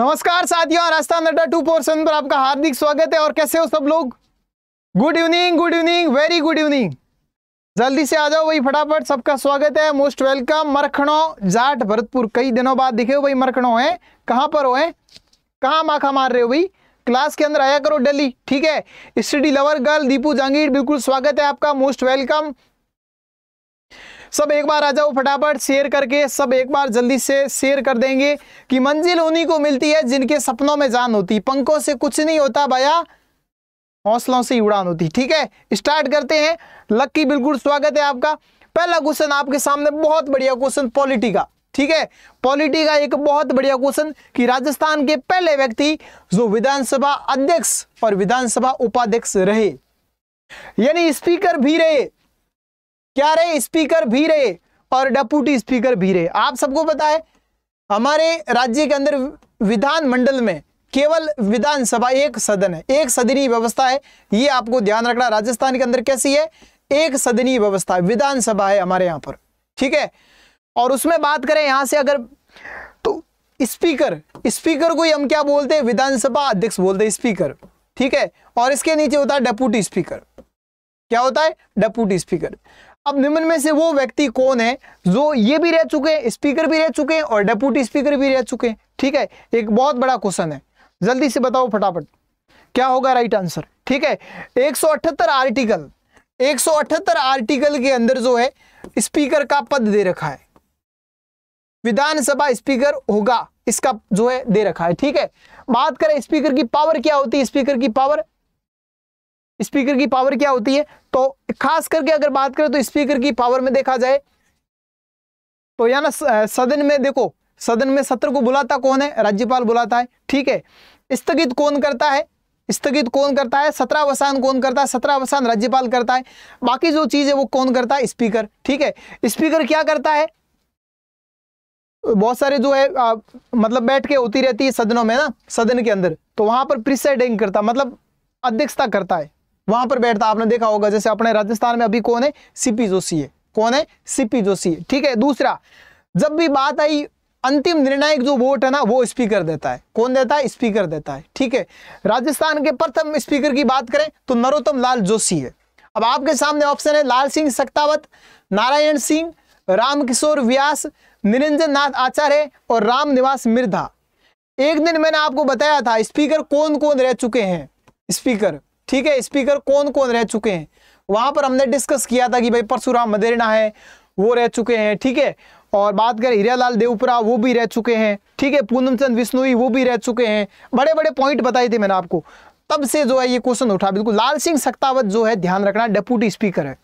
नमस्कार साथियों राजस्थान अड्डा टू फोर सेवन पर आपका हार्दिक स्वागत है और कैसे हो सब लोग good evening good evening very good evening जल्दी से आ जाओ भाई फटाफट सबका स्वागत है मोस्ट वेलकम मरखणो जाट भरतपुर कई दिनों बाद दिखे हो भाई मरखणो है कहाँ पर हो है कहाँ माखा मार रहे हो भाई क्लास के अंदर आया करो डेली ठीक है study lover girl Deepu Jahangir बिल्कुल स्वागत है आपका मोस्ट वेलकम सब एक बार आ जाओ फटाफट शेयर करके सब एक बार जल्दी से शेयर कर देंगे कि मंजिल उन्हीं को मिलती है जिनके सपनों में जान होती पंखों से कुछ नहीं होता भाया हौसलों से उड़ान होती ठीक है स्टार्ट करते हैं लक्की बिल्कुल स्वागत है आपका पहला क्वेश्चन आपके सामने बहुत बढ़िया क्वेश्चन पॉलिटी का ठीक है पॉलिटी का एक बहुत बढ़िया क्वेश्चन कि राजस्थान के पहले व्यक्ति जो विधानसभा अध्यक्ष और विधानसभा उपाध्यक्ष रहे यानी स्पीकर भी रहे क्या रहे स्पीकर भी रहे और डेपूटी स्पीकर भी रहे आप सबको पता है हमारे राज्य के अंदर विधानमंडल में केवल विधानसभा एक सदन है एक सदनीय व्यवस्था है ये आपको ध्यान रखना राजस्थान के अंदर कैसी है एक सदनीय व्यवस्था है विधानसभा है हमारे यहाँ पर ठीक है और उसमें बात करें यहां से अगर तो स्पीकर स्पीकर को हम क्या बोलते हैं विधानसभा अध्यक्ष बोलते हैं स्पीकर ठीक है और इसके नीचे होता है डेपुटी स्पीकर क्या होता है डेप्यूटी स्पीकर अब निम्न में से वो व्यक्ति कौन है जो ये भी रह चुके हैं स्पीकर भी रह चुके हैं और डेप्यूटी स्पीकर भी रह चुके हैं ठीक है एक बहुत बड़ा क्वेश्चन है जल्दी से बताओ फटाफट क्या होगा राइट आंसर ठीक है एक आर्टिकल एक आर्टिकल के अंदर जो है स्पीकर का पद दे रखा है विधानसभा स्पीकर होगा इसका जो है दे रखा है ठीक है बात करें स्पीकर की पावर क्या होती है स्पीकर की पावर स्पीकर की पावर क्या होती है तो खास करके अगर बात करें तो स्पीकर की पावर में देखा जाए तो या ना सदन में देखो सदन में सत्र को बुलाता कौन है राज्यपाल बुलाता है ठीक है स्थगित कौन करता है स्थगित कौन करता है सत्रावसान कौन करता है सत्रावसान राज्यपाल करता है बाकी जो चीज है वो कौन करता है स्पीकर ठीक है स्पीकर क्या करता है बहुत सारे जो है आ, मतलब बैठ के होती रहती है सदनों में ना सदन के अंदर तो वहां पर प्रिसाइडिंग करता मतलब अध्यक्षता करता है वहां पर बैठता आपने देखा होगा जैसे अपने राजस्थान में अभी कौन है सीपी जोशी है कौन है सीपी जोशी है ठीक है दूसरा जब भी बात आई अंतिम निर्णायक जो वोट है ना वो स्पीकर देता है कौन देता है स्पीकर देता है ठीक है राजस्थान के प्रथम स्पीकर की बात करें तो नरोत्तम लाल जोशी है अब आपके सामने ऑप्शन है लाल सिंह सक्तावत नारायण सिंह रामकिशोर व्यास निरंजन नाथ आचार्य और राम निवास मिर्धा एक दिन मैंने आपको बताया था स्पीकर कौन कौन रह चुके हैं स्पीकर ठीक है स्पीकर कौन कौन रह चुके हैं वहां पर हमने डिस्कस किया था कि भाई परशुराम मदेरना है वो रह चुके हैं ठीक है और बात करें हीरालाल देवपुरा वो भी रह चुके हैं ठीक है पूनमचंद विष्णुई वो भी रह चुके हैं बड़े बड़े पॉइंट बताए थे मैंने आपको तब से जो है ये क्वेश्चन उठा बिल्कुल लाल सिंह सख्तावत जो है ध्यान रखना डेप्यूटी स्पीकर है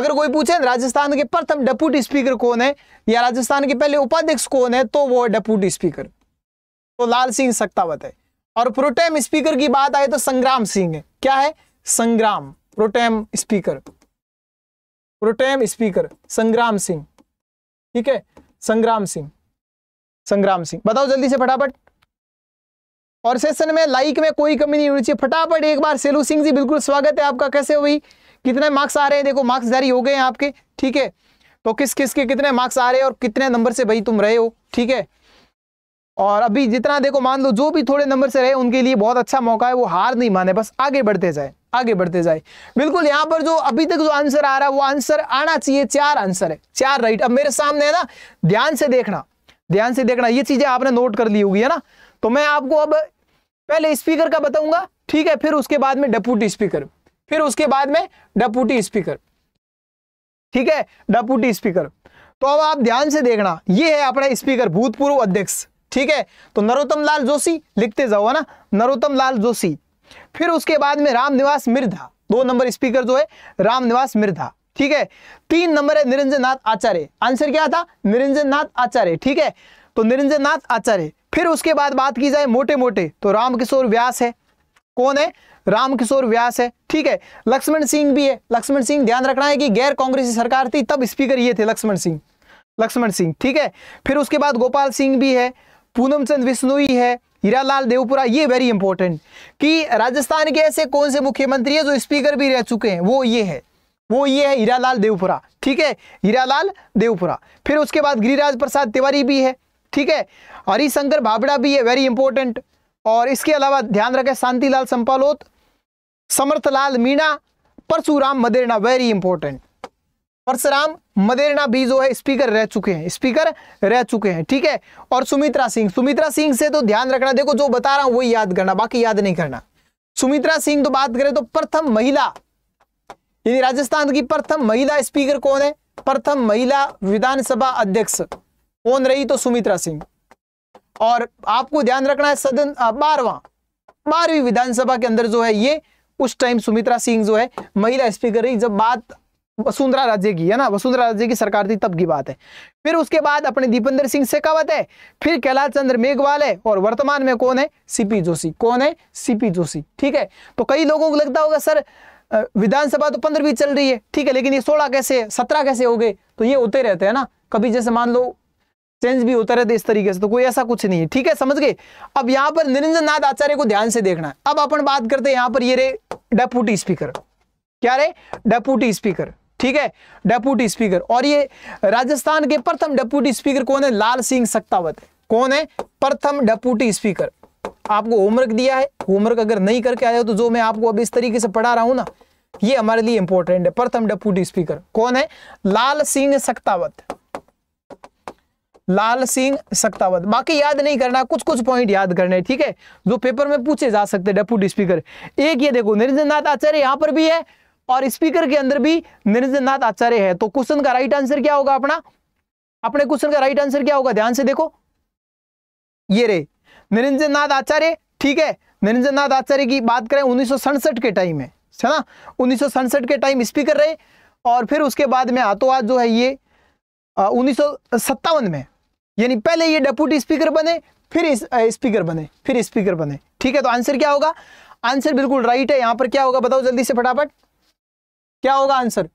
अगर कोई पूछे राजस्थान के प्रथम डेप्यूटी स्पीकर कौन है या राजस्थान के पहले उपाध्यक्ष कौन है तो वो डेप्यूटी स्पीकर तो लाल सिंह सख्तावत है और प्रोटेम स्पीकर की बात आए तो संग्राम सिंह है क्या है संग्राम प्रोटेम स्पीकर प्रोटेम स्पीकर संग्राम सिंह ठीक है संग्राम सिंह संग्राम सिंह बताओ जल्दी से फटाफट और सेशन में लाइक में कोई कमी नहीं होनी चाहिए फटाफट एक बार सेलू सिंह जी बिल्कुल स्वागत है आपका कैसे हुई कितने मार्क्स आ रहे हैं देखो मार्क्स जारी हो गए हैं आपके ठीक है तो किस किस के कितने मार्क्स आ रहे हैं और कितने नंबर से भाई तुम रहे हो ठीक है और अभी जितना देखो मान लो जो भी थोड़े नंबर से रहे उनके लिए बहुत अच्छा मौका है वो हार नहीं माने बस आगे बढ़ते जाए आगे बढ़ते जाए बिल्कुल यहाँ पर जो अभी तक जो आंसर आ रहा है वो आंसर आना चाहिए चार आंसर है चार राइट अब मेरे सामने है ना ध्यान से देखना ध्यान से देखना ये चीजें आपने नोट कर ली होगी है ना तो मैं आपको अब पहले स्पीकर का बताऊंगा ठीक है फिर उसके बाद में डेपूटी स्पीकर फिर उसके बाद में डेप्यूटी स्पीकर ठीक है डेपूटी स्पीकर तो अब आप ध्यान से देखना ये है अपना स्पीकर भूतपूर्व अध्यक्ष ठीक है तो नरोत्तम लाल जोशी लिखते जाओ है ना नरोत्तम लाल जोशी फिर उसके बाद में राम निवास मिर्धा दो नंबर स्पीकर जो है राम निवास मिर्धा ठीक है तीन नंबर है निरंजन नाथ आचार्य आंसर क्या था निरंजन नाथ आचार्य ठीक है तो निरंजन नाथ आचार्य फिर उसके बाद बात की जाए मोटे मोटे तो रामकिशोर व्यास है कौन है रामकिशोर व्यास है ठीक है लक्ष्मण सिंह भी है लक्ष्मण सिंह ध्यान रखना है कि गैर कांग्रेसी सरकार थी तब स्पीकर ये थे लक्ष्मण सिंह लक्ष्मण सिंह ठीक है फिर उसके बाद गोपाल सिंह भी है पूनम चंद विष्णुई है हीरालाल देवपुरा ये वेरी इंपॉर्टेंट कि राजस्थान के ऐसे कौन से मुख्यमंत्री है जो स्पीकर भी रह चुके हैं वो ये है वो ये है हीरालाल देवपुरा ठीक है हीरालाल देवपुरा फिर उसके बाद गिरिराज प्रसाद तिवारी भी है ठीक है हरिशंकर भाबड़ा भी है वेरी इंपॉर्टेंट और इसके अलावा ध्यान रखें शांतिलाल संपालोत समर्थलाल मीणा परशुराम मदेरना वेरी इंपॉर्टेंट परसराम मदेरना भी जो है स्पीकर रह चुके हैं स्पीकर रह चुके हैं ठीक है और सुमित्रा सिंह सुमित्रा सिंह से तो ध्यान रखना देखो जो बता रहा हूं वही याद करना बाकी याद नहीं करना सुमित्रा सिंह तो बात करें तो प्रथम महिला यानी राजस्थान की प्रथम महिला स्पीकर कौन है प्रथम महिला विधानसभा अध्यक्ष कौन रही तो सुमित्रा सिंह और आपको ध्यान रखना है सदन बारवा बारहवीं विधानसभा के अंदर जो है ये उस टाइम सुमित्रा सिंह जो है महिला स्पीकर रही जब बात वसुंधरा राजे की है ना वसुंधरा राजे की सरकार थी तब की बात है फिर उसके बाद अपने दीपेंद्र सिंह शेखावत है फिर कैलाश चंद्र मेघवाल है और वर्तमान में कौन है सीपी जोशी कौन है सीपी जोशी ठीक है तो कई लोगों को लगता होगा सर विधानसभा तो पंद्रहवीं चल रही है ठीक है लेकिन ये सोलह कैसे है सत्रह कैसे हो गए तो ये होते रहते हैं ना कभी जैसे मान लो चेंज भी होता रहता है इस तरीके से तो कोई ऐसा कुछ नहीं है ठीक है समझ गए अब यहाँ पर निरंजन नाथ आचार्य को ध्यान से देखना है अब अपन बात करते हैं यहाँ पर ये रे डेपुटी स्पीकर क्या रे डेप्यूटी स्पीकर ठीक है डेप्यूटी स्पीकर और ये राजस्थान के प्रथम डेप्यूटी स्पीकर कौन है लाल सिंह सक्तावत कौन है प्रथम डेप्यूटी स्पीकर आपको होमवर्क दिया है होमवर्क अगर नहीं करके आया हो तो जो मैं आपको अब इस तरीके से पढ़ा रहा हूं ना ये हमारे लिए इंपॉर्टेंट है प्रथम डेप्यूटी स्पीकर कौन है लाल सिंह सक्तावत लाल सिंह सक्तावत बाकी याद नहीं करना कुछ कुछ पॉइंट याद करने ठीक है जो पेपर में पूछे जा सकते डेप्यूटी स्पीकर एक ये देखो निरंजन नाथ आचार्य यहां पर भी है और स्पीकर के अंदर भी निरंजन आचार्य है तो क्वेश्चन का राइट आंसर क्या होगा अपना अपने क्वेश्चन का राइट आंसर क्या होगा ध्यान से देखो ये रे निरंजन आचार्य ठीक है निरंजन आचार्य की बात करें उन्नीस के टाइम में है ना उन्नीस के टाइम स्पीकर रहे और फिर उसके बाद में हाथों आज जो है ये उन्नीस में यानी पहले ये डेप्यूटी स्पीकर बने फिर स्पीकर बने फिर स्पीकर बने ठीक है तो आंसर क्या होगा आंसर बिल्कुल राइट है यहां पर क्या होगा बताओ जल्दी से फटाफट क्या होगा आंसर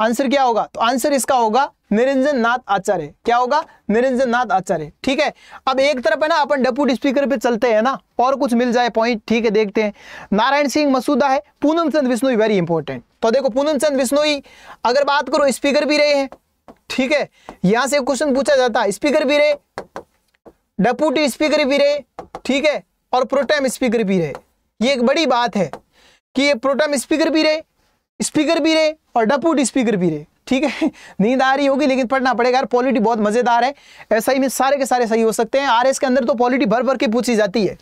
आंसर क्या होगा तो आंसर इसका होगा निरंजन नाथ आचार्य क्या होगा निरंजन नाथ आचार्य ठीक है अब एक तरफ है ना अपन डेप्यूटी स्पीकर पे चलते हैं ना और कुछ मिल जाए पॉइंट ठीक है देखते हैं नारायण सिंह मसूदा है पूनम चंद विश्नोई वेरी इंपॉर्टेंट तो देखो पूनम चंद विश्नोई अगर बात करो स्पीकर भी रहे हैं ठीक है यहां से क्वेश्चन पूछा जाता है स्पीकर भी रहे डेप्यूटी स्पीकर भी रहे ठीक है और प्रोटेम स्पीकर भी रहे ये एक बड़ी बात है कि ये प्रोटेम स्पीकर भी रहे स्पीकर भी रहे और डपूट स्पीकर भी रहे ठीक है नींद आ रही होगी लेकिन पढ़ना पड़ेगा यार पॉलिटी बहुत मज़ेदार है ऐसा ही में सारे के सारे सही हो सकते हैं आर के अंदर तो पॉलिटी भर भर के पूछी जाती है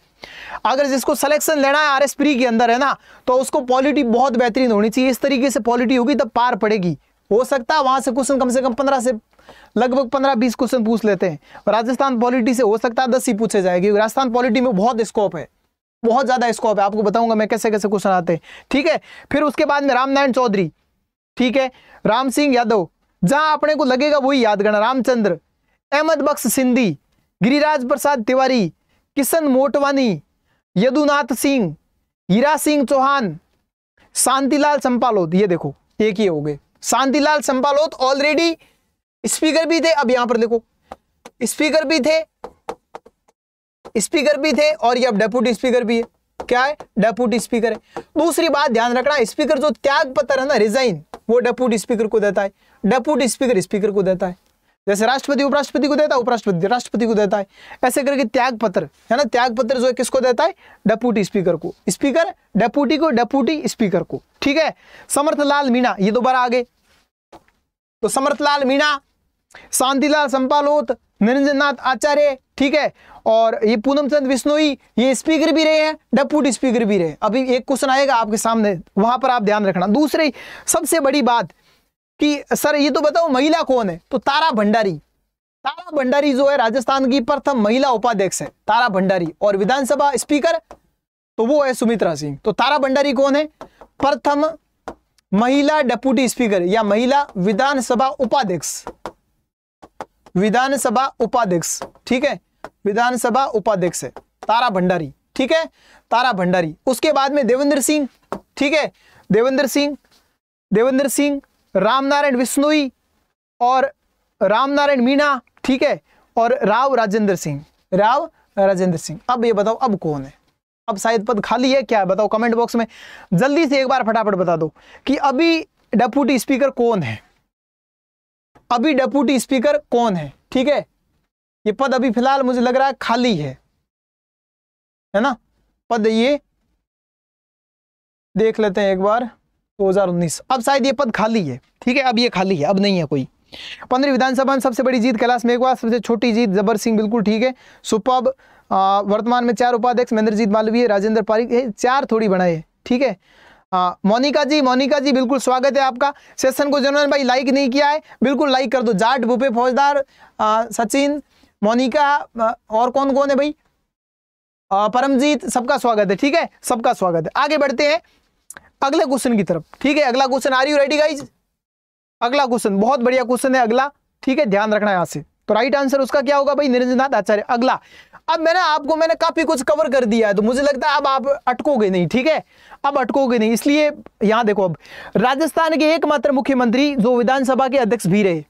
अगर जिसको सिलेक्शन लेना है आर एस प्री के अंदर है ना तो उसको पॉलिटी बहुत बेहतरीन होनी चाहिए इस तरीके से पॉलिटी होगी तब पार पड़ेगी हो सकता है वहां से क्वेश्चन कम से कम पंद्रह से लगभग पंद्रह बीस क्वेश्चन पूछ लेते हैं राजस्थान पॉलिटी से हो सकता है दस ही पूछे जाएगी राजस्थान पॉलिटी में बहुत स्कोप है बहुत ज़्यादा स्कोप है आपको बताऊंगा मैं कैसे कैसे क्वेश्चन आते हैं ठीक है फिर उसके बाद में रामनारायण चौधरी ठीक है राम सिंह यादव जहां अपने को लगेगा वही याद करना रामचंद्र अहमद बख्श सिंधी गिरिराज प्रसाद तिवारी किशन मोटवानी यदुनाथ सिंह हीरा सिंह चौहान शांतिलाल संपालोत ये देखो एक ही हो गए शांतिलाल संपालोत ऑलरेडी स्पीकर भी थे अब यहां पर देखो स्पीकर भी थे स्पीकर भी थे और ये अब डेप्यूटी स्पीकर भी है क्या है डेप्यूटी स्पीकर है दूसरी बात ध्यान रखना स्पीकर जो त्याग पत्र है ना रिजाइन वो डेप्यूटी स्पीकर को देता है डेप्यूटी स्पीकर स्पीकर को देता है जैसे राष्ट्रपति उपराष्ट्रपति को देता है उपराष्ट्रपति राष्ट्रपति को देता है ऐसे करके त्याग पत्र है ना त्याग पत्र जो है किसको देता है डेप्यूटी स्पीकर को स्पीकर डेप्यूटी को डेप्यूटी स्पीकर को ठीक है समर्थ लाल मीणा ये दोबारा आगे तो समर्थ लाल मीणा शांतिलाल संपालोत निरंजन आचार्य ठीक है और ये पूनम चंद विष्णोई ये स्पीकर भी रहे हैं डेप्यूटी स्पीकर भी रहे अभी एक क्वेश्चन आएगा आपके सामने वहां पर आप ध्यान रखना दूसरी सबसे बड़ी बात कि सर ये तो बताओ महिला कौन है तो तारा भंडारी तारा भंडारी जो है राजस्थान की प्रथम महिला उपाध्यक्ष है तारा भंडारी और विधानसभा स्पीकर तो वो है सुमित्रा सिंह तो तारा भंडारी कौन है प्रथम महिला डेप्यूटी स्पीकर या महिला विधानसभा उपाध्यक्ष विधानसभा उपाध्यक्ष ठीक है विधानसभा उपाध्यक्ष है तारा भंडारी ठीक है तारा भंडारी उसके बाद में देवेंद्र सिंह ठीक है देवेंद्र सिंह देवेंद्र सिंह रामनारायण विष्णोई और रामनारायण मीणा ठीक है और राव राजेंद्र सिंह राव राजेंद्र सिंह अब ये बताओ अब कौन है अब शायद पद खाली है क्या है बताओ कमेंट बॉक्स में जल्दी से एक बार फटाफट बता दो कि अभी डेप्यूटी स्पीकर कौन है अभी डेप्यूटी स्पीकर कौन है ठीक है ये पद अभी फिलहाल मुझे लग रहा है खाली है है ना पद ये देख लेते हैं एक बार 2019 अब शायद ये पद खाली है ठीक है अब ये खाली है अब नहीं है कोई पंद्रह विधानसभा में सबसे बड़ी जीत कैलाश मेघवाल सबसे छोटी जीत जबर सिंह बिल्कुल ठीक है सुपब वर्तमान में चार उपाध्यक्ष महेंद्रजीत मालवीय राजेंद्र पारिक चार थोड़ी बनाए ठीक है हाँ, मोनिका जी मोनिका जी बिल्कुल स्वागत है आपका सेशन को जिन्होंने भाई लाइक नहीं किया है बिल्कुल लाइक कर दो जाट भूपे फौजदार सचिन मोनिका और कौन कौन है भाई परमजीत सबका स्वागत है ठीक है सबका स्वागत है आगे बढ़ते हैं अगले क्वेश्चन की तरफ ठीक है अगला question are you ready guys अगला क्वेश्चन बहुत बढ़िया क्वेश्चन है अगला ठीक है ध्यान रखना यहाँ से तो राइट आंसर उसका क्या होगा भाई निरंजनाथ आचार्य अगला अब मैंने आपको मैंने काफ़ी कुछ कवर कर दिया है तो मुझे लगता है अब आप अटकोगे नहीं ठीक है अब अटकोगे नहीं इसलिए यहां देखो अब राजस्थान के एकमात्र मुख्यमंत्री जो विधानसभा के अध्यक्ष भी रहे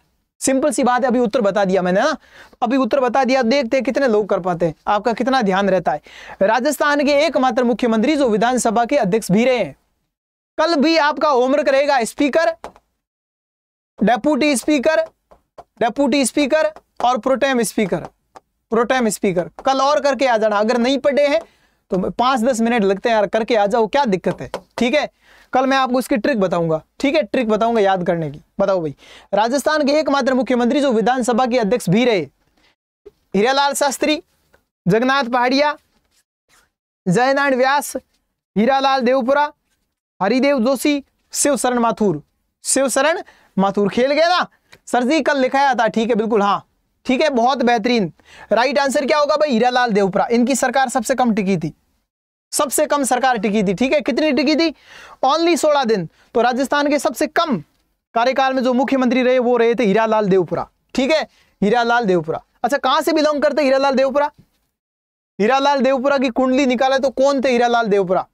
सिंपल सी बात है अभी उत्तर बता दिया मैंने ना हाँ? अभी उत्तर बता दिया देखते कितने लोग कर पाते हैं आपका कितना ध्यान रहता है राजस्थान के एकमात्र मुख्यमंत्री जो विधानसभा के अध्यक्ष भी रहे हैं कल भी आपका होमवर्क रहेगा speaker deputy speaker deputy speaker और प्रोटेम स्पीकर प्रोटेम स्पीकर कल और करके आ जाना अगर नहीं पढ़े हैं तो पांच दस मिनट लगते हैं यार करके आ जाओ क्या दिक्कत है ठीक है कल मैं आपको इसकी ट्रिक बताऊंगा ठीक है ट्रिक बताऊंगा याद करने की बताओ भाई राजस्थान के एकमात्र मुख्यमंत्री जो विधानसभा के अध्यक्ष भी रहे हीरालाल शास्त्री जगन्नाथ पहाड़िया जयनारायण व्यास हीरालाल देवपुरा हरिदेव जोशी शिव शरण माथुर शिव शरण माथुर खेल गया ना सर जी कल लिखाया था ठीक है बिल्कुल हाँ ठीक है बहुत बेहतरीन राइट आंसर क्या होगा भाई हीरा लाल देवपुरा इनकी सरकार सबसे कम टिकी थी सबसे कम सरकार टिकी थी ठीक है कितनी टिकी थी ओनली सोलह दिन तो राजस्थान के सबसे कम कार्यकाल में जो मुख्यमंत्री रहे वो रहे थे लाल देवपुरा ठीक है हीरा लाल देवपुरा अच्छा कहां से बिलोंग करते लाल देवपुरा हीरा लाल देवपुरा की कुंडली निकाले तो कौन थे हीरा लाल देवपुरा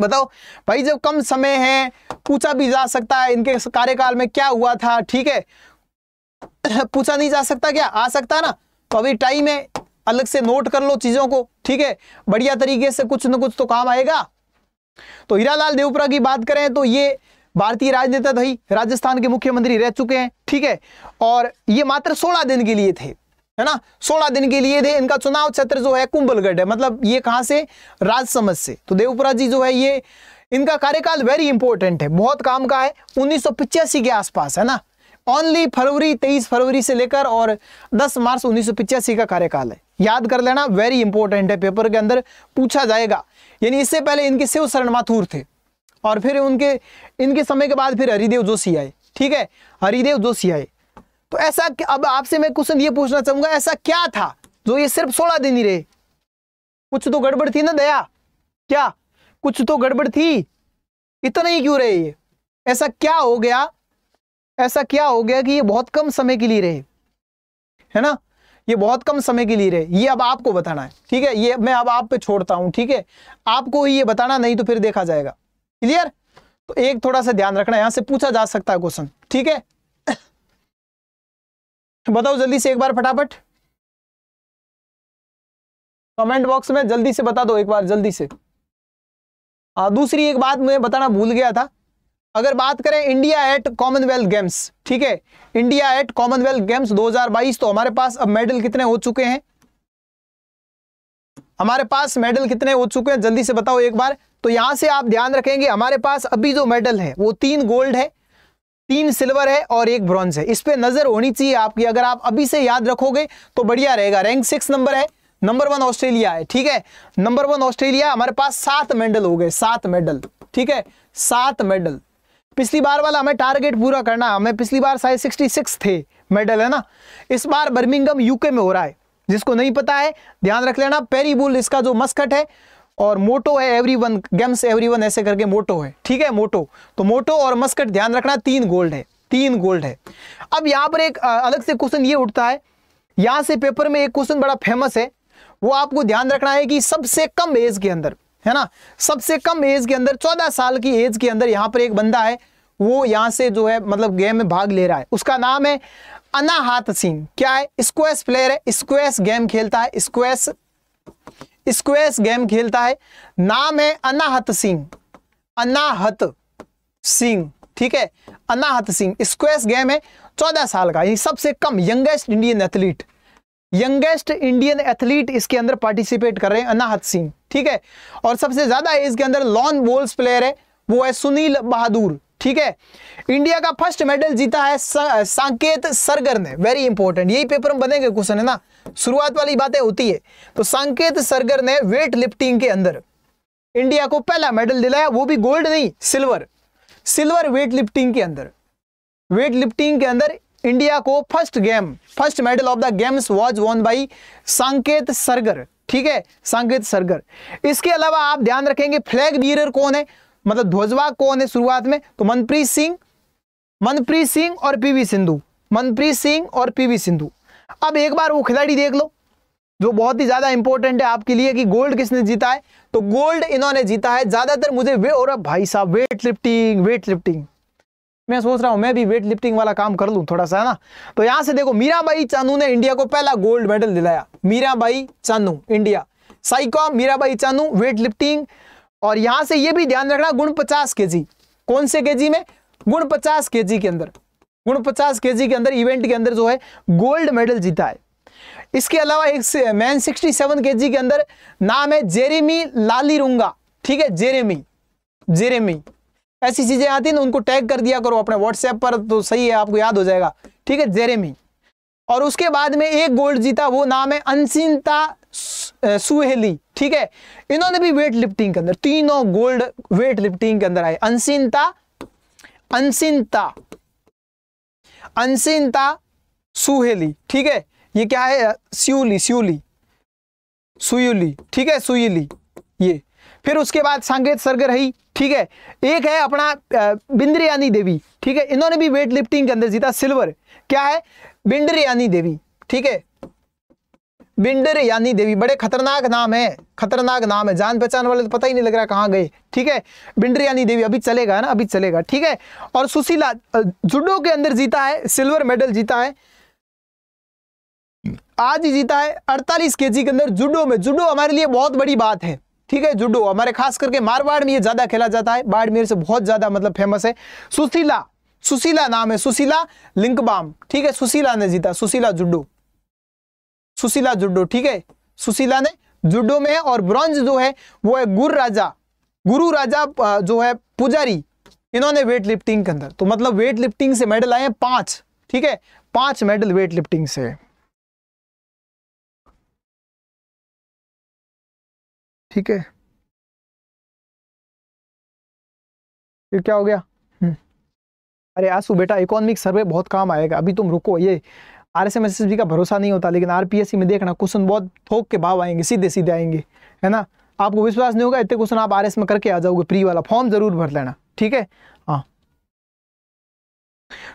बताओ भाई जब कम समय है पूछा भी जा सकता है इनके कार्यकाल में क्या हुआ था ठीक है पूछा नहीं जा सकता क्या आ सकता ना तो अभी टाइम है अलग से नोट कर लो चीजों को ठीक है बढ़िया तरीके से कुछ ना कुछ तो काम आएगा तो हीरालाल देवपुरा की बात करें तो ये भारतीय राजनेता भाई राजस्थान के मुख्यमंत्री रह चुके हैं ठीक है और ये मात्र सोलह दिन के लिए थे है ना सोलह दिन के लिए थे इनका चुनाव क्षेत्र जो है कुंभलगढ़ है मतलब ये कहां से राजसमंद से तो देवपुरा जी जो है ये इनका कार्यकाल वेरी इंपॉर्टेंट है बहुत काम का है उन्नीस के आसपास है ना ओनली फरवरी तेईस फरवरी से लेकर और दस मार्च उन्नीस का कार्यकाल है याद कर लेना वेरी इंपॉर्टेंट है पेपर के अंदर पूछा जाएगा यानी इससे पहले इनके शिव शरण माथुर थे और फिर उनके इनके समय के बाद फिर हरिदेव जोशी आए ठीक है हरिदेव जोशी आए तो ऐसा अब आपसे मैं क्वेश्चन ये पूछना चाहूंगा ऐसा क्या था जो ये सिर्फ सोलह दिन ही रहे कुछ तो गड़बड़ थी ना दया क्या कुछ तो गड़बड़ थी इतना ही क्यों रहे ये ऐसा क्या हो गया ऐसा क्या हो गया कि ये बहुत कम समय के लिए रहे है ना ये बहुत कम समय के लिए रहे ये अब आपको बताना है ठीक है ये मैं अब आप पे छोड़ता हूं ठीक है आपको ये बताना नहीं तो फिर देखा जाएगा क्लियर तो एक थोड़ा सा ध्यान रखना यहां से पूछा जा सकता है क्वेश्चन ठीक है बताओ जल्दी से एक बार फटाफट कमेंट बॉक्स में जल्दी से बता दो एक बार जल्दी से आ, हाँ, दूसरी एक बात मैं बताना भूल गया था अगर बात करें इंडिया एट कॉमनवेल्थ गेम्स ठीक है इंडिया एट कॉमनवेल्थ गेम्स 2022 तो हमारे पास अब मेडल कितने हो चुके हैं हमारे पास मेडल कितने हो चुके हैं जल्दी से बताओ एक बार तो यहां से आप ध्यान रखेंगे हमारे पास अभी जो मेडल है वो तीन गोल्ड है तीन सिल्वर है और एक ब्रॉन्ज है इस पर नजर होनी चाहिए आपकी अगर आप अभी से याद रखोगे तो बढ़िया रहेगा रैंक सिक्स नंबर है नंबर वन ऑस्ट्रेलिया है ठीक है नंबर वन ऑस्ट्रेलिया हमारे पास सात मेडल हो गए सात मेडल ठीक है सात मेडल पिछली बार वाला हमें टारगेट पूरा करना है हमें पिछली बार साइज 66 थे मेडल है ना इस बार बर्मिंगम यूके में हो रहा है जिसको नहीं पता है ध्यान रख लेना पेरी बुल इसका जो मस्कट है और मोटो है every one games every one ऐसे करके मोटो है ठीक है मोटो तो मोटो और मस्कट ध्यान रखना तीन गोल्ड है तीन गोल्ड है अब यहाँ पर एक अलग से क्वेश्चन ये उठता है यहाँ से पेपर में एक क्वेश्चन बड़ा फेमस है वो आपको ध्यान रखना है कि सबसे कम एज के अंदर है ना सबसे कम एज के अंदर चौदह साल की एज के अंदर यहां पर एक बंदा है वो यहां से जो है मतलब गेम में भाग ले रहा है उसका नाम है अनाहात सिंह क्या है स्क्वेस प्लेयर है स्क्वेस गेम खेलता है स्क्वेस स्क्वेस गेम खेलता है नाम है अनाहत सिंह अनाहत सिंह ठीक है अनाहत सिंह स्क्वेस गेम है चौदह साल का ये सबसे कम youngest Indian athlete youngest Indian athlete इसके अंदर पार्टिसिपेट कर रहे हैं अनाहत सिंह ठीक है और सबसे ज्यादा एज के अंदर लॉन बोल्स प्लेयर है वो है सुनील बहादुर ठीक है इंडिया का फर्स्ट मेडल जीता है सांकेत सरगर ने वेरी इंपॉर्टेंट यही पेपर में बनेंगे क्वेश्चन है ना शुरुआत वाली बातें होती है तो सांकेत सरगर ने वेट लिफ्टिंग के अंदर इंडिया को पहला मेडल दिलाया वो भी गोल्ड नहीं सिल्वर सिल्वर वेट लिफ्टिंग के अंदर वेट लिफ्टिंग के अंदर इंडिया को first game first medal of the games was won by Sanket Sargar ठीक है संकेत सरगर इसके अलावा आप ध्यान रखेंगे फ्लैग बीरर कौन है मतलब ध्वजवाग कौन है शुरुआत में तो मनप्रीत सिंह मनप्रीत सिंह और पीवी सिंधु मनप्रीत सिंह और पीवी सिंधु अब एक बार वो खिलाड़ी देख लो जो बहुत ही ज़्यादा इंपॉर्टेंट है आपके लिए कि गोल्ड किसने जीता है तो गोल्ड इन्होंने जीता है ज़्यादातर मुझे वे और भाई साहब वेट लिफ्टिंग वेट लिफ्टिंग मैं सोच रहा हूँ मैं भी वेट लिफ्टिंग वाला काम कर लूँ थोड़ा सा है ना तो यहाँ से देखो मीराबाई चानू ने इंडिया को पहला गोल्ड मेडल दिलाया Mirabai Chanu India Saikhom Mirabai Chanu weight lifting और यहाँ से ये भी ध्यान रखना गुण पचास के कौन से के में गुण पचास के के अंदर गुण पचास के के अंदर इवेंट के अंदर जो है गोल्ड मेडल जीता है इसके अलावा एक मैन सिक्सटी सेवन के के अंदर नाम है जेरेमी लालीरुंगा ठीक है जेरेमी जेरेमी ऐसी चीज़ें आती ना तो उनको टैग कर दिया करो अपने व्हाट्सएप पर तो सही है आपको याद हो जाएगा ठीक है जेरेमी और उसके बाद में एक गोल्ड जीता वो नाम है अनसिनता सुहेली ठीक है इन्होंने भी वेट लिफ्टिंग के अंदर तीनों गोल्ड वेट लिफ्टिंग के अंदर आए अनसिनता अनसिनता अनसिनता सुहेली ठीक है ये क्या है स्यूली स्यूली सुयुली ठीक है सुयुली ये फिर उसके बाद सांकेत रही ठीक है एक है अपना बिंद्रयानी देवी ठीक है इन्होंने भी वेट लिफ्टिंग के अंदर जीता सिल्वर क्या है बिंद्रयानी देवी ठीक है बिंडर यानी देवी बड़े खतरनाक नाम है खतरनाक नाम है जान पहचान वाले तो पता ही नहीं लग रहा कहाँ गए ठीक है बिंडर यानी देवी अभी चलेगा ना अभी चलेगा ठीक है और सुशीला जुडो के अंदर जीता है सिल्वर मेडल जीता है आज ही जीता है 48 केजी के अंदर जुडो में जुडो हमारे लिए बहुत बड़ी बात है ठीक है जुडो हमारे खास करके मारवाड़ में ये ज्यादा खेला जाता है बाड़मेर से बहुत ज्यादा मतलब फेमस है सुशीला सुशीला नाम है सुशीला लिंकबाम ठीक है सुशीला ने जीता सुशीला जुडो सुशीला जुडो ठीक है सुशीला ने जुडो में और ब्रॉन्ज जो है वो है गुरु राजा गुरु राजा जो है पुजारी इन्होंने वेट लिफ्टिंग के अंदर तो मतलब वेट लिफ्टिंग से मेडल आए हैं पांच ठीक है पांच मेडल वेट लिफ्टिंग से है ठीक है ये क्या हो गया हम्म। अरे आसू बेटा इकोनॉमिक सर्वे बहुत काम आएगा अभी तुम रुको ये R S M S S B का भरोसा नहीं होता लेकिन आर पी एस सी में देखना क्वेश्चन बहुत थोक के भाव आएंगे सीधे सीधे आएंगे है ना आपको विश्वास नहीं होगा इतने क्वेश्चन आप आर एस में करके आ जाओगे प्री वाला फॉर्म जरूर भर लेना ठीक है हाँ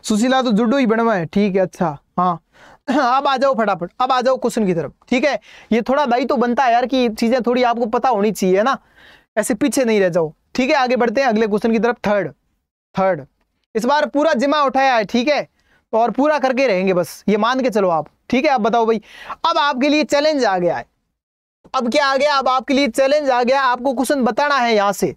सुशीला तो जुड़ो ही बनवा है ठीक है अच्छा हाँ अब आ जाओ फटाफट अब आ जाओ क्वेश्चन की तरफ ठीक है ये थोड़ा भाई तो बनता है यार कि चीजें थोड़ी आपको पता होनी चाहिए ना ऐसे पीछे नहीं रह जाओ ठीक है आगे बढ़ते हैं अगले क्वेश्चन की तरफ थर्ड थर्ड इस बार पूरा जिमा उठाया है ठीक है तो और पूरा करके रहेंगे बस ये मान के चलो आप ठीक है आप बताओ भाई अब आपके लिए चैलेंज आ गया है अब क्या आ गया अब आपके लिए चैलेंज आ गया आपको क्वेश्चन बताना है यहां से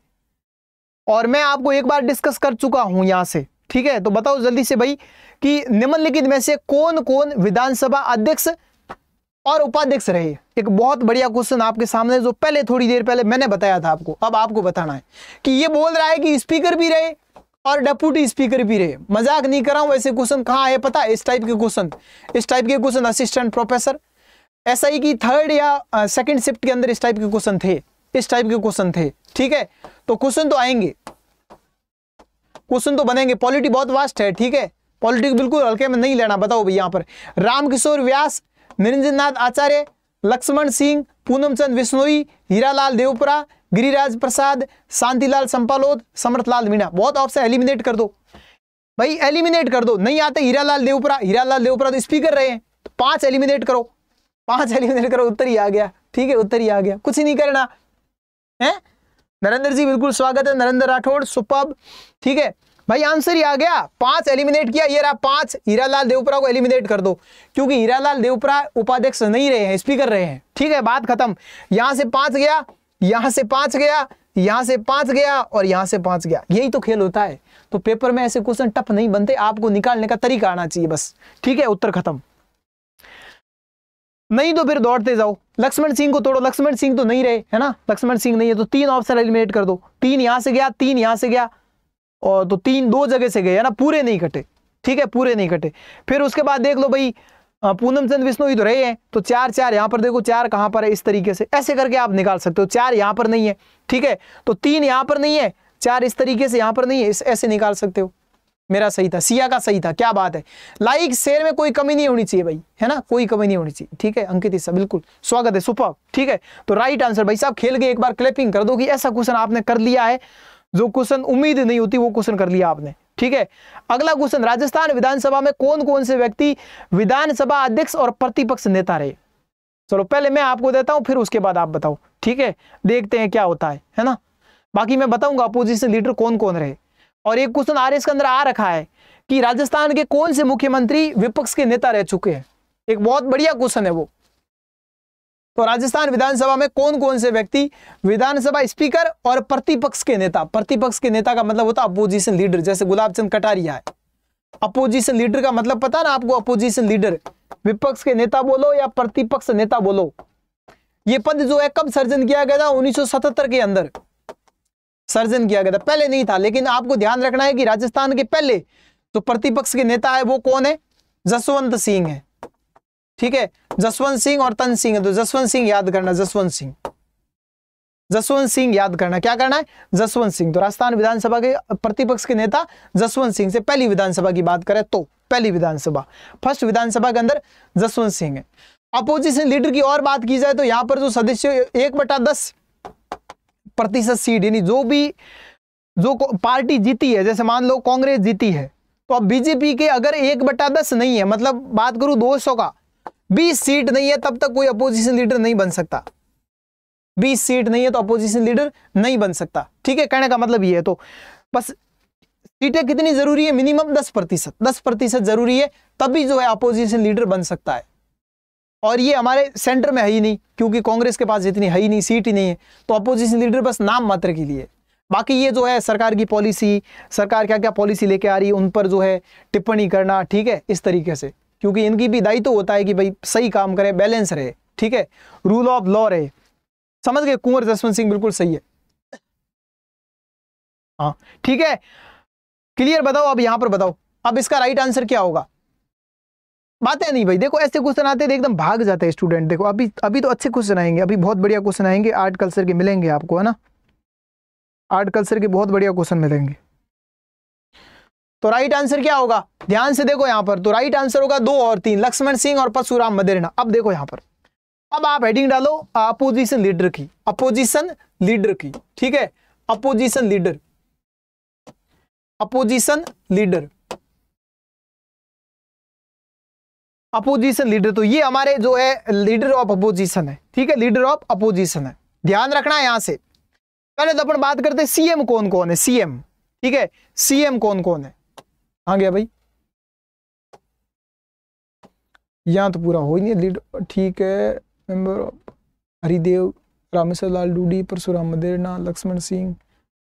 और मैं आपको एक बार डिस्कस कर चुका हूं यहां से ठीक है तो बताओ जल्दी से भाई कि निम्नलिखित में से कौन कौन विधानसभा अध्यक्ष और उपाध्यक्ष रहे एक बहुत बढ़िया क्वेश्चन आपके सामने जो पहले थोड़ी देर पहले मैंने बताया था आपको अब आपको बताना है कि ये बोल रहा है कि स्पीकर भी रहे और डेप्यूटी स्पीकर भी रहे मजाक नहीं कर रहा हूं ऐसे क्वेश्चन कहां है पता इस टाइप के क्वेश्चन इस टाइप के क्वेश्चन असिस्टेंट प्रोफेसर ऐसा ही कि थर्ड या सेकंड शिफ्ट के अंदर इस टाइप के क्वेश्चन थे इस टाइप के क्वेश्चन थे ठीक है तो क्वेश्चन तो आएंगे क्वेश्चन तो बनेंगे पॉलिटी बहुत वास्ट है ठीक है पॉलिटिक्स बिल्कुल हल्के में नहीं लेना बताओ भाई यहाँ पर रामकिशोर व्यास निरंजन आचार्य लक्ष्मण सिंह पूनमचंद विश्नोई हीरालाल देवपुरा गिरिराज प्रसाद शांतिलाल संपालोद समर्थलाल मीणा बहुत ऑप्शन एलिमिनेट कर दो भाई एलिमिनेट कर दो नहीं आते हीरालाल देवपुरा हीरालाल देवपुरा तो स्पीकर रहे हैं तो पांच एलिमिनेट करो पांच एलिमिनेट करो उत्तर ही आ गया ठीक है उत्तर ही आ गया कुछ ही नहीं करना है नरेंद्र जी बिल्कुल स्वागत है नरेंद्र राठौड़ सुपब ठीक है भाई आंसर ही आ गया पांच एलिमिनेट किया ये रहा पांच हीरालाल देवपुरा को एलिमिनेट कर दो क्योंकि हीरालाल देवपुरा उपाध्यक्ष नहीं रहे हैं स्पीकर रहे हैं ठीक है बात खत्म यहां से पांच गया यहां से पांच गया यहां से पांच गया और यहां से पांच गया यही तो खेल होता है तो पेपर में ऐसे क्वेश्चन टफ नहीं बनते आपको निकालने का तरीका आना चाहिए बस ठीक है उत्तर खत्म नहीं तो फिर दौड़ते जाओ लक्ष्मण सिंह को तोड़ो लक्ष्मण सिंह तो नहीं रहे है ना लक्ष्मण सिंह नहीं है तो तीन ऑप्शन एलिमिनेट कर दो तीन यहां से गया तीन यहां से गया और तो तीन दो जगह से गए है ना पूरे नहीं कटे ठीक है पूरे नहीं कटे फिर उसके बाद देख लो भाई पूनम चंद विष्णु ही तो रहे हैं तो चार चार यहाँ पर देखो चार कहाँ पर है इस तरीके से ऐसे करके आप निकाल सकते हो चार यहाँ पर नहीं है ठीक है तो तीन यहाँ पर नहीं है चार इस तरीके से यहाँ पर नहीं है ऐसे निकाल सकते हो मेरा सही था सिया का सही था क्या बात है लाइक शेयर में कोई कमी नहीं होनी चाहिए भाई है ना कोई कमी नहीं होनी चाहिए ठीक है अंकित ईसा बिल्कुल स्वागत है सुपर ठीक है तो राइट आंसर भाई साहब खेल गए एक बार क्लैपिंग कर दो कि ऐसा क्वेश्चन आपने कर लिया है जो क्वेश्चन उम्मीद नहीं होती वो क्वेश्चन कर लिया आपने ठीक है अगला क्वेश्चन राजस्थान विधानसभा में कौन कौन से व्यक्ति विधानसभा अध्यक्ष और प्रतिपक्ष नेता रहे चलो पहले मैं आपको देता हूं फिर उसके बाद आप बताओ ठीक है देखते हैं क्या होता है है ना बाकी मैं बताऊंगा अपोजिशन लीडर कौन कौन रहे और एक क्वेश्चन आर एस के अंदर आ रखा है कि राजस्थान के कौन से मुख्यमंत्री विपक्ष के नेता रह चुके हैं एक बहुत बढ़िया क्वेश्चन है वो तो राजस्थान विधानसभा में कौन कौन से व्यक्ति विधानसभा स्पीकर और प्रतिपक्ष के नेता प्रतिपक्ष के नेता का मतलब होता है अपोजिशन लीडर जैसे गुलाब चंद कटारिया है अपोजिशन लीडर का मतलब पता ना आपको अपोजिशन लीडर विपक्ष के नेता बोलो या प्रतिपक्ष नेता बोलो ये पद जो है कब सर्जन किया गया था उन्नीस के अंदर सर्जन किया गया था पहले नहीं था लेकिन आपको ध्यान रखना है कि राजस्थान के पहले जो प्रतिपक्ष के नेता है वो कौन है जसवंत सिंह है ठीक है जसवंत सिंह और तन सिंह तो जसवंत सिंह याद करना जसवंत सिंह जसवंत सिंह याद करना क्या करना है जसवंत सिंह तो राजस्थान विधानसभा के प्रतिपक्ष के नेता जसवंत सिंह से पहली विधानसभा की बात करें तो पहली विधानसभा फर्स्ट विधानसभा के अंदर जसवंत सिंह है अपोजिशन लीडर की और बात की जाए तो यहां पर जो सदस्य एक बटा दस प्रतिशत सीट यानी जो भी जो पार्टी जीती है जैसे मान लो कांग्रेस जीती है तो अब बीजेपी के अगर एक बटा दस नहीं है मतलब बात करूं दो सौ का बीस सीट नहीं है तब तक कोई अपोजिशन लीडर नहीं बन सकता बीस सीट नहीं है तो अपोजिशन लीडर नहीं बन सकता ठीक है कहने का मतलब ये है तो बस सीटें कितनी जरूरी है मिनिमम दस प्रतिशत दस प्रतिशत जरूरी है तभी जो है अपोजिशन लीडर बन सकता है और ये हमारे सेंटर में है ही नहीं क्योंकि कांग्रेस के पास इतनी है ही नहीं सीट ही नहीं है तो अपोजिशन लीडर बस नाम मात्र के लिए बाकी ये जो है सरकार की पॉलिसी सरकार क्या क्या पॉलिसी लेके आ रही है उन पर जो है टिप्पणी करना ठीक है इस तरीके से क्योंकि इनकी भी दायित्व तो होता है कि भाई सही काम करे बैलेंस रहे ठीक है रूल ऑफ लॉ रहे समझ गए कुंवर जसवंत सिंह बिल्कुल सही है हाँ ठीक है क्लियर बताओ अब यहां पर बताओ अब इसका राइट आंसर क्या होगा बातें नहीं भाई देखो ऐसे क्वेश्चन आते हैं एकदम भाग जाते हैं स्टूडेंट देखो अभी अभी तो अच्छे क्वेश्चन आएंगे अभी बहुत बढ़िया क्वेश्चन आएंगे आर्ट कल्चर के मिलेंगे आपको है ना आर्ट कल्चर के बहुत बढ़िया क्वेश्चन मिलेंगे तो राइट आंसर क्या होगा ध्यान से देखो यहां पर तो राइट आंसर होगा दो और तीन लक्ष्मण सिंह और परशुराम मदेरना अब देखो यहां पर अब आप हेडिंग डालो अपोजिशन लीडर की अपोजिशन लीडर की ठीक है opposition leader opposition leader opposition leader तो ये हमारे जो है लीडर ऑफ अपोजिशन है ठीक है लीडर ऑफ अपोजिशन है ध्यान रखना है यहां से पहले तो अपन बात करते हैं सीएम कौन कौन है सीएम ठीक है सीएम कौन कौन है आ हाँ गया भाई यहाँ तो पूरा हो ही नहीं लीड ठीक है मेंबर हरिदेव रामेश्वर लाल डूडी परशुराम मदेरना लक्ष्मण सिंह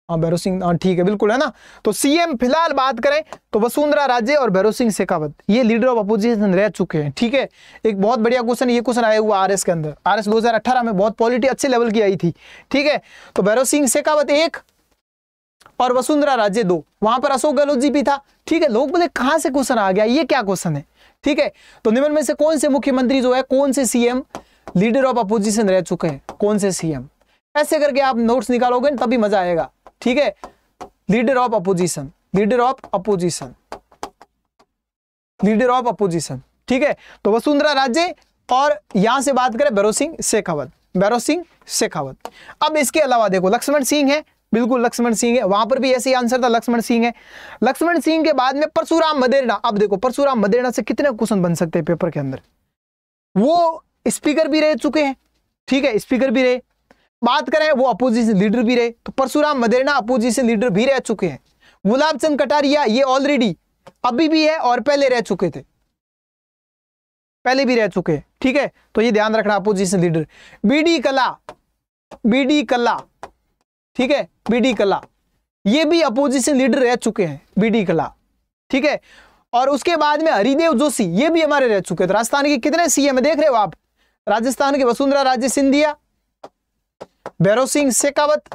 हाँ भैरव सिंह हाँ ठीक है बिल्कुल है ना तो सीएम फिलहाल बात करें तो वसुंधरा राजे और भैरव सिंह शेखावत ये लीडर ऑफ अपोजिशन रह चुके हैं ठीक है एक बहुत बढ़िया क्वेश्चन ये क्वेश्चन आया हुआ आरएस के अंदर आरएस 2018 में बहुत पॉलिटी अच्छे लेवल की आई थी ठीक है तो भैरव सिंह शेखावत एक और वसुंधरा राजे दो वहां पर अशोक गहलोत जी भी था ठीक है लोग बोले कहां से क्वेश्चन आ गया ये क्या क्वेश्चन है ठीक है तो निम्न में से कौन से मुख्यमंत्री जो है कौन से सीएम लीडर ऑफ अपोजिशन रह चुके हैं कौन से सीएम ऐसे करके आप नोट्स निकालोगे तभी मजा आएगा ठीक है leader of opposition leader of opposition leader of opposition ठीक है तो वसुंधरा राजे और यहां से बात करें बैरो सिंह शेखावत बैरो सिंह शेखावत अब इसके अलावा देखो लक्ष्मण सिंह है बिल्कुल लक्ष्मण सिंह है वहां पर भी ऐसे ही आंसर था लक्ष्मण सिंह है लक्ष्मण सिंह के बाद में परशुराम मदेरना अब देखो परशुराम मदेरना से कितने क्वेश्चन बन सकते हैं पेपर के अंदर वो स्पीकर भी रह चुके हैं ठीक है स्पीकर भी रहे बात करें वो अपोजिशन लीडर भी रहे तो परशुराम मदेरना अपोजिशन लीडर भी रह चुके हैं गुलाब चंद कटारिया ये ऑलरेडी अभी भी है और पहले रह चुके थे पहले भी रह चुके हैं ठीक है तो ये ध्यान रखना opposition leader BD Kalla BD Kalla ठीक है बीडी कला ये भी अपोजिशन लीडर रह चुके हैं बीडी कला ठीक है और उसके बाद में हरिदेव जोशी ये भी हमारे रह चुके हैं तो राजस्थान के कितने सीएम देख रहे हो आप राजस्थान के वसुंधरा राजे सिंधिया भैरव सिंह शेखावत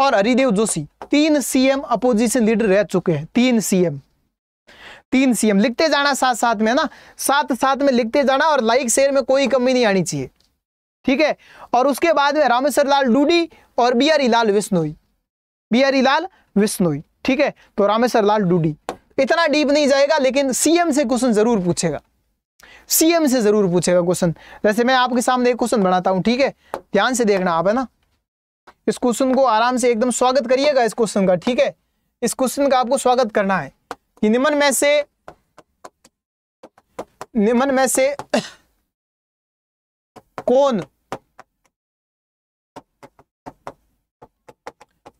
और हरिदेव जोशी तीन सीएम अपोजिशन लीडर रह चुके हैं तीन सीएम तीन सीएम लिखते जाना साथ साथ में ना साथ साथ में लिखते जाना और लाइक शेयर में कोई कमी नहीं आनी चाहिए ठीक है और उसके बाद में रामेश्वर लाल डूडी और बिहारी लाल विश्नोई बिहारी लाल विश्नोई ठीक है तो रामेश्वर लाल डूडी इतना डीप नहीं जाएगा लेकिन सीएम से क्वेश्चन जरूर पूछेगा सीएम से जरूर पूछेगा क्वेश्चन जैसे मैं आपके सामने एक क्वेश्चन बनाता हूं ठीक है ध्यान से देखना आप है ना इस क्वेश्चन को आराम से एकदम स्वागत करिएगा इस क्वेश्चन का ठीक है इस क्वेश्चन का आपको स्वागत करना है कि निमन में से निमन में से कौन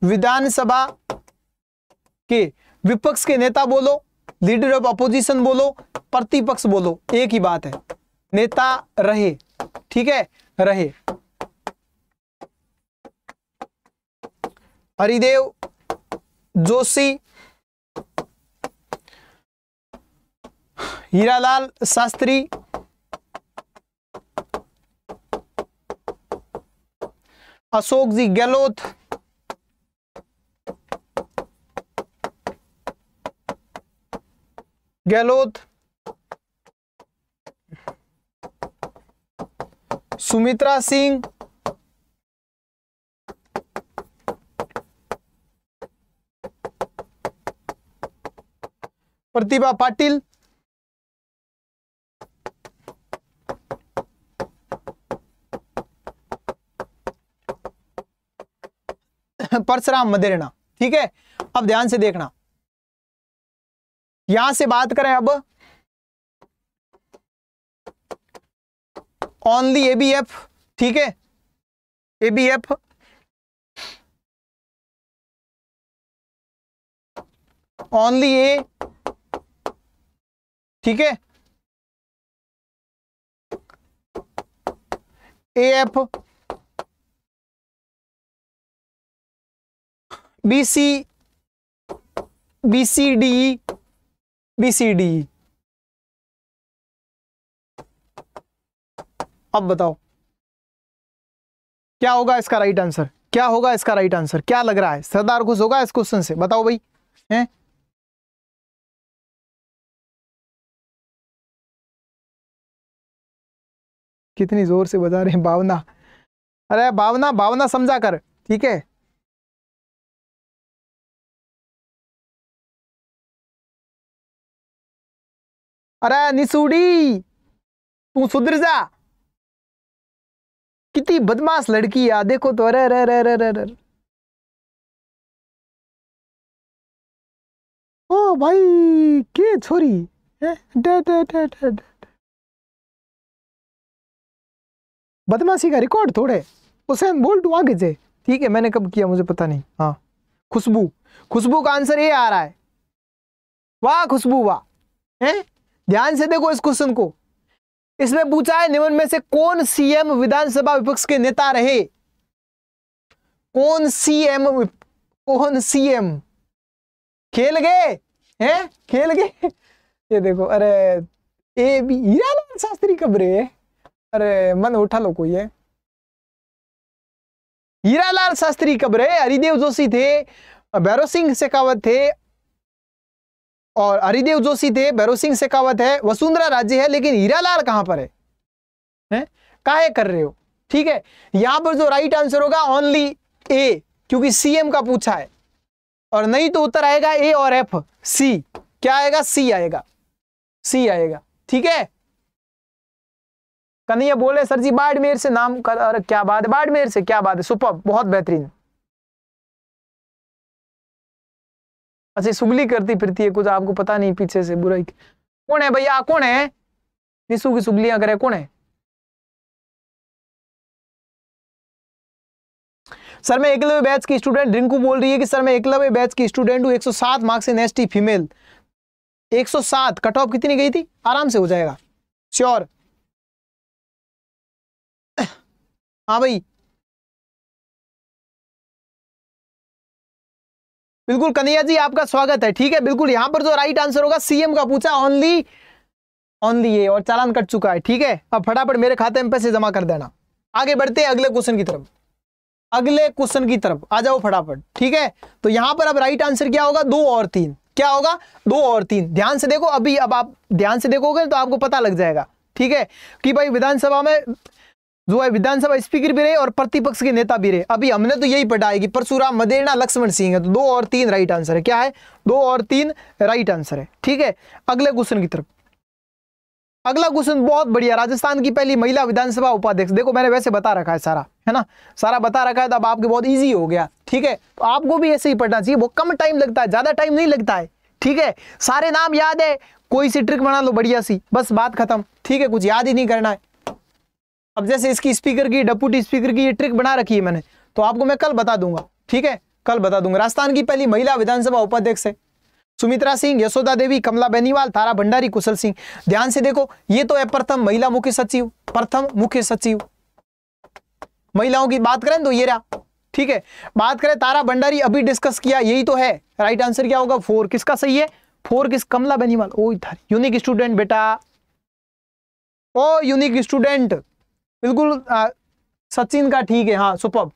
विधानसभा के विपक्ष के नेता बोलो लीडर ऑफ अपोजिशन बोलो प्रतिपक्ष बोलो एक ही बात है नेता रहे ठीक है रहे हरिदेव जोशी हीरालाल शास्त्री अशोक जी गहलोत गहलोत सुमित्रा सिंह प्रतिभा पाटिल परशुराम मदेरना ठीक है अब ध्यान से देखना यहां से बात करें अब ओनली एबीएफ ठीक है एबीएफ ओनली ए ठीक है A F B C B C D B C D अब बताओ क्या होगा इसका राइट आंसर क्या होगा इसका राइट आंसर क्या लग रहा है सरदार खुश होगा इस क्वेश्चन से बताओ भाई हैं कितनी जोर से बजा रहे हैं भावना अरे भावना भावना समझा कर ठीक है अरे निसूडी तू सुधर जा कितनी बदमाश लड़की है देखो तो अरे अरे अरे अरे अरे ओ भाई के छोरी बदमाशी का रिकॉर्ड थोड़े बोल बोल्ट आगे जे ठीक है मैंने कब किया मुझे पता नहीं हाँ खुशबू खुशबू का आंसर ये आ रहा है वाह खुशबू वाह ध्यान से देखो इस क्वेश्चन को इसमें पूछा है निम्न में से कौन सीएम विधानसभा विपक्ष के नेता रहे कौन सीएम कौन सीएम खेल गए हैं खेल गए ये देखो अरे ए बी शास्त्री कबरे अरे मन उठा लो कोई है हीरालाल शास्त्री कबरे हरिदेव जोशी थे भैरव सिंह शेखावत थे और हरिदेव जोशी थे भैरव सिंह शेखावत है वसुंधरा राज्य है लेकिन हीरालाल कहां पर है, है? काहे कर रहे हो ठीक है यहां पर जो राइट आंसर होगा ओनली ए क्योंकि सीएम का पूछा है और नहीं तो उत्तर आएगा ए और एफ सी क्या आएगा सी आएगा सी आएगा ठीक है कन्हैया बोले सर जी बाड़मेर से नाम कर, और क्या बात है बाड़मेर से क्या बात है सुपर बहुत बेहतरीन अच्छी सुगली करती फिरती है कुछ आपको पता नहीं पीछे से बुराई कौन है भैया कौन है निशु की सुगलियां करे कौन है सर मैं एकलव्य बैच की स्टूडेंट रिंकू बोल रही है कि सर मैं एकलव्य बैच की स्टूडेंट हूँ 107 मार्क्स इन एसटी फीमेल 107 कट ऑफ कितनी गई थी आराम से हो जाएगा श्योर हाँ भाई बिल्कुल कन्हैया जी आपका स्वागत है ठीक है बिल्कुल यहां पर जो राइट आंसर होगा सीएम का पूछा ओनली ओनली दिए और चालान कट चुका है ठीक है अब फटाफट मेरे खाते में पैसे जमा कर देना आगे बढ़ते हैं अगले क्वेश्चन की तरफ अगले क्वेश्चन की तरफ आ जाओ फटाफट ठीक है तो यहां पर अब राइट आंसर क्या होगा दो और तीन क्या होगा दो और तीन ध्यान से देखो अभी अब आप ध्यान से देखोगे तो आपको पता लग जाएगा ठीक है कि भाई विधानसभा में जो है विधानसभा स्पीकर भी रहे और प्रतिपक्ष के नेता भी रहे अभी हमने तो यही पढ़ा है कि परशुराम मदेरना लक्ष्मण सिंह है तो दो और तीन राइट आंसर है क्या है दो और तीन राइट आंसर है ठीक है अगले क्वेश्चन की तरफ अगला क्वेश्चन बहुत बढ़िया राजस्थान की पहली महिला विधानसभा उपाध्यक्ष देखो मैंने वैसे बता रखा है सारा है ना सारा बता रखा है तो अब आपके बहुत ईजी हो गया ठीक है तो आपको भी ऐसे ही पढ़ना चाहिए वो कम टाइम लगता है ज़्यादा टाइम नहीं लगता है ठीक है सारे नाम याद है कोई सी ट्रिक बना लो बढ़िया सी बस बात खत्म ठीक है कुछ याद ही नहीं करना है अब जैसे इसकी स्पीकर की डपूटी स्पीकर की ये ट्रिक बना रखी है मैंने तो आपको मैं कल बता दूंगा ठीक है कल बता दूंगा राजस्थान की पहली महिला विधानसभा उपाध्यक्ष है सुमित्रा सिंह यशोदा देवी कमला बेनीवाल तारा भंडारी कुशल सिंह ध्यान से देखो ये तो है प्रथम महिला मुख्य सचिव प्रथम मुख्य सचिव महिलाओं की बात करें तो ये रहा ठीक है बात करें तारा भंडारी अभी डिस्कस किया यही तो है राइट आंसर क्या होगा फोर किसका सही है फोर किस कमला बेनीवाल ओ यूनिक स्टूडेंट बेटा ओ यूनिक स्टूडेंट बिल्कुल सचिन का ठीक है हाँ सुपर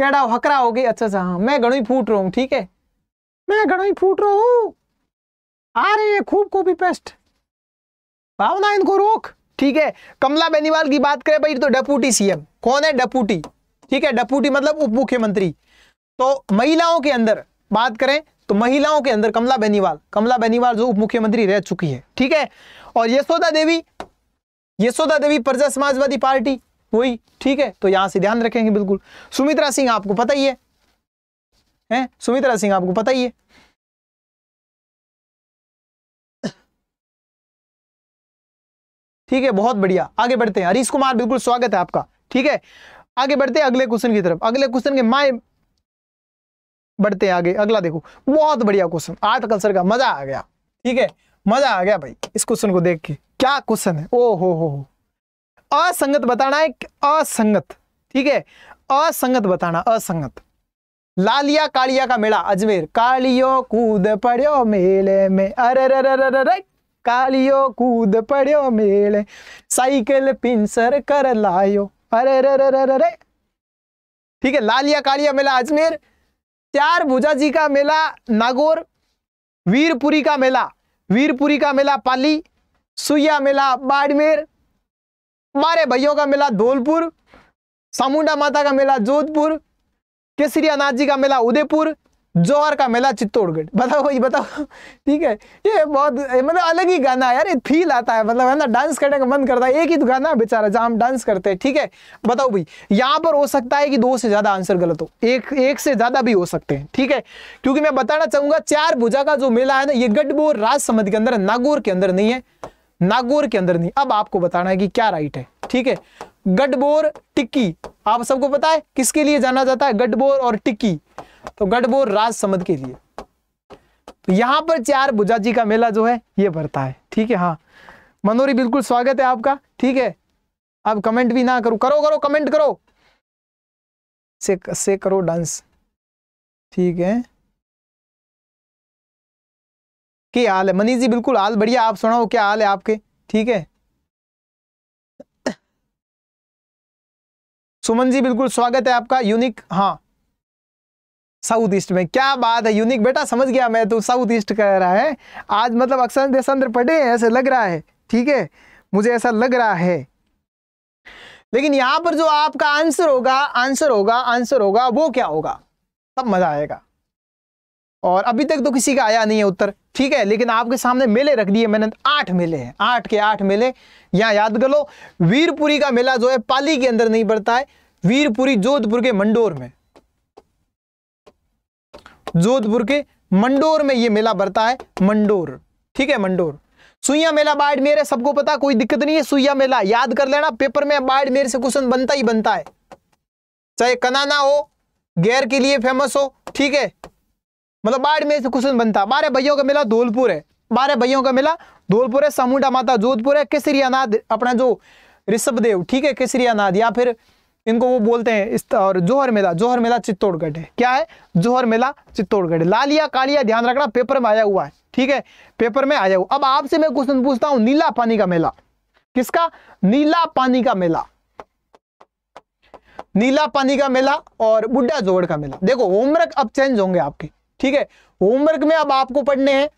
કેડા હકરા હોગી અચ્છા હા મેં ઘણું ફૂટ मैं घड़ो હે મેં ઘણું ફૂટ રહું अरे ये खूब कॉपी पेस्ट भावना इनको रोक ठीक है कमला बेनीवाल की बात करें भाई तो डेप्यूटी सीएम कौन है डेप्यूटी ठीक है डेप्यूटी मतलब उप मुख्यमंत्री तो महिलाओं के अंदर बात करें तो महिलाओं के अंदर कमला बेनीवाल कमला बेनीवाल जो उप मुख्यमंत्री रह चुकी है ठीक है और यशोदा देवी यशोदा देवी प्रजा समाजवादी पार्टी वही ठीक है तो यहां से ध्यान रखेंगे बिल्कुल सुमित्रा सिंह आपको पता ही है हैं सुमित्रा सिंह आपको पता ही है ठीक है बहुत बढ़िया आगे बढ़ते हैं हरीश कुमार बिल्कुल स्वागत है आपका ठीक है आगे बढ़ते हैं अगले क्वेश्चन की तरफ अगले क्वेश्चन के माए बढ़ते हैं आगे अगला देखो बहुत बढ़िया क्वेश्चन आर्ट कल्चर का मजा आ गया ठीक है मजा आ गया भाई इस क्वेश्चन को देख के क्या क्वेश्चन है ओ हो हो असंगत बताना है असंगत ठीक है असंगत बताना असंगत लालिया कालिया का मेला अजमेर कालियो कूद पड़ो मेले में अरे रे रे रे रे कालियो कूद पड़ो मेले साइकिल पिंसर कर लायो अरे रे रे रे रे ठीक है लालिया कालिया मेला अजमेर चार भुजा जी का मेला नागौर वीरपुरी का मेला वीरपुरी का मेला पाली सुइया मेला बाड़मेर मारे भैयों का मेला धौलपुर सामुंडा माता का मेला जोधपुर केसरिया नाथ जी का मेला उदयपुर जोहर का मेला चित्तौड़गढ़ बताओ भाई बताओ ठीक है ये बहुत मतलब अलग ही गाना है यार ये फील आता है मतलब है ना डांस करने का मन करता है एक ही तो गाना बेचारा जहाँ हम डांस करते हैं ठीक है बताओ भाई यहाँ पर हो सकता है कि दो से ज्यादा आंसर गलत हो एक एक से ज्यादा भी हो सकते हैं ठीक है क्योंकि मैं बताना चाहूंगा चार भुजा का जो मेला है ना ये गढ़बोर राजसमंद के अंदर नागौर के अंदर नहीं है नागौर के अंदर नहीं अब आपको बताना है कि क्या राइट है ठीक है गडबोर टिक्की आप सबको पता है किसके लिए जाना जाता है गडबोर और टिक्की तो गडबोर राजसमंद के लिए तो यहां पर चार भुजा का मेला जो है ये भरता है ठीक है हाँ मनोरी बिल्कुल स्वागत है आपका ठीक है अब कमेंट भी ना करो करो करो कमेंट करो से से करो डांस ठीक है के हाल है मनीष जी बिल्कुल हाल बढ़िया आप सुनाओ क्या हाल है आपके ठीक है सुमन जी बिल्कुल स्वागत है आपका यूनिक हाँ साउथ ईस्ट में क्या बात है यूनिक बेटा समझ गया मैं तो साउथ ईस्ट कह रहा है आज मतलब अक्सर देशांतर पटे हैं ऐसे लग रहा है ठीक है मुझे ऐसा लग रहा है लेकिन यहां पर जो आपका आंसर होगा आंसर होगा आंसर होगा वो क्या होगा तब मजा आएगा और अभी तक तो किसी का आया नहीं है उत्तर ठीक है लेकिन आपके सामने मेले रख दिए मैंने आठ मेले हैं आठ के आठ मेले यहाँ याद कर लो वीरपुरी का मेला जो है पाली के अंदर नहीं पड़ता है वीरपुरी जोधपुर के मंडोर में जोधपुर के मंडोर में ये मेला बढ़ता है मंडोर ठीक है मंडोर सुइया मेला बाड़मेर है सबको पता कोई दिक्कत नहीं है सुइया मेला याद कर लेना पेपर में बाड़मेर से क्वेश्चन बनता ही बनता है चाहे कनाना हो गैर के लिए फेमस हो ठीक है मतलब बाड़मेर से कुसुम बनता बारह भैयों का मेला धौलपुर है बारह भैयों का मेला धौलपुर है सामुंडा माता जोधपुर है केसरियानाथ अपना जो ऋषभदेव ठीक है नाद या फिर इनको वो बोलते हैं इस और जोहर मेला जोहर मेला चित्तौड़गढ़ है क्या है जोहर मेला चित्तौड़गढ़ लालिया कालिया ध्यान रखना पेपर में आया हुआ है ठीक है पेपर में आया हुआ अब आपसे मैं क्वेश्चन पूछता हूं नीला पानी का मेला किसका नीला पानी का मेला नीला पानी का मेला और बुढ़ा जोड़ का मेला देखो होमवर्क अब चेंज होंगे आपके ठीक है होमवर्क में अब आपको पढ़ने हैं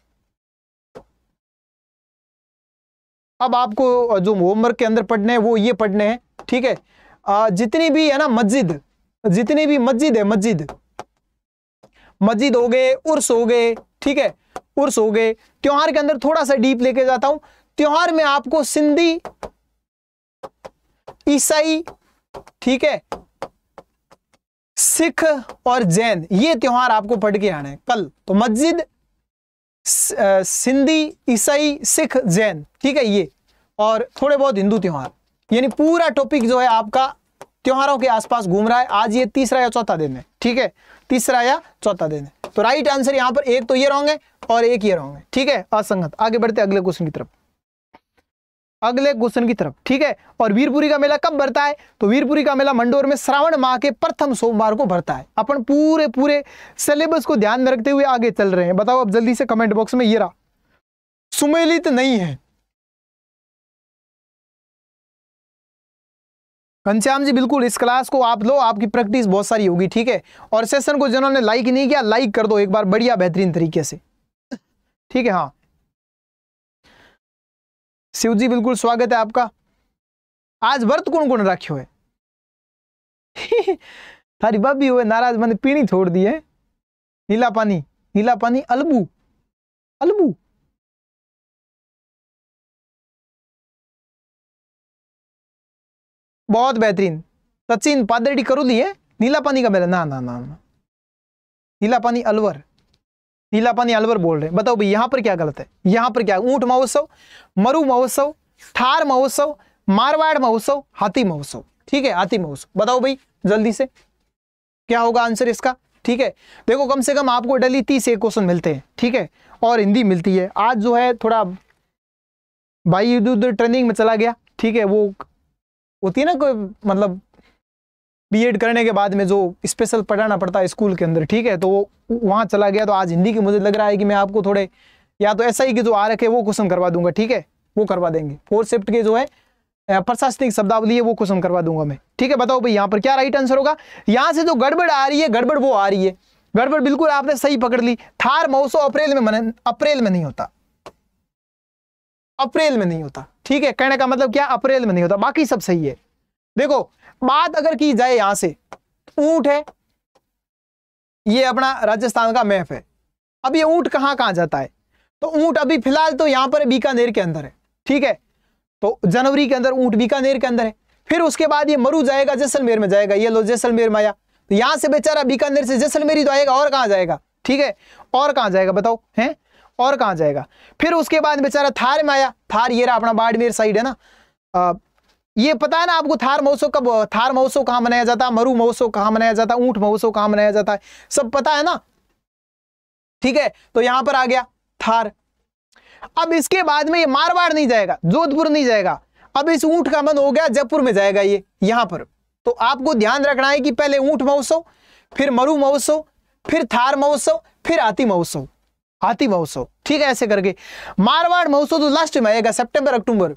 अब आपको जो होमवर्क के अंदर पढ़ने हैं वो ये पढ़ने हैं ठीक है आ, जितनी भी है ना मस्जिद जितनी भी मस्जिद है मस्जिद मस्जिद हो गए उर्स हो गए ठीक है उर्स हो गए त्योहार के अंदर थोड़ा सा डीप लेके जाता हूं त्योहार में आपको सिंधी ईसाई ठीक है सिख और जैन ये त्यौहार आपको पढ़ के आने कल तो मस्जिद सिंधी ईसाई सिख जैन ठीक है ये और थोड़े बहुत हिंदू त्यौहार यानी पूरा टॉपिक जो है आपका त्योहारों के आसपास घूम रहा है आज ये तीसरा या चौथा दिन है ठीक है तीसरा या चौथा दिन है तो राइट आंसर यहां पर एक तो ये रहोगे और एक ये रहोगे ठीक है असंगत आगे बढ़ते अगले क्वेश्चन की तरफ अगले क्वेश्चन की तरफ ठीक है और वीरपुरी का मेला कब भरता है तो वीरपुरी का मेला मंडोर में श्रावण माह के प्रथम सोमवार को भरता है अपन पूरे पूरे सिलेबस को ध्यान में रखते हुए आगे चल रहे हैं बताओ अब जल्दी से कमेंट बॉक्स में ये रहा सुमेलित नहीं है घनश्याम जी बिल्कुल इस क्लास को आप लो आपकी प्रैक्टिस बहुत सारी होगी ठीक है और सेशन को जिन्होंने लाइक नहीं किया लाइक कर दो एक बार बढ़िया बेहतरीन तरीके से ठीक है हाँ शिव जी बिल्कुल स्वागत है आपका आज व्रत कौन कौन रखे हुए हरी बाबी हुए नाराज मैंने पीणी छोड़ दी है नीला पानी नीला पानी अलबू अलबू बहुत बेहतरीन सचिन पादरडी करू दिए नीला पानी का मेरा ना ना ना नीला पानी अलवर नीला पानी अलवर बोल रहे हैं बताओ भाई यहाँ पर क्या गलत है यहाँ पर क्या ऊंट महोत्सव मरु महोत्सव थार महोत्सव मारवाड़ महोत्सव हाथी महोत्सव ठीक है हाथी महोत्सव बताओ भाई जल्दी से क्या होगा आंसर इसका ठीक है देखो कम से कम आपको डेली तीस एक क्वेश्चन मिलते हैं ठीक है और हिंदी मिलती है आज जो है थोड़ा भाई इधर उधर ट्रेनिंग में चला गया ठीक है वो होती है ना कोई मतलब बीएड करने के बाद में जो स्पेशल पढ़ाना पड़ता है स्कूल के अंदर ठीक है तो वो वहाँ चला गया तो आज हिंदी की मुझे लग रहा है कि मैं आपको थोड़े या तो ऐसा ही कि जो आ रखे वो क्वेश्चन करवा दूंगा ठीक है वो करवा देंगे फोर्थ शिफ्ट के जो है प्रशासनिक शब्दावली है वो क्वेश्चन करवा दूंगा मैं ठीक है बताओ भाई यहाँ पर क्या राइट आंसर होगा यहाँ से जो गड़बड़ आ रही है गड़बड़ वो आ रही है गड़बड़ बिल्कुल आपने सही पकड़ ली थार महोत्सव अप्रैल में अप्रैल में नहीं होता अप्रैल में नहीं होता ठीक है कहने का मतलब क्या अप्रैल में नहीं होता बाकी सब सही है देखो बात अगर की जाए यहां से ऊंट है ये अपना राजस्थान का मैप है अब ये ऊंट कहां कहां जाता है तो ऊंट अभी फिलहाल तो यहां पर बीकानेर के अंदर है ठीक है तो जनवरी के अंदर ऊंट बीकानेर के अंदर है फिर उसके बाद ये मरु जाएगा जैसलमेर में जाएगा ये लो जैसलमेर में आया तो यहां से बेचारा बीकानेर से जैसलमेर ही तो आएगा और कहां जाएगा ठीक है और कहां जाएगा बताओ है और कहां जाएगा फिर उसके बाद बेचारा थार में आया थार ये रहा अपना बाड़मेर साइड है ना ये पता है ना आपको थार महोत्सव कब थार महोत्सव कहा मनाया जाता है मरु महोत्सव कहां मनाया जाता है ऊंट महोत्सव कहां मनाया जाता है सब पता है ना ठीक है तो यहां पर आ गया थार अब इसके बाद में ये मारवाड़ नहीं जाएगा जोधपुर नहीं जाएगा अब इस ऊंट का मन हो गया जयपुर में जाएगा ये यहां पर तो आपको ध्यान रखना है कि पहले ऊंट महोत्सव फिर मरु महोत्सव फिर थार महोत्सव फिर आती महोत्सव आती महोत्सव ठीक है ऐसे करके मारवाड़ महोत्सव तो लास्ट में आएगा सेप्टेंबर अक्टूबर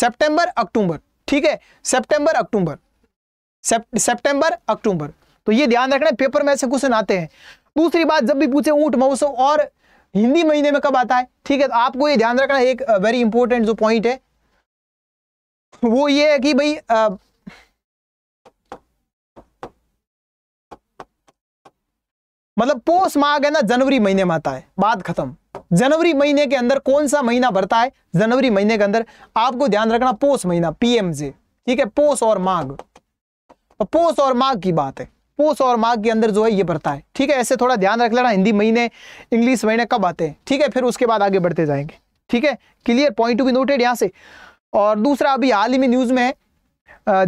सेप्टेंबर अक्टूबर ठीक है सेप्टेंबर अक्टूबर सेप्टेंबर अक्टूबर तो ये ध्यान रखना पेपर में ऐसे क्वेश्चन आते हैं दूसरी बात जब भी पूछे ऊंट महोत्सव और हिंदी महीने में कब आता है ठीक है तो आपको ये ध्यान रखना एक वेरी इंपॉर्टेंट जो पॉइंट है वो ये है कि भाई मतलब पोष माघ है ना जनवरी महीने में आता है बात खत्म जनवरी महीने के अंदर कौन सा महीना भरता है जनवरी महीने के अंदर आपको ध्यान रखना पोष महीना पीएमजे ठीक है पोष और माघ तो पोष और माघ की बात है पोष और माघ के अंदर जो है ये भरता है ठीक है ऐसे थोड़ा ध्यान रख लेना हिंदी महीने इंग्लिश महीने कब आते हैं ठीक है फिर उसके बाद आगे बढ़ते जाएंगे ठीक है clear point to be noted यहाँ से और दूसरा अभी हाल ही में न्यूज में है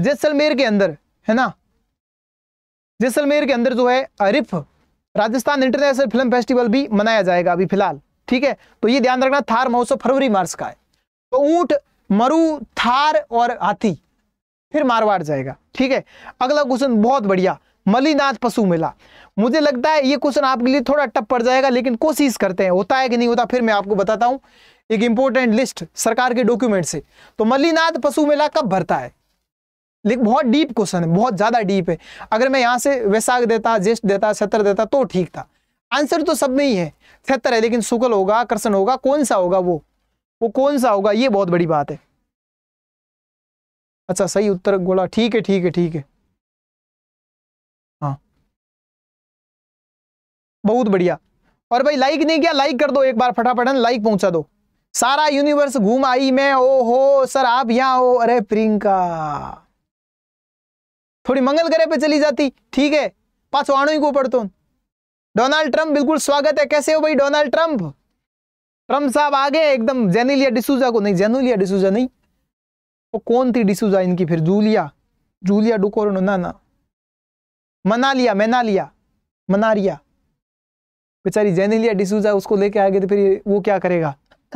जैसलमेर के अंदर है ना जैसलमेर के अंदर जो है RIFF Rajasthan international film festival भी मनाया जाएगा अभी फिलहाल ठीक है तो ये ध्यान रखना थार महोत्सव फरवरी मार्च का है तो ऊंट मरु थार और हाथी फिर मारवाड़ जाएगा ठीक है अगला क्वेश्चन बहुत बढ़िया मलिनाथ पशु मेला मुझे लगता है ये क्वेश्चन आपके लिए थोड़ा टप पड़ जाएगा लेकिन कोशिश करते हैं होता है कि नहीं होता फिर मैं आपको बताता हूँ एक इंपॉर्टेंट लिस्ट सरकार के डॉक्यूमेंट से तो मल्लीनाथ पशु मेला कब भरता है लेकिन बहुत डीप क्वेश्चन है बहुत ज़्यादा डीप है अगर मैं यहाँ से वैसाख देता ज्येष्ठ देता सत्तर देता तो ठीक था आंसर तो सब नहीं है छत्र है लेकिन शुक्ल होगा कृष्ण होगा कौन सा होगा वो वो कौन सा होगा ये बहुत बड़ी बात है अच्छा सही उत्तर गोला ठीक है ठीक है ठीक है हाँ बहुत बढ़िया और भाई लाइक नहीं किया लाइक कर दो एक बार फटाफट लाइक पहुंचा दो सारा यूनिवर्स घूम आई मैं ओ हो सर आप यहाँ हो अरे प्रियंका थोड़ी मंगल ग्रह पे चली जाती ठीक है पाँच आणु को पड़तो डोनाल्ड ट्रंप बिल्कुल स्वागत है कैसे हो भाई डोनाल्ड ट्रंप ट्रंप साहब आ गए एकदम जेनिलिया डिसूजा को नहीं जेनुलिया डिसूजा नहीं वो कौन थी डिसूजा इनकी फिर जूलिया जूलिया डुकोरनो ना ना मनालिया मेनालिया मनारिया बेचारी जेनिलिया डिसूजा उसको लेके आ गए तो फिर वो क्या करेगा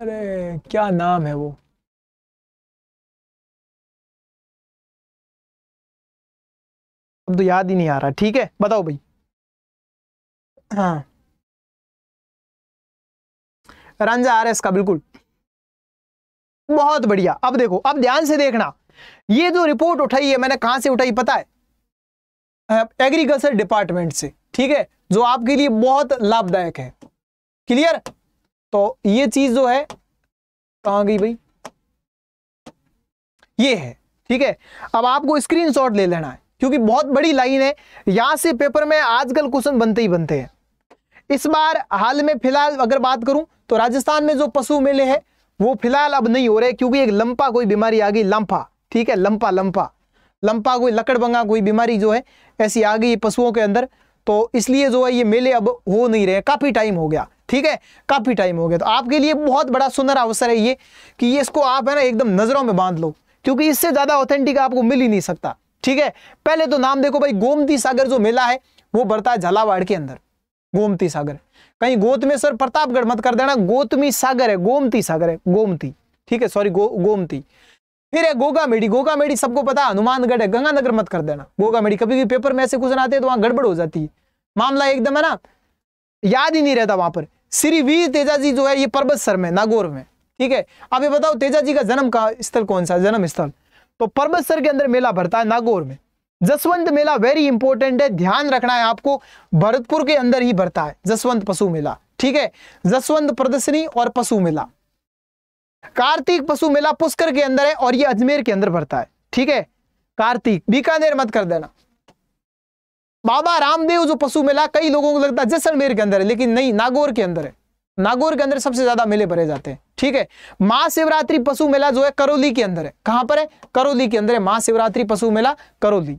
अरे क्या नाम है वो अब तो याद ही नहीं आ रहा ठीक है बताओ भाई हाँ रंजा आर एस का बिल्कुल बहुत बढ़िया अब देखो अब ध्यान से देखना ये जो रिपोर्ट उठाई है मैंने कहां से उठाई पता है एग्रीकल्चर डिपार्टमेंट से ठीक है जो आपके लिए बहुत लाभदायक है क्लियर तो ये चीज जो है कहां गई भाई ये है ठीक है अब आपको स्क्रीनशॉट ले लेना है क्योंकि बहुत बड़ी लाइन है यहां से पेपर में आजकल क्वेश्चन बनते ही बनते हैं इस बार हाल में फिलहाल अगर बात करूं तो राजस्थान में जो पशु मेले हैं वो फिलहाल अब नहीं हो रहे क्योंकि एक लंपा कोई बीमारी आ गई लंपा ठीक है लंपा लंपा लंपा कोई लकड़बंगा कोई बीमारी जो है ऐसी आ गई पशुओं के अंदर तो इसलिए जो है ये मेले अब हो नहीं रहे काफ़ी टाइम हो गया ठीक है काफ़ी टाइम हो गया तो आपके लिए बहुत बड़ा सुंदर अवसर है ये कि इसको आप है ना एकदम नज़रों में बांध लो क्योंकि इससे ज़्यादा ऑथेंटिक आपको मिल ही नहीं सकता ठीक है पहले तो नाम देखो भाई गोमती सागर जो मेला है वो बढ़ता है झालावाड़ के अंदर गोमती सागर कहीं गोत में सर प्रतापगढ़ मत कर देना गोतमी सागर है गोमती सागर है गोमती ठीक है सॉरी गो गोमती फिर है गोगा मेडी गोगा मेडी सबको पता हनुमानगढ़ है गंगानगर मत कर देना गोगा मेडी कभी भी पेपर में ऐसे क्वेश्चन आते हैं तो वहां गड़बड़ हो जाती है मामला एकदम है ना याद ही नहीं रहता वहां पर श्री वीर तेजाजी जो है ये पर्वत सर में नागौर में ठीक है अब ये बताओ तेजाजी का जन्म का स्थल कौन सा जन्म स्थल तो परमेश्वर के अंदर मेला भरता है नागौर में जसवंत मेला वेरी इंपॉर्टेंट है ध्यान रखना है आपको भरतपुर के अंदर ही भरता है जसवंत पशु मेला ठीक है जसवंत प्रदर्शनी और पशु मेला कार्तिक पशु मेला पुष्कर के अंदर है और ये अजमेर के अंदर भरता है ठीक है कार्तिक बीकानेर मत कर देना बाबा रामदेव जो पशु मेला कई लोगों को लगता है जैसलमेर के अंदर है लेकिन नहीं नागौर के अंदर है नागौर के अंदर सबसे ज्यादा मेले भरे जाते हैं ठीक है महाशिवरात्रि पशु मेला जो है करौली के अंदर है कहां पर है करौली के अंदर है महाशिवरात्रि पशु मेला करौली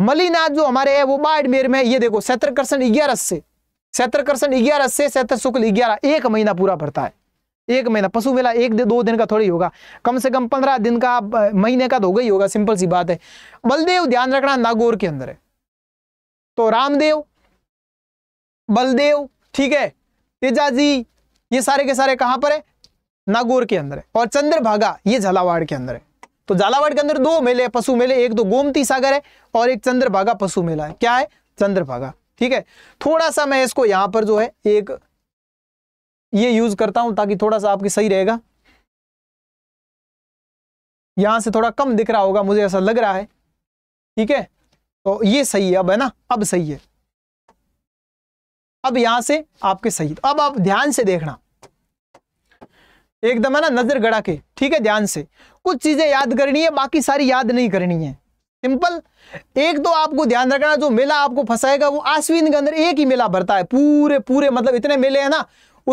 मलिनाथ जो हमारे है वो बाड़मेर में ये देखो सत्र कर्षण ग्यारह से सत्र कर्षण ग्यारह से सत्र शुक्ल ग्यारह एक महीना पूरा पड़ता है एक महीना पशु मेला एक दो दिन का थोड़ी होगा कम से कम पंद्रह दिन का महीने का तो होगा ही होगा सिंपल सी बात है बलदेव ध्यान रखना नागौर के अंदर है तो रामदेव बलदेव ठीक है तेजाजी ये सारे के सारे कहां पर है नागौर के अंदर है और चंद्रभागा ये झालावाड़ के अंदर है तो झालावाड़ के अंदर दो मेले है पशु मेले एक दो तो गोमती सागर है और एक चंद्रभागा पशु मेला है क्या है चंद्रभागा ठीक है थोड़ा सा मैं इसको यहां पर जो है एक ये यूज करता हूं ताकि थोड़ा सा आपके सही रहेगा यहां से थोड़ा कम दिख रहा होगा मुझे ऐसा लग रहा है ठीक है तो ये सही है अब है ना अब सही है अब यहां से आपके सही अब आप ध्यान से देखना एकदम है ना नजर गड़ा के ठीक है ध्यान से कुछ चीजें याद करनी है बाकी सारी याद नहीं करनी है सिंपल एक तो आपको ध्यान रखना जो मेला आपको फंसाएगा वो आश्विन के अंदर एक ही मेला भरता है पूरे पूरे मतलब इतने मेले हैं ना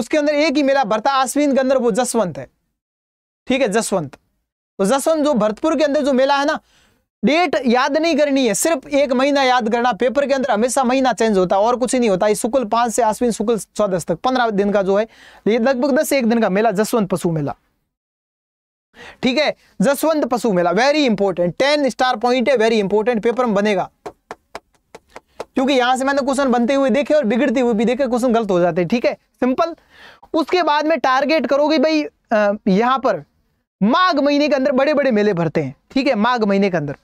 उसके अंदर एक ही मेला भरता है आश्विन के अंदर वो जसवंत है ठीक है जसवंत तो जसवंत जो भरतपुर के अंदर जो मेला है ना डेट याद नहीं करनी है सिर्फ एक महीना याद करना पेपर के अंदर हमेशा महीना चेंज होता है और कुछ ही नहीं होता है शुक्ल पांच से आश्विन शुक्ल चौदह तक पंद्रह दिन का जो है ये लगभग दस एक दिन का मेला जसवंत पशु मेला ठीक है जसवंत पशु मेला very important ten star point है वेरी इंपॉर्टेंट पेपर में बनेगा क्योंकि यहां से मैंने क्वेश्चन बनते हुए देखे और बिगड़ते हुए भी देखे क्वेश्चन गलत हो जाते हैं ठीक है सिंपल उसके बाद में टारगेट करोगे भाई यहां पर माघ महीने के अंदर बड़े बड़े मेले भरते हैं ठीक है माघ महीने के अंदर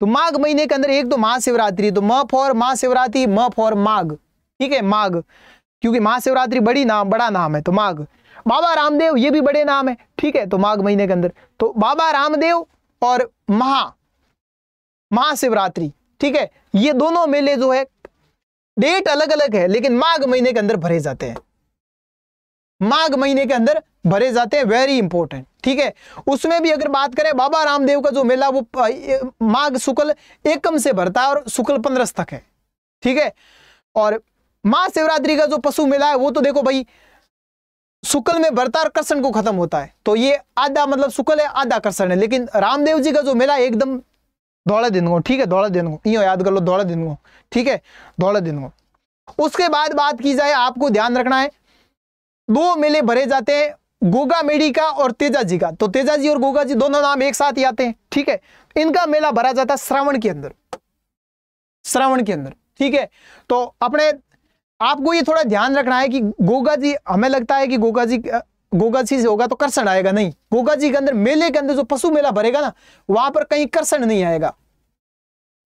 तो माघ महीने के अंदर एक तो महाशिवरात्रि तो म फॉर महाशिवरात्रि म फॉर माघ ठीक है माघ क्योंकि महाशिवरात्रि बड़ी नाम बड़ा नाम है तो माघ बाबा रामदेव ये भी बड़े नाम है ठीक है तो माघ महीने के अंदर तो बाबा रामदेव और महा महाशिवरात्रि ठीक है ये दोनों मेले जो है डेट अलग अलग है लेकिन माघ महीने के अंदर भरे जाते हैं माघ महीने के अंदर भरे जाते हैं वेरी इंपॉर्टेंट ठीक है उसमें भी अगर बात करें बाबा रामदेव का जो मेला वो माघ शुक्ल एकम से भरता है और शुक्ल पंद्रह तक है ठीक है और महाशिवरात्रि का जो पशु मेला है वो तो देखो भाई शुक्ल में भरता और कर्षण को खत्म होता है तो ये आधा मतलब शुक्ल है आधा कर्षण है लेकिन रामदेव जी का जो मेला एकदम दौड़े दिन को ठीक है दौड़े दिन को यो याद कर लो दौड़े दिन को ठीक है दौड़े दिन को उसके बाद बात की जाए आपको ध्यान रखना है दो मेले भरे जाते हैं गोगा मेडी का और तेजा जी का तो तेजा जी और गोगा जी दोनों नाम एक साथ ही आते हैं ठीक है इनका मेला भरा जाता है श्रावण के अंदर श्रावण के अंदर ठीक है तो अपने आपको ये थोड़ा ध्यान रखना है कि गोगा जी हमें लगता है कि गोगा जी गोगा जी से होगा तो कर्षण आएगा नहीं गोगा जी के अंदर मेले के अंदर जो पशु मेला भरेगा ना वहां पर कहीं कर्षण नहीं आएगा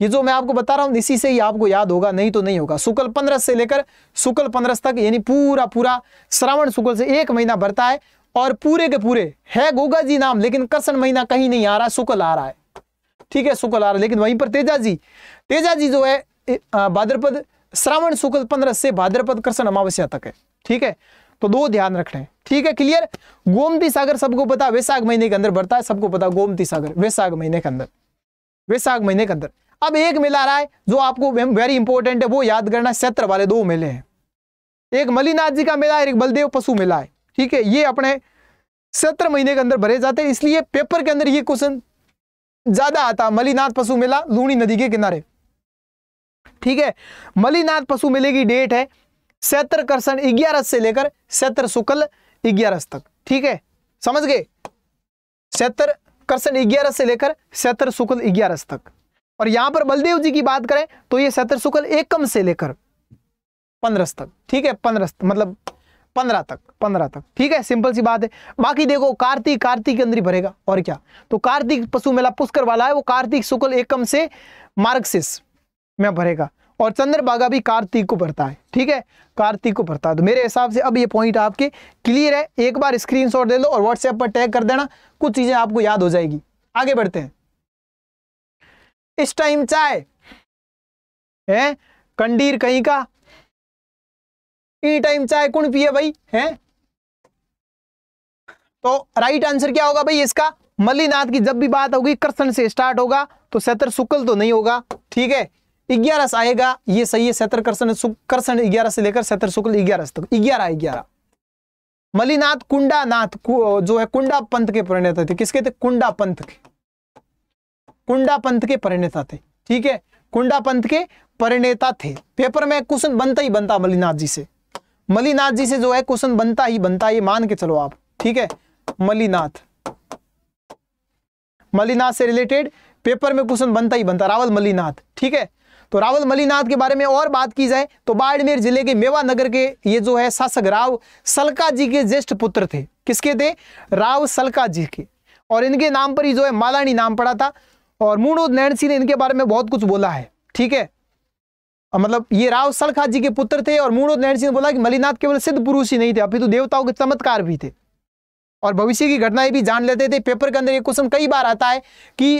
ये जो मैं आपको बता रहा हूं इसी से ही आपको याद होगा नहीं तो नहीं होगा शुक्ल पंद्रह से लेकर शुक्ल पंद्रह तक यानी पूरा पूरा श्रावण शुक्ल से एक महीना भरता है और पूरे के पूरे है गोगा जी नाम लेकिन कर्सन महीना कहीं नहीं आ रहा शुक्ल आ रहा है ठीक है शुक्ल आ रहा है लेकिन वहीं पर तेजा जी तेजा जी जो है भाद्रपद श्रावण शुक्ल पंद्रह से भाद्रपद कृष्ण अमावस्या तक है ठीक है तो दो ध्यान रखना है ठीक है क्लियर गोमती सागर सबको पता वैसाख महीने के अंदर बढ़ता है सबको पता गोमती सागर वैसाख महीने के अंदर वैसाख महीने के अंदर अब एक मिला रहा है जो आपको वेरी इंपॉर्टेंट है वो याद करना क्षेत्र वाले दो मेले हैं एक मलिनाथ जी का मेला है एक बलदेव पशु मेला है ठीक है ये अपने सत्र महीने के अंदर भरे जाते हैं इसलिए पेपर के अंदर ये क्वेश्चन ज्यादा आता मलिनाथ पशु मेला लूणी नदी के किनारे ठीक है मलिनाथ पशु मेले की डेट है सत्र कर्षण ग्यारह से लेकर सत्र शुक्ल ग्यारह तक ठीक है समझ गए सत्र कर्षण ग्यारह से लेकर सत्र शुक्ल ग्यारह तक और यहां पर बलदेव जी की बात करें तो ये सत्र शुक्ल एकम से लेकर पंद्रह तक ठीक है पंद्रह मतलब पंद्रह तक पंद्रह तक ठीक है सिंपल सी बात है बाकी देखो कार्तिक कार्तिक के अंदर ही भरेगा और क्या तो कार्तिक पशु मेला पुष्कर वाला है वो कार्तिक शुक्ल एकम से मार्क्सिस में भरेगा और चंद्रभागा भी कार्तिक को भरता है ठीक है कार्तिक को भरता है तो मेरे हिसाब से अब ये पॉइंट आपके क्लियर है एक बार स्क्रीनशॉट दे लो और व्हाट्सएप पर टैग कर देना कुछ चीज़ें आपको याद हो जाएगी आगे बढ़ते हैं इस टाइम चाय है कंडीर कहीं का ई टाइम चाय कौन पिए भाई है तो राइट आंसर क्या होगा भाई इसका मल्लीनाथ की जब भी बात होगी कृष्ण से स्टार्ट होगा तो सतर शुक्ल तो नहीं होगा ठीक है ग्यारह आएगा ये सही है सतर कर्षण कर्षण ग्यारह से लेकर सतर शुक्ल ग्यारह तक ग्यारह ग्यारह मलिनाथ कुंडा नाथ जो है कुंडा पंथ के प्रणेता थे किसके थे कुंडा पंथ के कुंडा पंथ के परिणेता थे ठीक है कुंडा पंथ के परिणेता थे पेपर में क्वेश्चन बनता ही बनता मलिनाथ जी से मलिनाथ जी से जो है क्वेश्चन बनता ही बनता ये मान के चलो आप ठीक है मलिनाथ मलिनाथ से रिलेटेड पेपर में क्वेश्चन बनता ही बनता रावल मलिनाथ ठीक है तो रावल मलिनाथ के बारे में और बात की जाए तो बाड़मेर जिले के मेवा नगर के ये जो है शासक राव सलका जी के ज्येष्ठ पुत्र थे किसके थे राव सलका जी के और इनके नाम पर ही जो है मालानी नाम पड़ा था और मूणोद नैन सिंह ने इनके बारे में बहुत कुछ बोला है ठीक है मतलब ये राव सड़खा जी के पुत्र थे और मूणोद नैन सिंह ने बोला कि मलिनाथ केवल सिद्ध पुरुष ही नहीं थे अपितु तो देवताओं के चमत्कार भी थे और भविष्य की घटनाएं भी जान लेते थे पेपर के अंदर ये क्वेश्चन कई बार आता है कि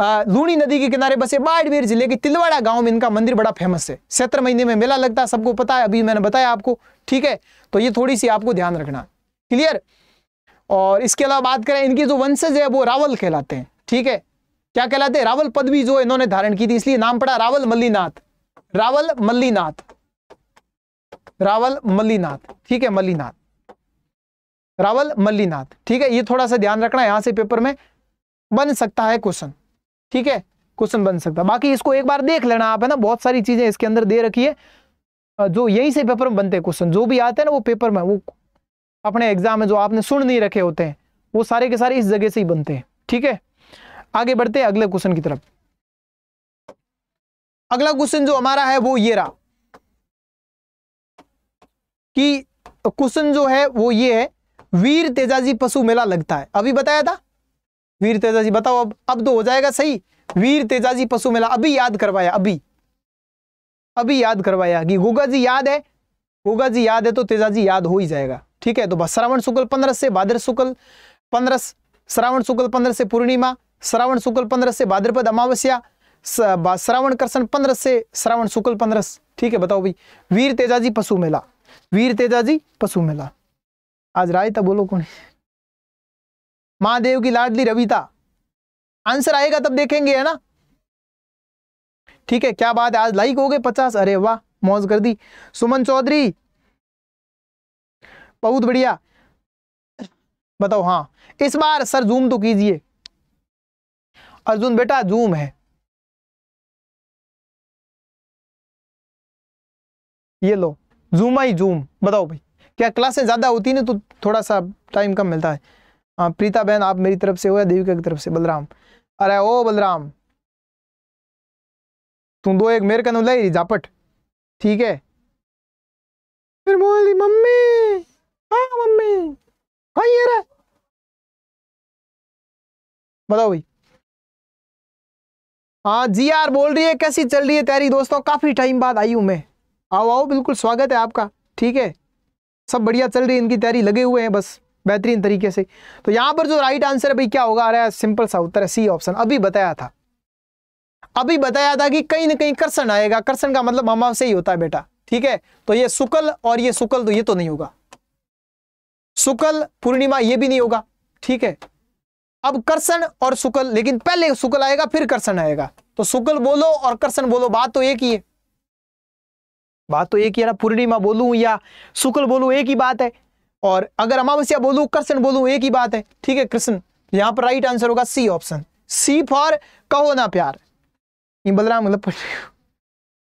लूणी नदी के किनारे बसे बाड़मेर जिले के तिलवाड़ा गांव में इनका मंदिर बड़ा फेमस है सत्र महीने में मेला लगता है सबको पता है अभी मैंने बताया आपको ठीक है तो ये थोड़ी सी आपको ध्यान रखना क्लियर और इसके अलावा बात करें इनकी जो वंशज है वो रावल कहलाते हैं ठीक है क्या कहलाते रावल पदवी जो इन्होंने धारण की थी इसलिए नाम पड़ा रावल मल्लीनाथ रावल मल्लीनाथ रावल मल्लीनाथ ठीक है मल्लीनाथ रावल मल्लीनाथ ठीक है ये थोड़ा सा ध्यान रखना यहां से पेपर में बन सकता है क्वेश्चन ठीक है क्वेश्चन बन सकता है बाकी इसको एक बार देख लेना आप है ना बहुत सारी चीजें इसके अंदर दे रखी है जो यहीं से पेपर में बनते हैं क्वेश्चन जो भी आते हैं ना वो पेपर में वो अपने एग्जाम में जो आपने सुन नहीं रखे होते हैं वो सारे के सारे इस जगह से ही बनते हैं ठीक है आगे बढ़ते हैं अगले क्वेश्चन की तरफ अगला क्वेश्चन जो हमारा है वो ये रहा कि क्वेश्चन जो है वो ये है वीर तेजाजी पशु मेला लगता है अभी बताया था वीर तेजाजी बताओ अब अब तो हो जाएगा सही वीर तेजाजी पशु मेला अभी याद करवाया अभी अभी याद करवाया कि गोगा जी याद है गोगा जी याद है तो तेजाजी याद हो ही जाएगा ठीक है तो बस श्रावण शुक्ल पंद्रह से भाद्र शुक्ल पंद्रह श्रावण शुक्ल पंद्रह से पूर्णिमा श्रावण शुक्ल पंद्रह से भाद्रपद अमावस्या श्रावण कर्सन पंद्रह से श्रावण शुक्ल पंद्रह ठीक है बताओ भाई वीर तेजाजी पशु मेला वीर तेजाजी पशु मेला आज राय था बोलो कौन महादेव की लाडली रविता आंसर आएगा तब देखेंगे है ना ठीक है क्या बात है आज लाइक हो गए पचास अरे वाह मौज कर दी सुमन चौधरी बहुत बढ़िया बताओ हाँ इस बार सर जूम तो कीजिए अर्जुन बेटा जूम है ये लो जूम आई जूम बताओ भाई क्या क्लासें ज़्यादा होती ना तो थोड़ा सा टाइम कम मिलता है हाँ प्रीता बहन आप मेरी तरफ से हो या देविका की तरफ से बलराम अरे ओ बलराम तू दो एक मेरे कहना ले जापट ठीक है फिर बोली मम्मी हाँ मम्मी हाँ ये रहा बताओ भाई हाँ जी आर बोल रही है कैसी चल रही है तैयारी दोस्तों काफ़ी टाइम बाद आई हूँ मैं आओ आओ बिल्कुल स्वागत है आपका ठीक है सब बढ़िया चल रही है इनकी तैयारी लगे हुए हैं बस बेहतरीन तरीके से तो यहाँ पर जो राइट आंसर है भाई क्या होगा आ रहा है सिंपल सा उत्तर है सी ऑप्शन अभी बताया था अभी बताया था कि कहीं ना कहीं कर्षण आएगा कर्षण का मतलब मामा से ही होता है बेटा ठीक है तो ये सुकल और ये सुकल तो ये तो नहीं होगा सुकल पूर्णिमा ये भी नहीं होगा ठीक है अब कर्षण और शुक्ल लेकिन पहले शुक्ल आएगा फिर कर्षण आएगा तो शुक्ल बोलो और कर्षण बोलो बात तो एक ही है बात तो एक ही है ना पूर्णिमा बोलू या शुक्ल बोलू एक ही बात है और अगर अमावस्या बोलू कर्षण बोलू एक ही बात है ठीक है कृष्ण यहां पर राइट आंसर होगा सी ऑप्शन सी फॉर कहो ना प्यार ये बलराम मतलब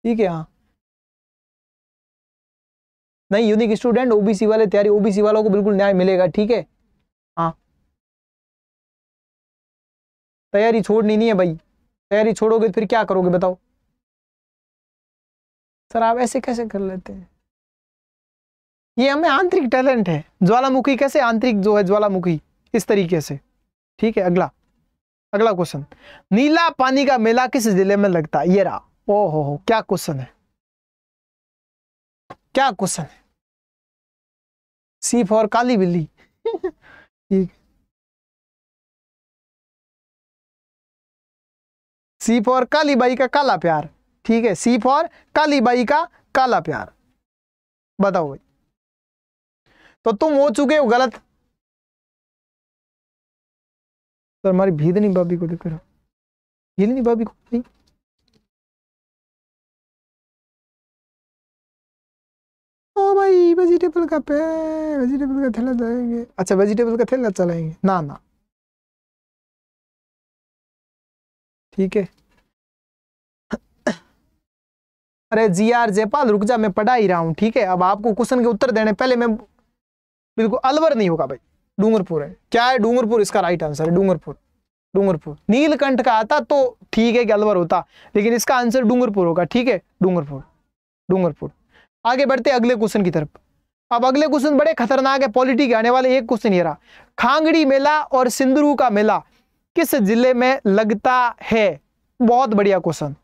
ठीक है हाँ नहीं यूनिक स्टूडेंट ओबीसी वाले तैयारी ओबीसी वालों को बिल्कुल न्याय मिलेगा ठीक है तैयारी छोड़नी नहीं है भाई तैयारी छोड़ोगे तो फिर क्या करोगे बताओ सर आप ऐसे कैसे कर लेते हैं ये हमें आंतरिक टैलेंट है ज्वालामुखी कैसे आंतरिक जो है ज्वालामुखी इस तरीके से ठीक है अगला अगला क्वेश्चन नीला पानी का मेला किस जिले में लगता है ये रहा ओ हो हो क्या क्वेश्चन है क्या क्वेश्चन है सी फॉर काली बिल्ली ठीक सी फॉर काली बाई का काला प्यार ठीक है सी फॉर काली बाई का काला प्यार बताओ भाई तो तुम हो चुके हो गलत तो हमारी भीदनी भाभी को देखो हो भाभी को नहीं ओ हाँ भाई वेजिटेबल का पे वेजिटेबल का थैला चलाएंगे अच्छा वेजिटेबल का थैला चलाएंगे ना ना ठीक है अरे जी आर जयपाल रुक जा मैं पढ़ा ही रहा हूँ ठीक है अब आपको क्वेश्चन के उत्तर देने पहले मैं बिल्कुल अलवर नहीं होगा भाई डूंगरपुर है क्या है डूंगरपुर इसका राइट आंसर है डूंगरपुर डूंगरपुर नीलकंठ का आता तो ठीक है कि अलवर होता लेकिन इसका आंसर डूंगरपुर होगा ठीक है डूंगरपुर डूंगरपुर आगे बढ़ते अगले क्वेश्चन की तरफ अब अगले क्वेश्चन बड़े खतरनाक है पॉलिटी के आने वाले एक क्वेश्चन ये रहा खांगड़ी मेला और सिंदरू का मेला किस जिले में लगता है बहुत बढ़िया क्वेश्चन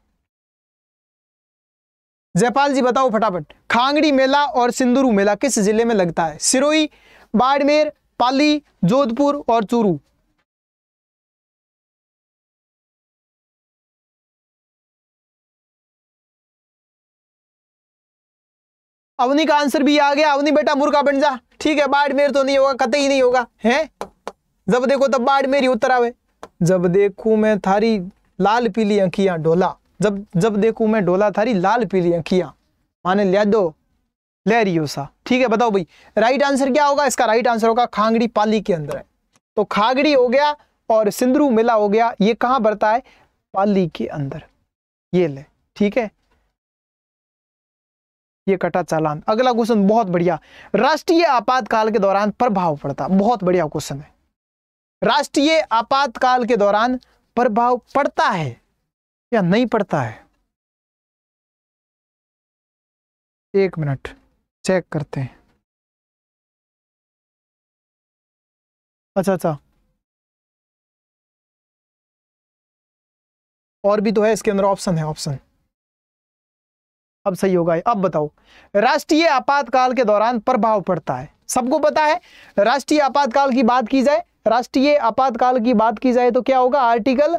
जयपाल जी बताओ फटाफट खांगड़ी मेला और सिंदूरू मेला किस जिले में लगता है सिरोही बाड़मेर पाली जोधपुर और चूरू अवनी का आंसर भी आ गया अवनी बेटा मुर्गा बन जा ठीक है बाड़मेर तो नहीं होगा कतई नहीं होगा है जब देखो तब बाड़मेर ही उत्तर आवे जब देखू मैं थारी लाल पीली अंखिया ढोला जब जब देखू मैं ढोला थारी लाल पीली अंखिया माने लिया दो लहरियोसा ठीक है बताओ भाई राइट आंसर क्या होगा इसका राइट आंसर होगा खांगड़ी पाली के अंदर है तो खागड़ी हो गया और सिंदरू मेला हो गया ये कहां बढ़ता है पाली के अंदर ये ले ठीक है ये कटा चालान अगला क्वेश्चन बहुत बढ़िया राष्ट्रीय आपातकाल के दौरान प्रभाव पड़ता बहुत बढ़िया क्वेश्चन है राष्ट्रीय आपातकाल के दौरान प्रभाव पड़ता है या नहीं पड़ता है एक मिनट चेक करते हैं अच्छा अच्छा और भी तो है इसके अंदर ऑप्शन है ऑप्शन अब सही होगा अब बताओ राष्ट्रीय आपातकाल के दौरान प्रभाव पड़ता है सबको पता है राष्ट्रीय आपातकाल की बात की जाए राष्ट्रीय आपातकाल की बात की जाए तो क्या होगा आर्टिकल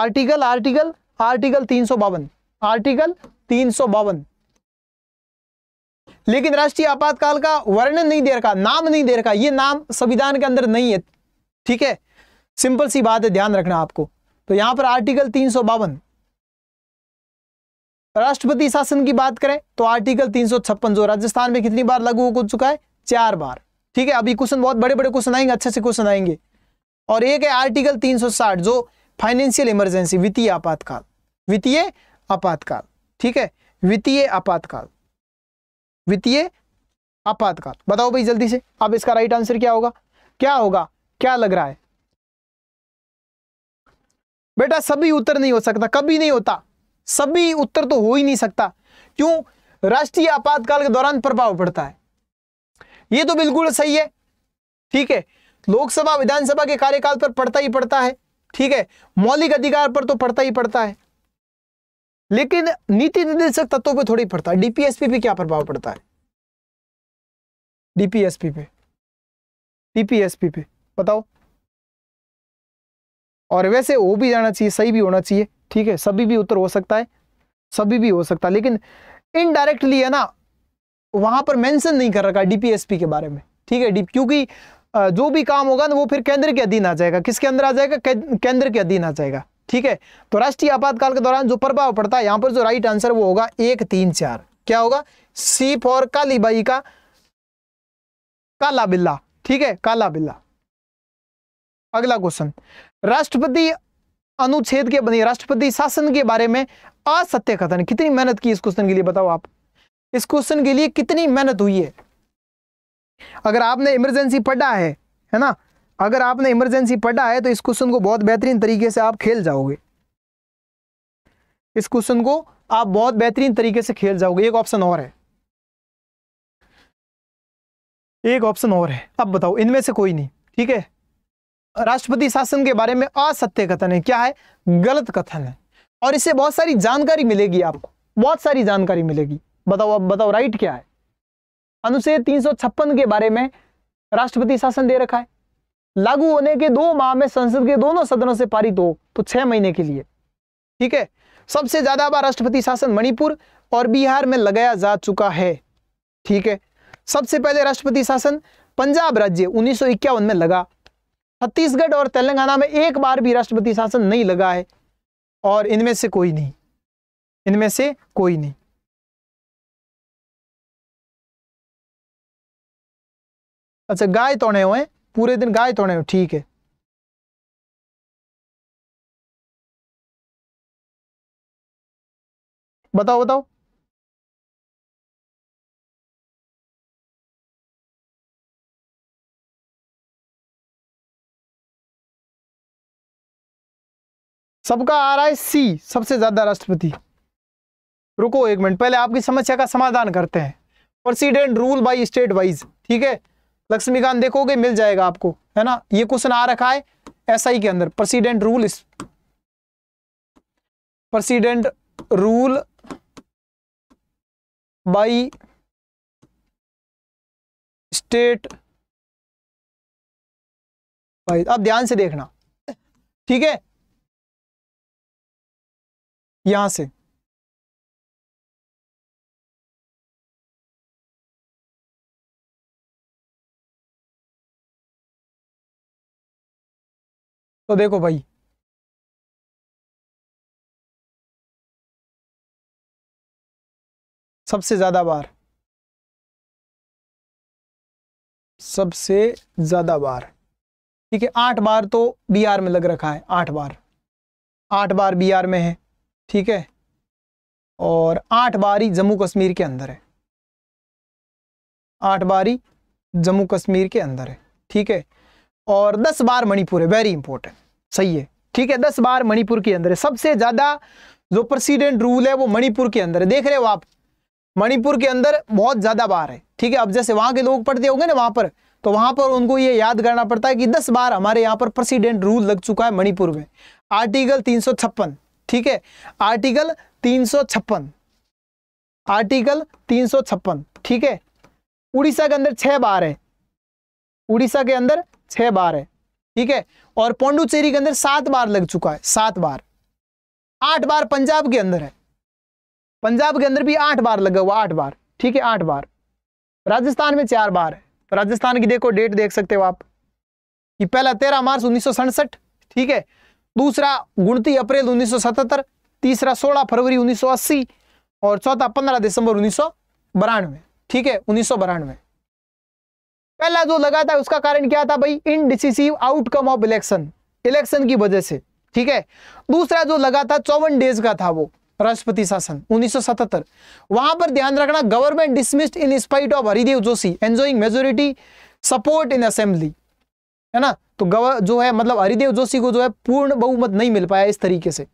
आर्टिकल आर्टिकल आर्टिकल तीन सौ बावन आर्टिकल तीन सौ बावन लेकिन राष्ट्रीय आपातकाल का वर्णन नहीं दे रखा नाम नहीं दे रखा ये नाम संविधान के अंदर नहीं है ठीक है सिंपल सी बात है ध्यान रखना आपको तो यहां पर आर्टिकल तीन सौ बावन राष्ट्रपति शासन की बात करें तो आर्टिकल तीन सौ छप्पन जो राजस्थान में कितनी बार लागू हो चुका है चार बार ठीक है अभी क्वेश्चन बहुत बड़े बड़े क्वेश्चन आएंगे अच्छे से क्वेश्चन आएंगे और एक है आर्टिकल 360 जो फाइनेंशियल इमरजेंसी वित्तीय आपातकाल वित्तीय आपातकाल ठीक है वित्तीय आपातकाल वित्तीय आपातकाल बताओ भाई जल्दी से अब इसका राइट आंसर क्या होगा क्या होगा क्या लग रहा है बेटा सभी उत्तर नहीं हो सकता कभी नहीं होता सभी उत्तर तो हो ही नहीं सकता क्यों राष्ट्रीय आपातकाल के दौरान प्रभाव पड़ता है ये तो बिल्कुल सही है ठीक है लोकसभा विधानसभा के कार्यकाल पर पड़ता ही पड़ता है ठीक है मौलिक अधिकार पर तो पड़ता ही पड़ता है लेकिन नीति निर्देशक तत्वों पे थोड़ी पड़ता है डीपीएसपी पे क्या प्रभाव पड़ता है डीपीएसपी पे डीपीएसपी पे बताओ और वैसे वो भी जाना चाहिए सही भी होना चाहिए ठीक है सभी भी उत्तर हो सकता है सभी भी हो सकता है लेकिन इनडायरेक्टली है ना वहां पर मेंशन नहीं कर रखा डीपीएसपी के बारे में ठीक है डी क्योंकि जो भी काम होगा ना वो फिर केंद्र के अधीन आ जाएगा किसके अंदर आ जाएगा केंद्र के अधीन आ जाएगा ठीक है तो राष्ट्रीय आपातकाल के दौरान जो प्रभाव पड़ता है यहां पर जो राइट आंसर वो होगा एक तीन चार क्या होगा सी फॉर कालीबाई का काला बिल्ला ठीक है काला बिल्ला अगला क्वेश्चन राष्ट्रपति अनुच्छेद के बने राष्ट्रपति शासन के बारे में असत्य कथन कितनी मेहनत की इस क्वेश्चन के लिए बताओ आप इस क्वेश्चन के लिए कितनी मेहनत हुई है अगर आपने इमरजेंसी पढ़ा है है ना अगर आपने इमरजेंसी पढ़ा है तो इस क्वेश्चन को बहुत बेहतरीन तरीके से आप खेल जाओगे इस क्वेश्चन को आप बहुत बेहतरीन तरीके से खेल जाओगे एक ऑप्शन और है एक ऑप्शन और है अब बताओ इनमें से कोई नहीं ठीक है राष्ट्रपति शासन के बारे में असत्य कथन है क्या है गलत कथन है और इससे बहुत सारी जानकारी मिलेगी आपको बहुत सारी जानकारी मिलेगी बताओ अब बताओ राइट क्या है अनुच्छेद तीन के बारे में राष्ट्रपति शासन दे रखा है लागू होने के दो माह में संसद के दोनों सदनों से पारित हो तो छह महीने के लिए ठीक है सबसे ज्यादा बार राष्ट्रपति शासन मणिपुर और बिहार में लगाया जा चुका है ठीक है सबसे पहले राष्ट्रपति शासन पंजाब राज्य उन्नीस में लगा छत्तीसगढ़ और तेलंगाना में एक बार भी राष्ट्रपति शासन नहीं लगा है और इनमें से कोई नहीं इनमें से कोई नहीं अच्छा गाय तोड़े हुए पूरे दिन गाय तोड़े हुए ठीक है बताओ बताओ सबका आ रहा है सी सबसे ज्यादा राष्ट्रपति रुको एक मिनट पहले आपकी समस्या का समाधान करते हैं president rule by state wise ठीक है लक्ष्मीकांत देखोगे मिल जाएगा आपको है ना ये क्वेश्चन आ रखा है एसआई के अंदर प्रेसिडेंट रूल इस प्रेसिडेंट रूल बाई स्टेट भाई अब ध्यान से देखना ठीक है यहां से तो देखो भाई सबसे ज़्यादा बार सबसे ज़्यादा बार ठीक है आठ बार तो बी आर में लग रखा है आठ बार आठ बार बी आर में है ठीक है और आठ बार ही जम्मू कश्मीर के अंदर है आठ बार ही जम्मू कश्मीर के अंदर है ठीक है और दस बार मणिपुर है वेरी इंपॉर्टेंट सही है ठीक है दस बार मणिपुर के अंदर है सबसे ज्यादा जो प्रेसिडेंट रूल है वो मणिपुर के अंदर है देख रहे हो आप मणिपुर के अंदर बहुत ज्यादा बार है ठीक है अब जैसे वहां के लोग पढ़ते होंगे ना वहां पर तो वहां पर उनको ये याद करना पड़ता है कि दस बार हमारे यहाँ पर प्रेसिडेंट रूल लग चुका है मणिपुर में आर्टिकल तीन ठीक है आर्टिकल तीन आर्टिकल तीन ठीक है उड़ीसा के अंदर छह बार है उड़ीसा के अंदर छह बार है ठीक है और पौंडुचेरी के अंदर सात बार लग चुका है सात बार आठ बार पंजाब के अंदर है पंजाब के अंदर भी आठ बार लगा हुआ आठ बार ठीक है आठ बार राजस्थान में चार बार है तो राजस्थान की देखो डेट देख सकते हो आप कि पहला तेरह मार्च उन्नीस ठीक है दूसरा उनतीस अप्रैल उन्नीस तीसरा सोलह फरवरी उन्नीस और चौथा पंद्रह दिसंबर उन्नीस ठीक है उन्नीस पहला जो लगा था उसका कारण क्या था भाई indecisive outcome of election election की वजह से ठीक है दूसरा जो लगा था चौवन डेज का था वो राष्ट्रपति शासन 1977 वहां पर ध्यान रखना government dismissed in spite of Haridev Joshi enjoying majority support in assembly है ना तो गवर जो है मतलब हरिदेव जोशी को जो है पूर्ण बहुमत नहीं मिल पाया इस तरीके से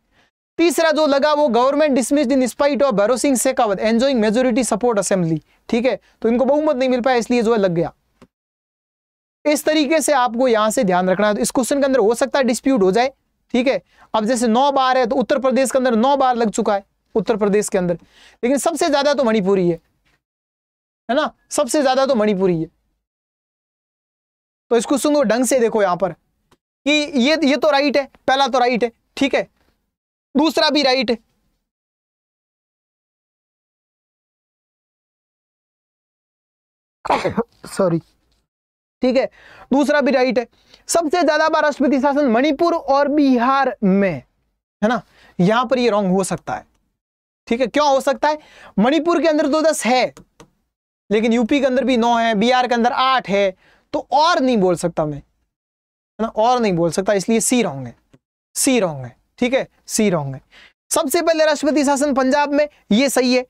तीसरा जो लगा वो government dismissed in spite of Bhairon Singh Shekhawat enjoying majority support assembly ठीक है तो इनको बहुमत नहीं मिल पाया इसलिए जो है लग गया इस तरीके से आपको यहां से ध्यान रखना है तो इस क्वेश्चन के अंदर हो सकता है डिस्प्यूट हो जाए ठीक है अब जैसे नौ बार है तो उत्तर प्रदेश के अंदर नौ बार लग चुका है उत्तर प्रदेश के अंदर लेकिन सबसे ज्यादा तो मणिपुरी है है ना सबसे ज्यादा तो मणिपुरी है तो इस क्वेश्चन को ढंग से देखो यहां पर कि ये ये तो राइट है पहला तो राइट है ठीक है दूसरा भी राइट है सॉरी ठीक है दूसरा भी राइट है सबसे ज्यादा बार राष्ट्रपति शासन मणिपुर और बिहार में है ना यहां पर ये रॉन्ग हो सकता है ठीक है क्यों हो सकता है मणिपुर के अंदर तो दस है लेकिन यूपी के अंदर भी नौ है बिहार के अंदर आठ है तो और नहीं बोल सकता मैं है ना और नहीं बोल सकता इसलिए सी रॉन्ग है सी रॉन्ग है ठीक है सी रॉन्ग है सबसे पहले राष्ट्रपति शासन पंजाब में ये सही है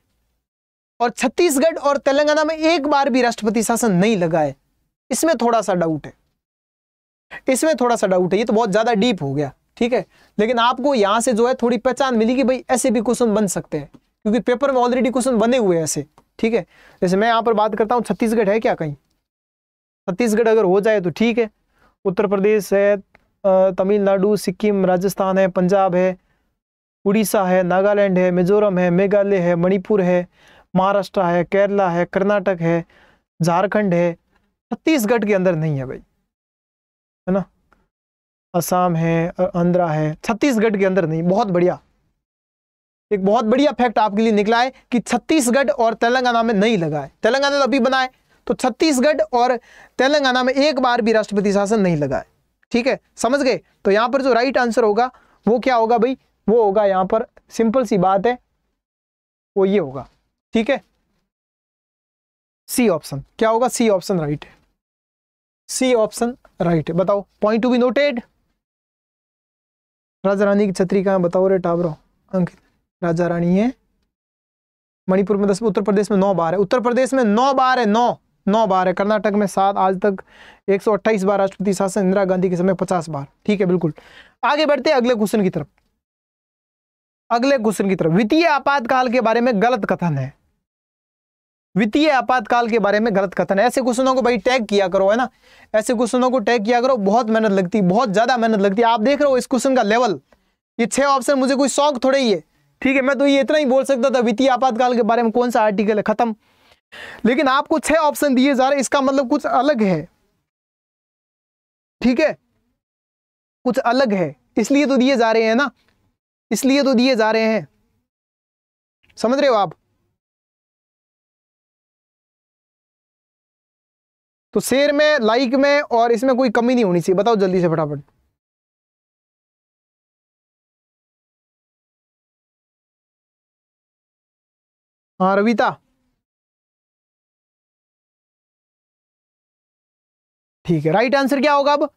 और छत्तीसगढ़ और तेलंगाना में एक बार भी राष्ट्रपति शासन नहीं लगा है इसमें थोड़ा सा डाउट है इसमें थोड़ा सा डाउट है ये तो बहुत ज़्यादा डीप हो गया ठीक है लेकिन आपको यहाँ से जो है थोड़ी पहचान मिली कि भाई ऐसे भी क्वेश्चन बन सकते हैं क्योंकि पेपर में ऑलरेडी क्वेश्चन बने हुए हैं ऐसे ठीक है जैसे मैं यहां पर बात करता हूँ छत्तीसगढ़ है क्या कहीं छत्तीसगढ़ अगर हो जाए तो ठीक है उत्तर प्रदेश है तमिलनाडु सिक्किम राजस्थान है पंजाब है उड़ीसा है नागालैंड है मिजोरम है मेघालय है मणिपुर है महाराष्ट्र है केरला है कर्नाटक है झारखंड है छत्तीसगढ़ के अंदर नहीं है भाई है ना असम है आंध्रा है छत्तीसगढ़ के अंदर नहीं बहुत बढ़िया एक बहुत बढ़िया फैक्ट आपके लिए निकला है कि छत्तीसगढ़ और तेलंगाना में नहीं लगा है तेलंगाना तो अभी बना है तो छत्तीसगढ़ और तेलंगाना में एक बार भी राष्ट्रपति शासन नहीं लगा है ठीक है समझ गए तो यहां पर जो राइट आंसर होगा वो क्या होगा भाई वो होगा यहां पर सिंपल सी बात है वो ये होगा ठीक है सी ऑप्शन क्या होगा सी ऑप्शन राइट है सी ऑप्शन राइट बताओ पॉइंट टू बी नोटेड राजा रानी की छतरी कहाँ बताओ रे टावरो अंकित राजा रानी है मणिपुर में दस उत्तर प्रदेश में नौ बार है उत्तर प्रदेश में नौ बार है नौ नौ बार है कर्नाटक में सात आज तक 128 बार राष्ट्रपति शासन इंदिरा गांधी के समय 50 बार ठीक है बिल्कुल आगे बढ़ते अगले क्वेश्चन की तरफ अगले क्वेश्चन की तरफ वित्तीय आपातकाल के बारे में गलत कथन है वित्तीय आपातकाल के बारे में गलत कथन ऐसे क्वेश्चनों को भाई टैग किया करो है ना ऐसे क्वेश्चनों को टैग किया करो बहुत मेहनत लगती बहुत ज्यादा मेहनत लगती है आप देख रहे हो इस क्वेश्चन का लेवल ये छह ऑप्शन मुझे कोई शौक थोड़े ही है ठीक है मैं तो ये इतना ही बोल सकता था वित्तीय आपातकाल के बारे में कौन सा आर्टिकल है खत्म लेकिन आपको छह ऑप्शन दिए जा रहे इसका मतलब कुछ अलग है ठीक है कुछ अलग है इसलिए तो दिए जा रहे हैं ना इसलिए तो दिए जा रहे हैं समझ रहे हो आप तो शेयर में लाइक में और इसमें कोई कमी नहीं होनी चाहिए बताओ जल्दी से फटाफट हाँ रविता ठीक है राइट आंसर क्या होगा अब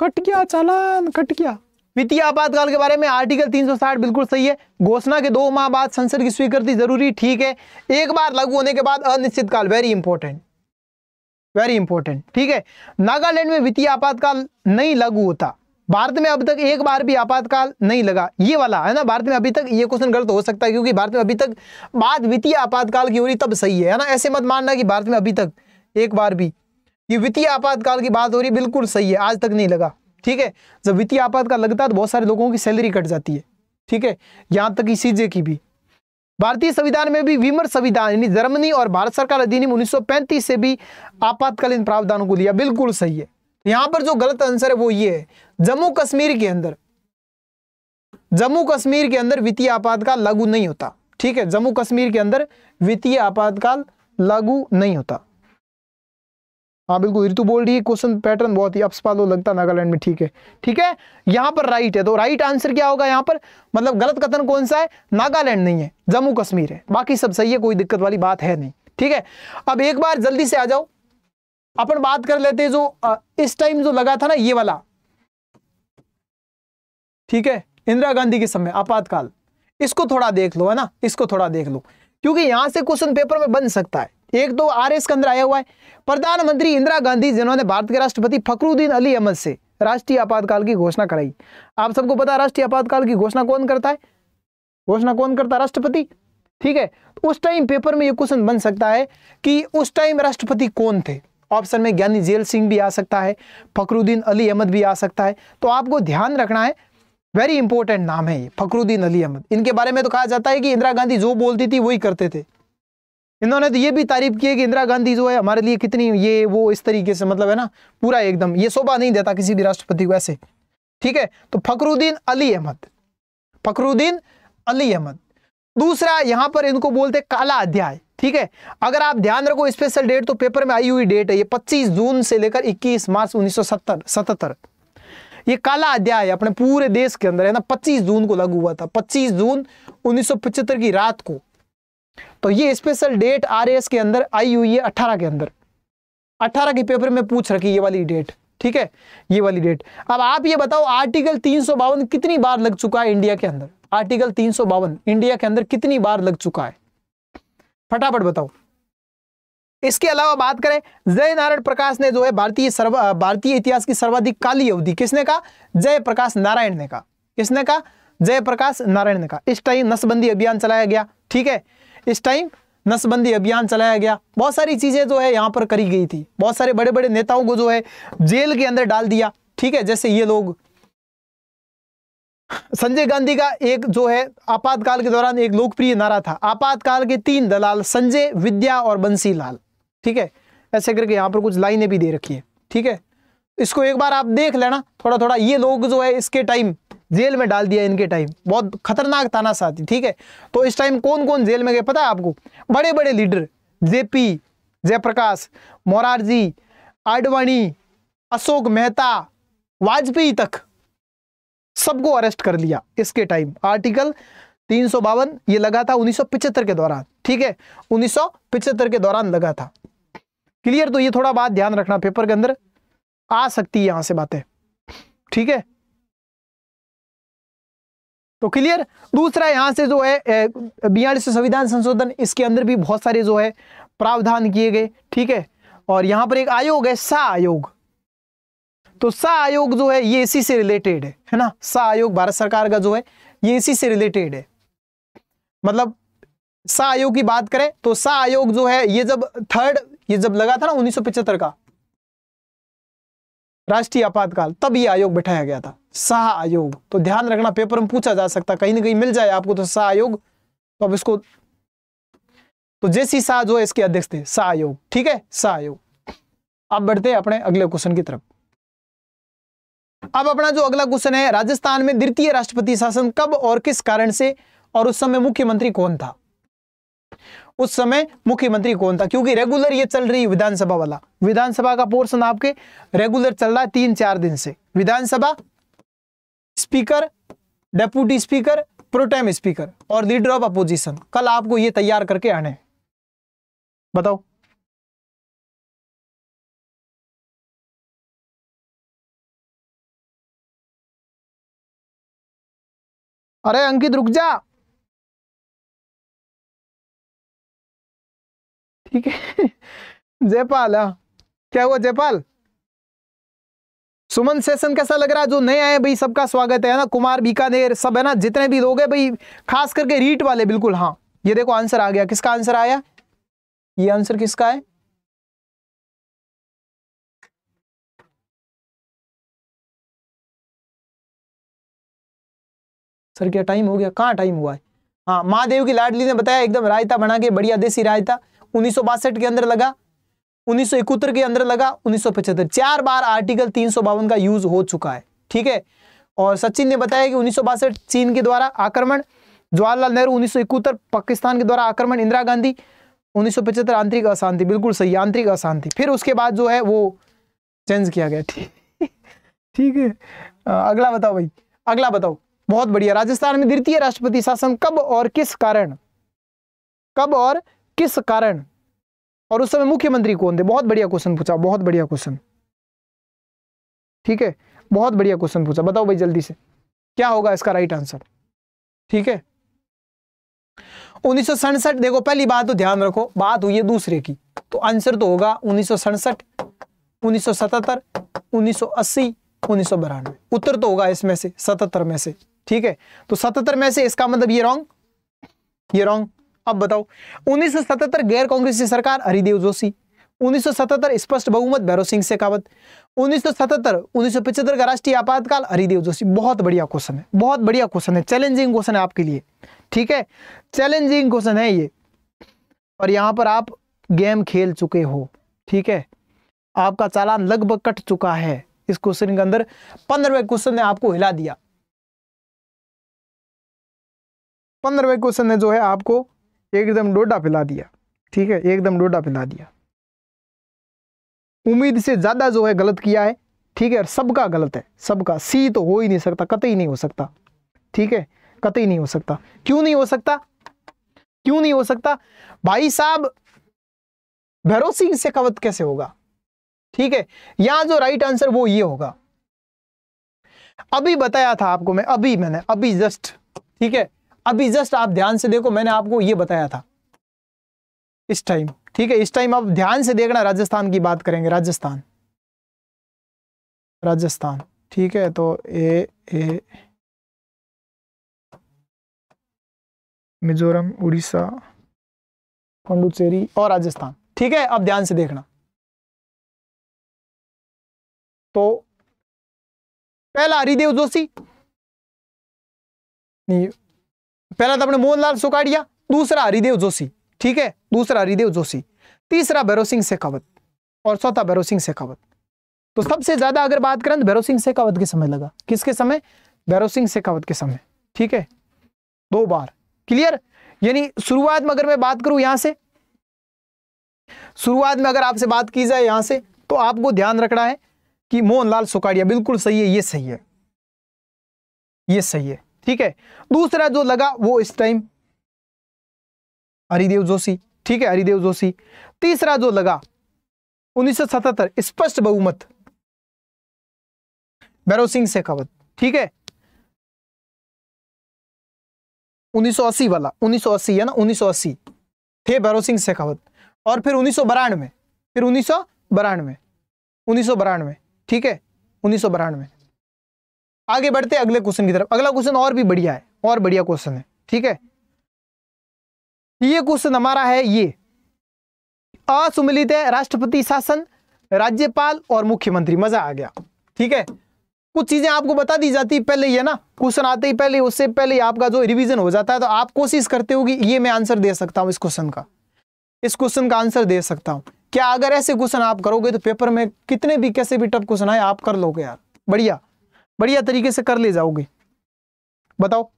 कट गया चालान कट गया वित्तीय आपातकाल के बारे में आर्टिकल 360 बिल्कुल सही है घोषणा के दो माह बाद संसद की स्वीकृति जरूरी ठीक है एक बार लागू होने के बाद अनिश्चित काल वेरी इंपॉर्टेंट वेरी इंपॉर्टेंट ठीक है नागालैंड में वित्तीय आपातकाल नहीं लागू होता भारत में अब तक एक बार भी आपातकाल नहीं लगा ये वाला है ना भारत में अभी तक ये क्वेश्चन गलत हो सकता है क्योंकि भारत में अभी तक बात वित्तीय आपातकाल की हो रही तब सही है ना ऐसे मत मानना कि भारत में अभी तक एक बार भी ये वित्तीय आपातकाल की बात हो रही बिल्कुल सही है आज तक नहीं लगा ठीक है जब वित्तीय आपात का लगता है तो बहुत सारे लोगों की सैलरी कट जाती है ठीक है यहाँ तक इसी जे की भी भारतीय संविधान में भी विमर संविधान यानी जर्मनी और भारत सरकार अधिनियम 1935 से भी आपातकालीन प्रावधानों को लिया बिल्कुल सही है यहाँ पर जो गलत आंसर है वो ये है जम्मू कश्मीर के अंदर जम्मू कश्मीर के अंदर वित्तीय आपातकाल लागू नहीं होता ठीक है जम्मू कश्मीर के अंदर वित्तीय आपातकाल लागू नहीं होता हाँ बिल्कुल ऋतु तो बोल रही है क्वेश्चन पैटर्न बहुत ही अपस्पालो लगता है नागालैंड में ठीक है ठीक है यहाँ पर राइट है तो राइट आंसर क्या होगा यहाँ पर मतलब गलत कथन कौन सा है नागालैंड नहीं है जम्मू कश्मीर है बाकी सब सही है कोई दिक्कत वाली बात है नहीं ठीक है अब एक बार जल्दी से आ जाओ अपन बात कर लेते हैं जो इस टाइम जो लगा था ना ये वाला ठीक है इंदिरा गांधी के समय आपातकाल इसको थोड़ा देख लो है ना इसको थोड़ा देख लो क्योंकि यहां से क्वेश्चन पेपर में बन सकता है एक दो आर एस के अंदर आया हुआ है प्रधानमंत्री इंदिरा गांधी जिन्होंने भारत के राष्ट्रपति फखरुद्दीन अली अहमद से राष्ट्रीय आपातकाल की घोषणा कराई आप सबको पता राष्ट्रीय आपातकाल की घोषणा कौन करता है घोषणा कौन करता है राष्ट्रपति ठीक है तो उस टाइम पेपर में ये क्वेश्चन बन सकता है कि उस टाइम राष्ट्रपति कौन थे ऑप्शन में ज्ञानी जेल सिंह भी आ सकता है फखरुद्दीन अली अहमद भी आ सकता है तो आपको ध्यान रखना है वेरी इंपॉर्टेंट नाम है ये फखरुद्दीन अली अहमद इनके बारे में तो कहा जाता है कि इंदिरा गांधी जो बोलती थी वही करते थे इन्होंने तो ये भी तारीफ की है कि इंदिरा गांधी जो है हमारे लिए कितनी ये वो इस तरीके से मतलब है ना पूरा एकदम ये शोभा नहीं देता किसी भी राष्ट्रपति को ऐसे ठीक है तो फखरुद्दीन अली अहमद फकरुद्दीन अली अहमद दूसरा यहां पर इनको बोलते काला अध्याय ठीक है अगर आप ध्यान रखो स्पेशल डेट तो पेपर में आई हुई डेट है ये 25 जून से लेकर 21 मार्च 1970 77 ये काला अध्याय अपने पूरे देश के अंदर है ना 25 जून को लागू हुआ था 25 जून 1975 की रात को तो ये स्पेशल डेट आर के अंदर आई हुई है अट्ठारह के अंदर अट्ठारह के पेपर में पूछ रखी ये वाली डेट ठीक है ये वाली डेट अब आप ये बताओ आर्टिकल तीन कितनी बार लग चुका है इंडिया के अंदर आर्टिकल तीन इंडिया के अंदर कितनी बार लग चुका है फटाफट बताओ इसके अलावा बात करें जय नारायण प्रकाश ने जो है भारतीय सर्व भारतीय इतिहास की सर्वाधिक काली अवधि किसने कहा जय प्रकाश नारायण ने कहा किसने कहा जय प्रकाश नारायण ने कहा इस टाइम नसबंदी अभियान चलाया गया ठीक है इस टाइम नसबंदी अभियान चलाया गया बहुत सारी चीज़ें जो है यहाँ पर करी गई थी बहुत सारे बड़े बड़े नेताओं को जो है जेल के अंदर डाल दिया ठीक है जैसे ये लोग संजय गांधी का एक जो है आपातकाल के दौरान एक लोकप्रिय नारा था आपातकाल के तीन दलाल संजय विद्या और बंसी लाल ठीक है ऐसे करके यहाँ पर कुछ लाइनें भी दे रखी है ठीक है इसको एक बार आप देख लेना थोड़ा थोड़ा ये लोग जो है इसके टाइम जेल में डाल दिया इनके टाइम बहुत खतरनाक ताना साथी ठीक है तो इस टाइम कौन कौन जेल में गए पता है आपको बड़े बड़े लीडर जेपी जयप्रकाश मोरारजी आडवाणी अशोक मेहता वाजपेयी तक सबको अरेस्ट कर लिया इसके टाइम आर्टिकल तीन सौ बावन ये लगा था पिछहत्तर के दौरान ठीक है पिछहत्तर के दौरान लगा था क्लियर तो ये थोड़ा बात ध्यान रखना पेपर के अंदर आ सकती है यहां से बातें ठीक है तो क्लियर दूसरा यहां से जो है बयालीस संविधान संशोधन इसके अंदर भी बहुत सारे जो है प्रावधान किए गए ठीक है और यहां पर एक आयोग है सा आयोग तो सा आयोग जो है ये इसी से रिलेटेड है है ना सा आयोग भारत सरकार का जो है ये इसी से रिलेटेड है मतलब सा आयोग की बात करें तो सा आयोग जो है ये जब थर्ड ये जब लगा था ना 1975 का राष्ट्रीय आपातकाल तब ये आयोग बैठाया गया था शाह आयोग तो ध्यान रखना पेपर में पूछा जा सकता कहीं ना कहीं मिल जाए आपको तो शाह आयोग तो अब इसको तो जेसी शाह जो इसके अध्यक्ष थे शाह आयोग ठीक है शाह आयोग अब बढ़ते हैं अपने अगले क्वेश्चन की तरफ अब अपना जो अगला क्वेश्चन है राजस्थान में द्वितीय राष्ट्रपति शासन कब और किस कारण से और उस समय मुख्यमंत्री कौन था उस समय मुख्यमंत्री कौन था क्योंकि रेगुलर ये चल रही विधानसभा वाला विधानसभा का पोर्शन आपके रेगुलर चल रहा है तीन चार दिन से Vidhan Sabha speaker deputy speaker protem speaker और लीडर ऑफ अपोजिशन कल आपको ये तैयार करके आने बताओ अरे अंकित रुक जा ठीक है जयपाल हाँ क्या हुआ जयपाल सुमन सेशन कैसा लग रहा है जो नए आए भाई सबका स्वागत है ना कुमार बीकानेर सब है ना जितने भी लोग हैं भाई खास करके रीट वाले बिल्कुल हाँ ये देखो आंसर आ गया किसका आंसर आया ये आंसर किसका है सर क्या टाइम हो गया कहाँ टाइम हुआ है हाँ महादेव की लाडली ने बताया एकदम रायता बना के बढ़िया देसी रायता उन्नीस के अंदर लगा उन्नीस के अंदर लगा उन्नीस चार बार आर्टिकल तीन का यूज हो चुका है ठीक है और सचिन ने बताया कि उन्नीस चीन के द्वारा आक्रमण जवाहरलाल नेहरू उन्नीस पाकिस्तान के द्वारा आक्रमण इंदिरा गांधी उन्नीस आंतरिक अशांति बिल्कुल सही आंतरिक अशांति फिर उसके बाद जो है वो चेंज किया गया ठीक ठीक है अगला बताओ भाई अगला बताओ बहुत बढ़िया राजस्थान में द्वितीय राष्ट्रपति शासन कब और किस कारण कब और किस कारण और उस समय मुख्यमंत्री कौन थे बहुत बढ़िया क्वेश्चन पूछा बहुत बढ़िया क्वेश्चन ठीक है बहुत बढ़िया क्वेश्चन पूछा बताओ भाई जल्दी से क्या होगा इसका राइट आंसर ठीक है उन्नीस देखो पहली बात तो ध्यान रखो बात हुई है दूसरे की तो आंसर तो होगा उन्नीस सौ सड़सठ उन्नीस सौ सतहत्तर उन्नीस सौ अस्सी उन्नीस सौ उत्तर तो होगा इसमें से सतहत्तर में से ठीक है तो सतहत्तर में से इसका मतलब ये रॉन्ग ये रॉन्ग अब बताओ उन्नीस गैर कांग्रेसी सरकार हरिदेव जोशी 1977 स्पष्ट बहुमत भैरव सिंह शेखावत 1977 1975 का राष्ट्रीय आपातकाल हरिदेव जोशी बहुत बढ़िया क्वेश्चन है बहुत बढ़िया क्वेश्चन है चैलेंजिंग क्वेश्चन है आपके लिए ठीक है चैलेंजिंग क्वेश्चन है ये और यहाँ पर आप गेम खेल चुके हो ठीक है आपका चालान लगभग कट चुका है इस क्वेश्चन के अंदर पंद्रहवें क्वेश्चन ने आपको हिला दिया पंद्रहवें क्वेश्चन ने जो है आपको एकदम डोडा पिला दिया ठीक है एकदम डोडा पिला दिया उम्मीद से ज़्यादा जो है गलत किया है ठीक है सबका गलत है सबका सी तो हो ही नहीं सकता कतई नहीं हो सकता ठीक है कतई नहीं हो सकता क्यों नहीं हो सकता क्यों नहीं हो सकता भाई साहब भैरव सिंह कवत कैसे होगा ठीक है यहां जो राइट आंसर वो ये होगा अभी बताया था आपको मैं अभी मैंने अभी जस्ट ठीक है अभी जस्ट आप ध्यान से देखो मैंने आपको ये बताया था इस टाइम ठीक है इस टाइम आप ध्यान से देखना राजस्थान की बात करेंगे राजस्थान राजस्थान ठीक है तो ए ए मिजोरम उड़ीसा पंडुचेरी और राजस्थान ठीक है आप ध्यान से देखना तो पहला हरिदेव जोशी नहीं पहला तो अपने मोहनलाल सुखाड़िया दूसरा हरिदेव जोशी ठीक है दूसरा हरिदेव जोशी तीसरा भैरव सिंह शेखावत और चौथा भैरव सिंह शेखावत तो सबसे ज्यादा अगर बात करें तो भैरव सिंह शेखावत के समय लगा किसके समय भैरव सिंह शेखावत के समय ठीक है दो बार क्लियर यानी शुरुआत में अगर मैं बात करूं यहां से शुरुआत में अगर आपसे बात की जाए यहां से तो आपको ध्यान रखना है कि मोहनलाल सुखाड़िया बिल्कुल सही है ये सही है ये सही है ठीक है दूसरा जो लगा वो इस टाइम हरिदेव जोशी ठीक है हरिदेव जोशी तीसरा जो लगा 1977 स्पष्ट बहुमत भैरव सिंह शेखावत ठीक है 1980 वाला 1980 है ना 1980 थे भैरव सिंह शेखावत और फिर उन्नीस में फिर उन्नीस बारानवे उन्नीस ठीक है उन्नीस सौ आगे बढ़ते अगले क्वेश्चन की तरफ अगला क्वेश्चन और भी बढ़िया है और बढ़िया क्वेश्चन है ठीक है ये क्वेश्चन हमारा है ये असुमिलित है राष्ट्रपति शासन राज्यपाल और मुख्यमंत्री मजा आ गया ठीक है कुछ चीजें आपको बता दी जाती है पहले ही है ना क्वेश्चन आते ही पहले उससे पहले आपका जो रिवीजन हो जाता है तो आप कोशिश करते हो कि ये मैं आंसर दे सकता हूं इस क्वेश्चन का इस क्वेश्चन का आंसर दे सकता हूं क्या अगर ऐसे क्वेश्चन आप करोगे तो पेपर में कितने भी कैसे भी टफ क्वेश्चन आए आप कर लोगे यार बढ़िया बढ़िया तरीके से कर ले जाओगे बताओ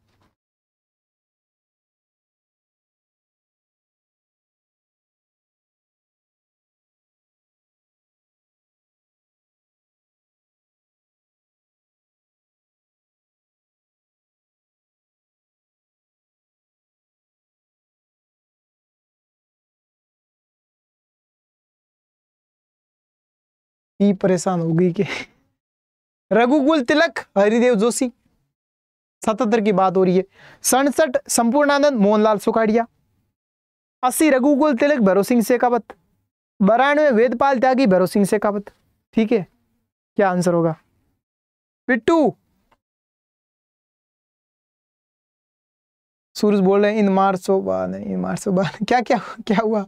ही परेशान होगी कि रघुकुल तिलक हरिदेव जोशी सतहत्तर की बात हो रही है सड़सठ संपूर्णानंद मोहनलाल सुखाड़िया अस्सी रघुकुल तिलक भैरव सिंह शेखावत बारानवे वेदपाल त्यागी भैरव सिंह शेखावत ठीक है क्या आंसर होगा पिट्टू सूरज बोल रहे हैं इन मार्सो बाल इन मार्सो बाल क्या क्या क्या हुआ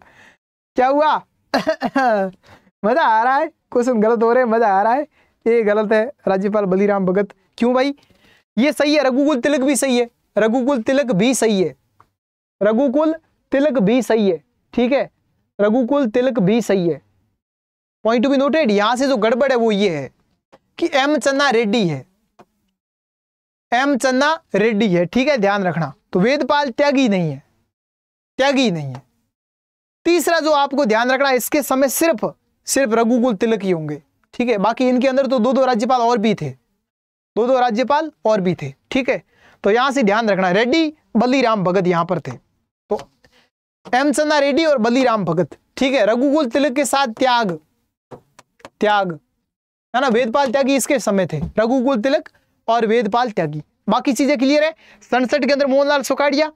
क्या हुआ मजा आ रहा है क्वेश्चन गलत हो रहे हैं मजा आ रहा है ये गलत है राज्यपाल बलिराम भगत क्यों भाई ये सही है रघुकुल तिलक भी सही है रघुकुल तिलक भी सही है रघुकुल तिलक भी सही है ठीक है रघुकुल तिलक भी सही है पॉइंट टू बी नोटेड यहां से जो गड़बड़ है वो ये है कि एम चन्ना रेड्डी है एम चन्ना रेड्डी है ठीक है ध्यान रखना तो वेदपाल त्यागी नहीं है त्यागी नहीं है तीसरा जो आपको ध्यान रखना इसके समय सिर्फ सिर्फ रघुकुल तिलक ही होंगे ठीक है बाकी इनके अंदर तो दो दो राज्यपाल और भी थे दो दो राज्यपाल और भी थे ठीक है तो यहां से ध्यान रखना रेड्डी बलिराम भगत यहां पर थे तो एम चंदा रेड्डी और बलिराम भगत ठीक है रघुकुल तिलक के साथ त्याग त्याग है ना वेदपाल त्यागी इसके समय थे रघुकुल तिलक और वेदपाल त्यागी बाकी चीजें क्लियर है सड़सठ के अंदर मोहनलाल सुखाड़िया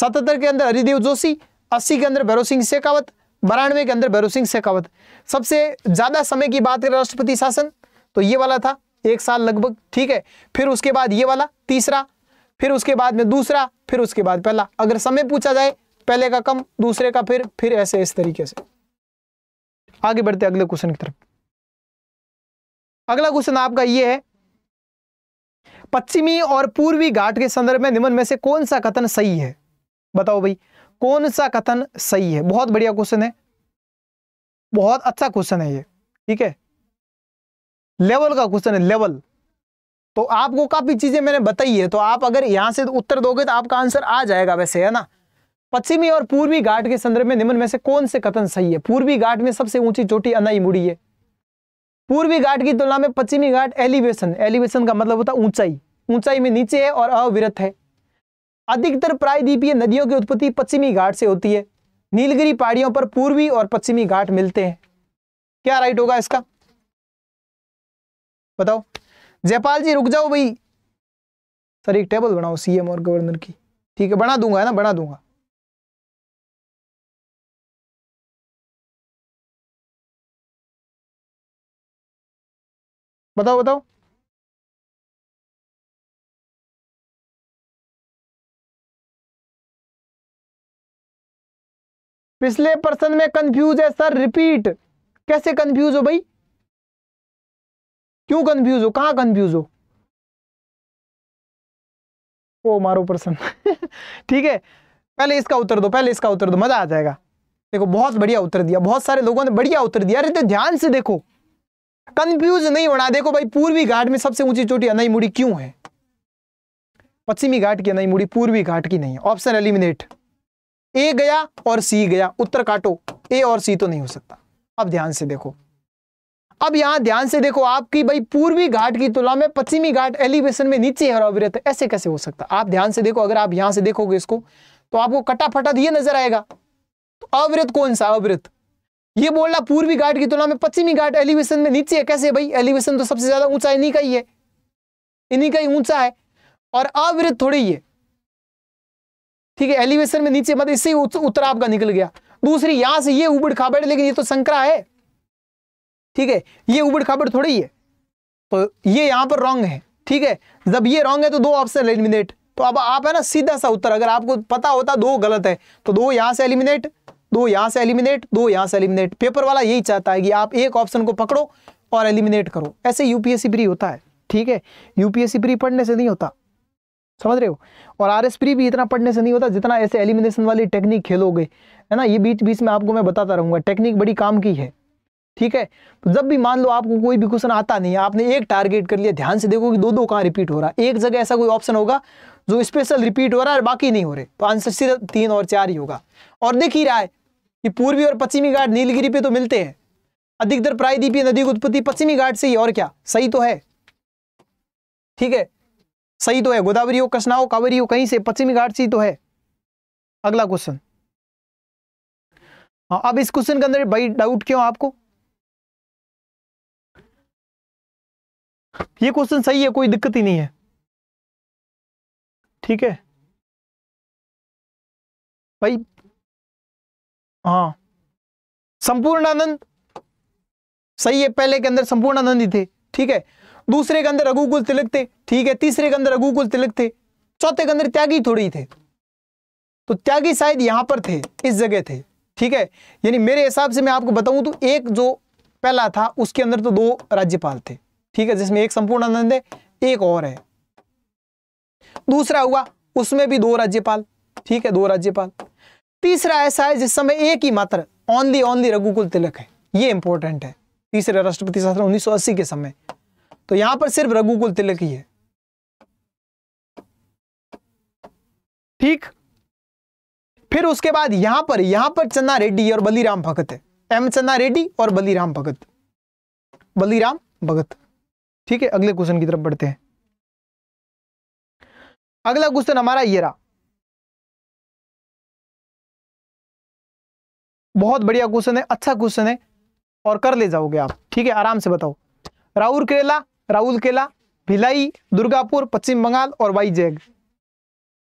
सतहत्तर के अंदर हरिदेव जोशी अस्सी के अंदर भैरव सिंह शेखावत बारानवे के अंदर भैरव सिंह शेखावत सबसे ज़्यादा समय की बात करें राष्ट्रपति शासन तो ये वाला था एक साल लगभग ठीक है फिर उसके बाद ये वाला तीसरा फिर उसके बाद में दूसरा फिर उसके बाद पहला अगर समय पूछा जाए पहले का कम दूसरे का फिर फिर ऐसे इस तरीके से आगे बढ़ते अगले क्वेश्चन की तरफ अगला क्वेश्चन आपका ये है पश्चिमी और पूर्वी घाट के संदर्भ में निम्न में से कौन सा कथन सही है बताओ भाई कौन सा कथन सही है बहुत बढ़िया क्वेश्चन है बहुत अच्छा क्वेश्चन है ये ठीक है लेवल का क्वेश्चन है लेवल तो आपको काफी चीजें मैंने बताई है तो आप अगर यहां से उत्तर दोगे तो आपका आंसर आ जाएगा वैसे है ना पश्चिमी और पूर्वी घाट के संदर्भ में निम्न में से कौन से कथन सही है पूर्वी घाट में सबसे ऊंची चोटी अनाई मुड़ी है पूर्वी घाट की तुलना में पश्चिमी घाट एलिवेशन एलिवेशन का मतलब होता है ऊंचाई ऊंचाई में नीचे है और अविरत है अधिकतर प्रायद्वीपीय नदियों की उत्पत्ति पश्चिमी घाट से होती है नीलगिरी पहाड़ियों पर पूर्वी और पश्चिमी घाट मिलते हैं क्या राइट होगा इसका बताओ जयपाल जी रुक जाओ भाई सर एक टेबल बनाओ सीएम और गवर्नर की ठीक है बना दूंगा है ना बना दूंगा बताओ बताओ पिछले पर्सन में कंफ्यूज है सर रिपीट कैसे कंफ्यूज हो भाई क्यों कंफ्यूज हो कहां कंफ्यूज हो ओ मारो पर्सन ठीक है पहले इसका उत्तर दो पहले इसका उत्तर दो मजा आ जाएगा देखो बहुत बढ़िया उत्तर दिया बहुत सारे लोगों ने बढ़िया उत्तर दिया अरे तो ध्यान से देखो कंफ्यूज नहीं होना देखो भाई पूर्वी घाट में सबसे ऊंची चोटी अनाई मुड़ी क्यों है पश्चिमी घाट की अनाई मुड़ी पूर्वी घाट की नहीं है ऑप्शन एलिमिनेट ए गया और सी गया उत्तर काटो ए और सी तो नहीं हो सकता अब ध्यान से देखो अब यहां ध्यान से देखो आपकी भाई पूर्वी घाट की तुलना में पश्चिमी घाट एलिवेशन में नीचे है और अविरत ऐसे कैसे हो सकता आप ध्यान से देखो अगर आप यहां से देखोगे इसको तो आपको कटा फटा दिए नजर आएगा तो अवृत कौन सा अवृत ये बोल रहा पूर्वी घाट की तुलना में पश्चिमी घाट एलिवेशन में नीचे है कैसे भाई एलिवेशन तो सबसे ज्यादा ऊंचा इन्हीं का ही है इन्हीं का ही ऊंचा है और अवृत थोड़ी है ठीक है एलिवेशन में नीचे मतलब इससे उत्तर आपका निकल गया दूसरी यहां से ये उबड़ खाबड़ लेकिन ये तो संकरा है ठीक है ये उबड़ खाबड़ थोड़ी है तो ये यहां पर रॉन्ग है ठीक है जब ये रॉन्ग है तो दो ऑप्शन एलिमिनेट तो अब आप है ना सीधा सा उत्तर अगर आपको पता होता दो गलत है तो दो यहां से एलिमिनेट दो यहां से एलिमिनेट दो यहां से एलिमिनेट पेपर वाला यही चाहता है कि आप एक ऑप्शन को पकड़ो और एलिमिनेट करो ऐसे यूपीएससी प्री होता है ठीक है यूपीएससी प्री पढ़ने से नहीं होता समझ रहे हो और आर एस प्री भी इतना पढ़ने से नहीं होता जितना ऐसे एलिमिनेशन वाली टेक्निक खेलोगे है ना ये बीच बीच में आपको मैं बताता रहूंगा टेक्निक बड़ी काम की है ठीक है तो जब भी मान लो आपको कोई भी क्वेश्चन आता नहीं है आपने एक टारगेट कर लिया ध्यान से देखो कि दो दो कहाँ रिपीट हो रहा है एक जगह ऐसा कोई ऑप्शन होगा जो स्पेशल रिपीट हो रहा है और बाकी नहीं हो रहे तो आंसर सिर्फ तीन और चार ही होगा और देख ही रहा है कि पूर्वी और पश्चिमी घाट नीलगिरी पे तो मिलते हैं अधिकतर प्रायद्वीपीय नदी की उत्पत्ति पश्चिमी घाट से ही और क्या सही तो है ठीक है सही तो है गोदावरी हो कसना हो कावेरी हो कहीं से पश्चिमी घाट से तो है अगला क्वेश्चन हाँ अब इस क्वेश्चन के अंदर भाई डाउट क्यों आपको ये क्वेश्चन सही है कोई दिक्कत ही नहीं है ठीक है भाई हाँ संपूर्ण आनंद सही है पहले के अंदर संपूर्ण आनंद ही थे ठीक है दूसरे के अंदर रघुकुल तिलक थे ठीक है तीसरे के अंदर रघुकुल तिलक थे चौथे के अंदर त्यागी थोड़ी थे तो त्यागी शायद यहां पर थे इस जगह थे ठीक है यानी मेरे हिसाब से मैं आपको बताऊं तो एक जो पहला था उसके अंदर तो दो राज्यपाल थे ठीक है जिसमें एक संपूर्ण आनंद है एक और है दूसरा हुआ उसमें भी दो राज्यपाल ठीक है दो राज्यपाल तीसरा ऐसा है जिस समय एक ही मात्र ओनली ओनली रघुकुल तिलक है ये इंपॉर्टेंट है तीसरे राष्ट्रपति शासन 1980 के समय तो यहां पर सिर्फ रघुकुल तिलक ही है ठीक फिर उसके बाद यहां पर यहां पर चन्ना रेड्डी और बलिराम भगत है एम चन्ना रेड्डी और बलिराम भगत बलिराम भगत ठीक है अगले क्वेश्चन की तरफ बढ़ते हैं अगला क्वेश्चन हमारा ये रहा बहुत बढ़िया क्वेश्चन है अच्छा क्वेश्चन है और कर ले जाओगे आप ठीक है आराम से बताओ राउर केला केला भिलाई दुर्गापुर पश्चिम बंगाल और वाई जैग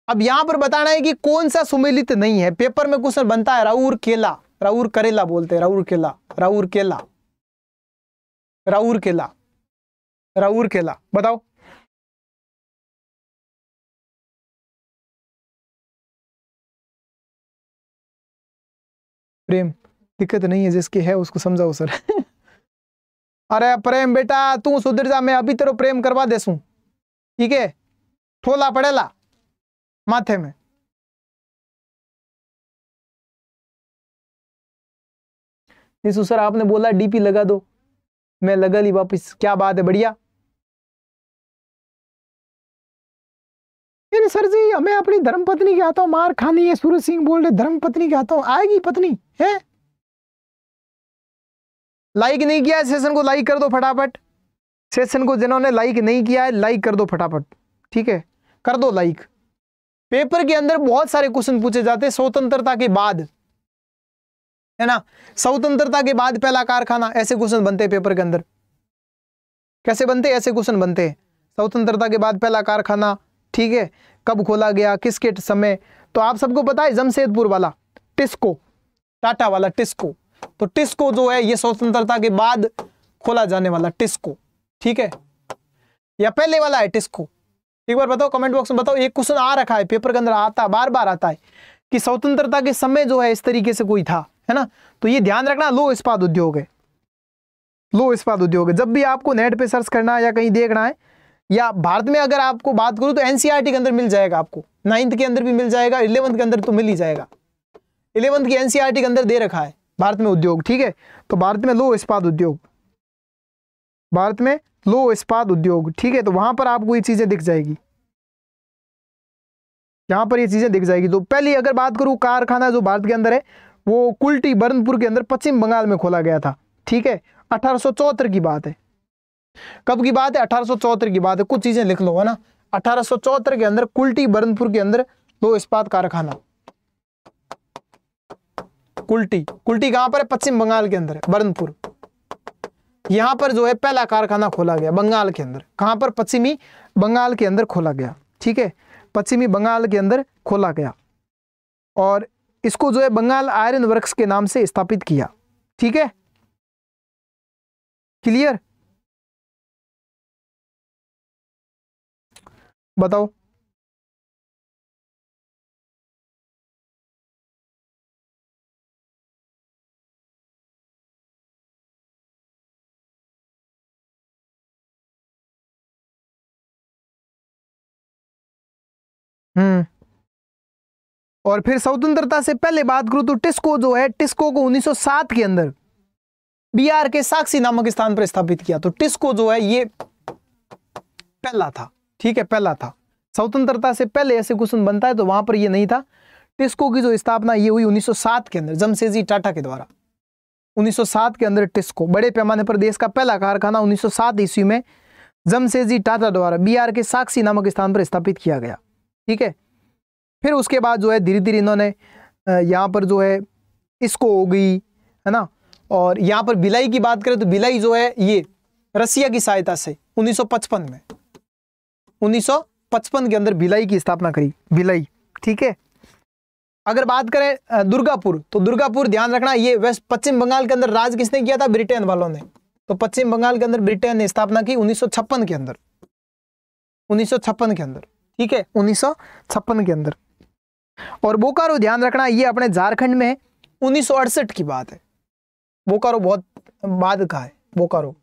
अब यहां पर बताना है कि कौन सा सुमेलित नहीं है पेपर में क्वेश्चन बनता है राउर केला राउर करेला बोलते हैं राउर केला राउर केला राउर केला राउर केला बताओ प्रेम दिक्कत नहीं है जिसकी है उसको समझाओ सर अरे प्रेम बेटा तू सुधर जा मैं अभी तेरे प्रेम करवा देसू ठीक है ठोला पड़ेला माथे में निशु सर आपने बोला डीपी लगा दो मैं लगा ली वापस क्या बात है बढ़िया सर जी हमें अपनी धर्मपत्नी के हाथों मार खानी है सूरज सिंह बोल रहे धर्मपत्नी के हाथों आएगी पत्नी है लाइक नहीं किया है सेशन को लाइक कर दो फटाफट सेशन को जिन्होंने लाइक नहीं किया है लाइक कर दो फटाफट ठीक है कर दो लाइक पेपर के अंदर बहुत सारे क्वेश्चन पूछे जाते हैं स्वतंत्रता के बाद है ना स्वतंत्रता के बाद पहला कारखाना ऐसे क्वेश्चन बनते हैं पेपर के अंदर कैसे बनते ऐसे क्वेश्चन बनते हैं स्वतंत्रता के बाद पहला कारखाना ठीक है कब खोला गया किसके समय तो आप सबको पता है जमशेदपुर वाला टिस्को टाटा वाला टिस्को तो टिस्को जो है ये स्वतंत्रता के बाद खोला जाने वाला टिस्को ठीक है या पहले वाला है टिस्को एक बार बताओ कमेंट बॉक्स में बताओ एक क्वेश्चन आ रखा है पेपर के अंदर आता है बार बार आता है कि स्वतंत्रता के समय जो है इस तरीके से कोई था है ना तो ये ध्यान रखना लो इस्पात उद्योग है लो इस्पात उद्योग है जब भी आपको नेट पे सर्च करना है या कहीं देखना है या भारत में अगर आपको बात करूं तो एनसीईआरटी e के अंदर मिल जाएगा आपको नाइन्थ के अंदर भी मिल जाएगा इलेवंथ के अंदर तो मिल ही जाएगा इलेवंथ की एनसीईआरटी e के अंदर दे रखा है भारत में उद्योग ठीक है तो भारत में लो इस्पात उद्योग भारत में लो इस्पात उद्योग ठीक है तो वहां पर आपको ये चीजें दिख जाएगी यहाँ पर ये चीजें दिख जाएगी तो पहली अगर बात करूं कारखाना जो भारत के अंदर है वो कुल्टी बर्नपुर के अंदर पश्चिम बंगाल में खोला गया था ठीक है अठारह की बात है कब की बात है अठारह की बात है कुछ चीजें लिख लो है ना अठारह के अंदर कुल्टी बर्नपुर के अंदर लो इस्पात कारखाना कुल्टी कुल्टी कहां पर है पश्चिम बंगाल के अंदर बरनपुर यहां पर जो है पहला कारखाना खोला गया बंगाल के अंदर कहां पर पश्चिमी बंगाल के अंदर खोला गया ठीक है पश्चिमी बंगाल के अंदर खोला गया और इसको जो है बंगाल आयरन वर्क्स के नाम से स्थापित किया ठीक है क्लियर बताओ हम्म। और फिर स्वतंत्रता से पहले बात करूं तो टिस्को जो है टिस्को को 1907 के अंदर बिहार के साक्षी नामक स्थान पर स्थापित किया तो टिस्को जो है ये पहला था ठीक है पहला था स्वतंत्रता से पहले ऐसे क्वेश्चन बनता है तो वहां पर ये नहीं था टिस्को की जो स्थापना ये हुई 1907 के अंदर जमशेजी टाटा के द्वारा 1907 के अंदर टिस्को बड़े पैमाने पर देश का पहला कारखाना 1907 ईस्वी में जमशेजी टाटा द्वारा बिहार के साक्षी नामक स्थान पर स्थापित किया गया ठीक है फिर उसके बाद जो है धीरे धीरे इन्होंने यहाँ पर जो है इसको हो गई है ना और यहाँ पर बिलाई की बात करें तो बिलाई जो है ये रसिया की सहायता से 1955 में 1955 के अंदर बिलाई की स्थापना करी बिलाई ठीक है अगर बात करें दुर्गापुर तो दुर्गापुर ध्यान रखना ये वेस्ट पश्चिम बंगाल के अंदर राज किसने किया था ब्रिटेन वालों ने तो पश्चिम बंगाल के अंदर ब्रिटेन ने स्थापना की उन्नीस के अंदर उन्नीस के अंदर ठीक है उन्नीस के अंदर और बोकारो ध्यान रखना ये अपने झारखंड में है उन्नीस की बात है बोकारो बहुत बाद का है बोकारो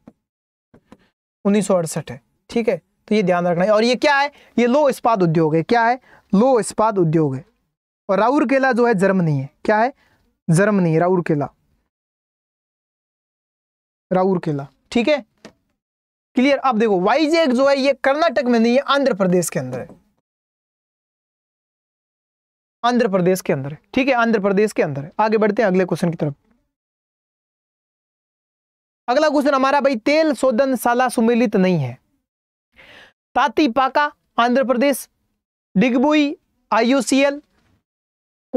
उन्नीस है ठीक है तो ये ध्यान रखना है और ये क्या है ये लो इस्पात उद्योग है क्या है लो इस्पात उद्योग है और राउरकेला जो है जर्मनी है क्या है जर्मनी है राउरकेला राउरकेला ठीक है क्लियर अब देखो वाइजेक जो है ये कर्नाटक में नहीं है आंध्र प्रदेश के अंदर है आंध्र प्रदेश के अंदर है ठीक है आंध्र प्रदेश के अंदर है आगे बढ़ते हैं अगले क्वेश्चन की तरफ अगला क्वेश्चन हमारा भाई तेल शोधन शाला सुमिलित नहीं है ताती पाका आंध्र प्रदेश डिगबुई आईयूसीएल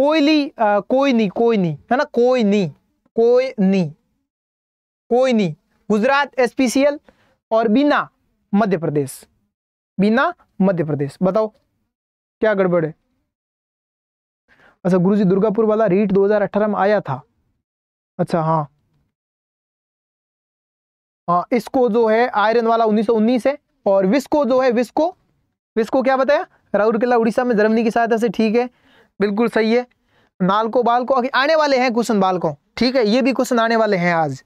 कोयली कोई नहीं कोई नहीं है ना कोई नहीं कोई नहीं कोई नहीं गुजरात एसपीसीएल और बिना मध्य प्रदेश बिना मध्य प्रदेश बताओ क्या गड़बड़ है अच्छा गुरुजी दुर्गापुर वाला रीट 2018 में आया था अच्छा हाँ हाँ इसको जो है आयरन वाला 1919 है और विस्को जो है विस्को विस्को क्या बताया किला उड़ीसा में जर्मनी की सहायता से ठीक है बिल्कुल सही है नालको बालको आने वाले हैं क्वेश्चन बालको ठीक है ये भी क्वेश्चन आने वाले हैं आज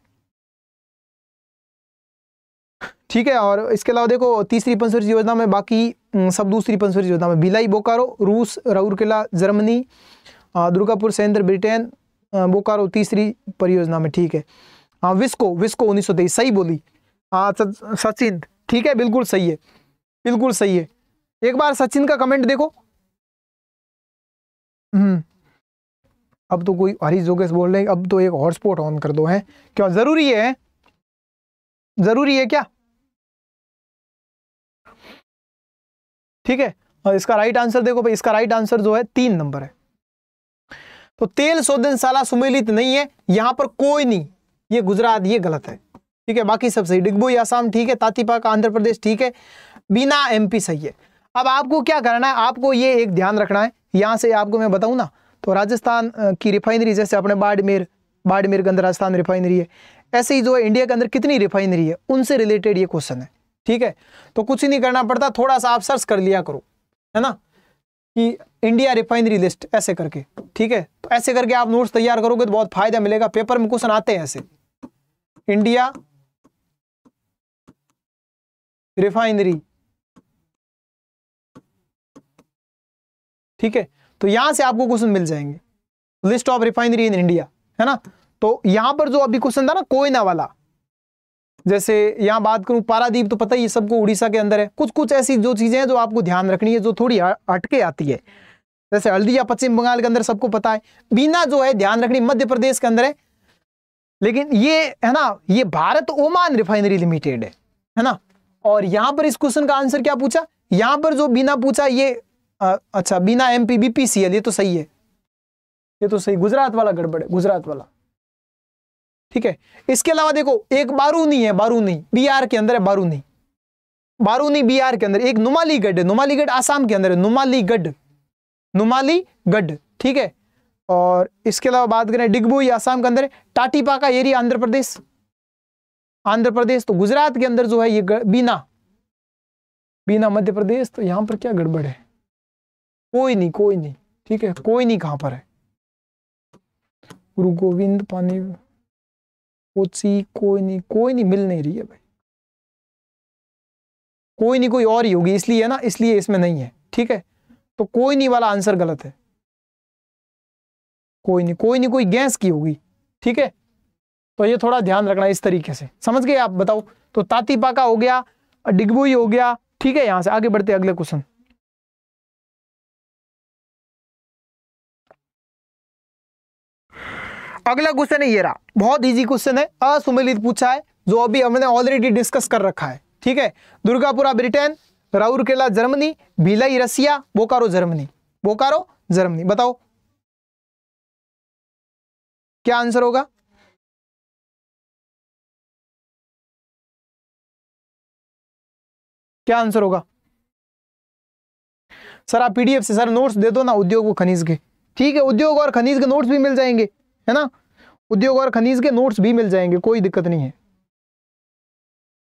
ठीक है और इसके अलावा देखो तीसरी पंचवर्षीय योजना में बाकी सब दूसरी पंचवर्षीय योजना में भिलाई बोकारो रूस राउरकेला जर्मनी दुर्गापुर सेंद्र ब्रिटेन बोकारो तीसरी परियोजना में ठीक है हाँ विस्को विस्को उन्नीस सौ तेईस सही बोली हाँ सचिन ठीक है बिल्कुल सही है बिल्कुल सही है एक बार सचिन का कमेंट देखो हम्म अब तो कोई हरीश जोगेश बोल रहे हैं अब तो एक हॉटस्पॉट ऑन कर दो है क्यों जरूरी है जरूरी है क्या ठीक है और इसका राइट आंसर देखो भाई इसका राइट आंसर जो है तीन नंबर है तो तेल शोधन शाला सुमेलित नहीं है यहां पर कोई नहीं ये गुजरात ये गलत है ठीक है बाकी सब सही डिग्बोई आसाम ठीक है तातीपाक आंध्र प्रदेश ठीक है बिना एमपी सही है अब आपको क्या करना है आपको ये एक ध्यान रखना है यहाँ से आपको मैं बताऊँ ना तो राजस्थान की रिफाइनरी जैसे अपने बाड़मेर बाड़मेर के अंदर राजस्थान रिफाइनरी है ऐसे ही जो है इंडिया के अंदर कितनी रिफाइनरी है उनसे रिलेटेड ये क्वेश्चन है ठीक है तो कुछ ही नहीं करना पड़ता थोड़ा सा आप सर्च कर लिया करो है ना कि इंडिया रिफाइनरी लिस्ट ऐसे करके ठीक है तो ऐसे करके आप नोट्स तैयार करोगे तो बहुत फायदा मिलेगा पेपर में क्वेश्चन आते हैं ऐसे इंडिया रिफाइनरी ठीक है तो यहां से आपको क्वेश्चन मिल जाएंगे list of refinery in India है ना तो यहां पर जो अभी क्वेश्चन था ना कोयना वाला जैसे यहां बात करूं पारादीप तो पता ही सबको उड़ीसा के अंदर है कुछ कुछ ऐसी जो चीजें हैं जो आपको ध्यान रखनी है जो थोड़ी अटके आती है जैसे हल्दिया पश्चिम बंगाल के अंदर सबको पता है बीना जो है ध्यान रखनी मध्य प्रदेश के अंदर है लेकिन ये है ना ये भारत ओमान रिफाइनरी लिमिटेड है है ना और यहाँ पर इस क्वेश्चन का आंसर क्या पूछा यहाँ पर जो बीना पूछा ये आ, अच्छा Bina M P B P C L ये तो सही है ये तो सही गुजरात वाला गड़बड़ है गुजरात वाला ठीक है इसके अलावा देखो एक बारूनी है बारूनी बिहार के अंदर है बारूनी बारूनी बिहार के अंदर एक नुमालीगढ़ है नुमालीगढ़ आसाम के अंदर है नुमालीगढ़ नुमाली गढ़ ठीक है और इसके अलावा बात करें या आसाम के अंदर टाटीपा का एरिया आंध्र प्रदेश आंध्र प्रदेश तो गुजरात के अंदर जो है ये बीना बीना मध्य प्रदेश तो यहां पर क्या गड़बड़ है कोई नहीं कोई नहीं ठीक है कोई नहीं कहां पर है गुरु गोविंद पानी कोची कोई नहीं कोई नहीं मिल नहीं रही है भाई कोई नहीं कोई और ही होगी इसलिए ना इसलिए इसमें नहीं है ठीक है तो कोई नहीं वाला आंसर गलत है कोई नहीं कोई नहीं कोई गैस की होगी ठीक है तो ये थोड़ा ध्यान रखना इस तरीके से समझ गए आप बताओ तो ताती पाका हो गया डिगबोई हो गया ठीक है यहां से आगे बढ़ते अगले क्वेश्चन अगला क्वेश्चन है ये रहा बहुत इजी क्वेश्चन है असुमिलित पूछा है जो अभी हमने ऑलरेडी डिस्कस कर रखा है ठीक है Durgapura Britain Rourkela Germany Bhilai Russia Bokaro Germany Bokaro Germany बताओ क्या आंसर होगा क्या आंसर होगा सर आप पीडीएफ से सर नोट्स दे दो ना उद्योग व खनिज के ठीक है उद्योग और खनिज के नोट्स भी मिल जाएंगे है ना उद्योग और खनिज के नोट्स भी मिल जाएंगे कोई दिक्कत नहीं है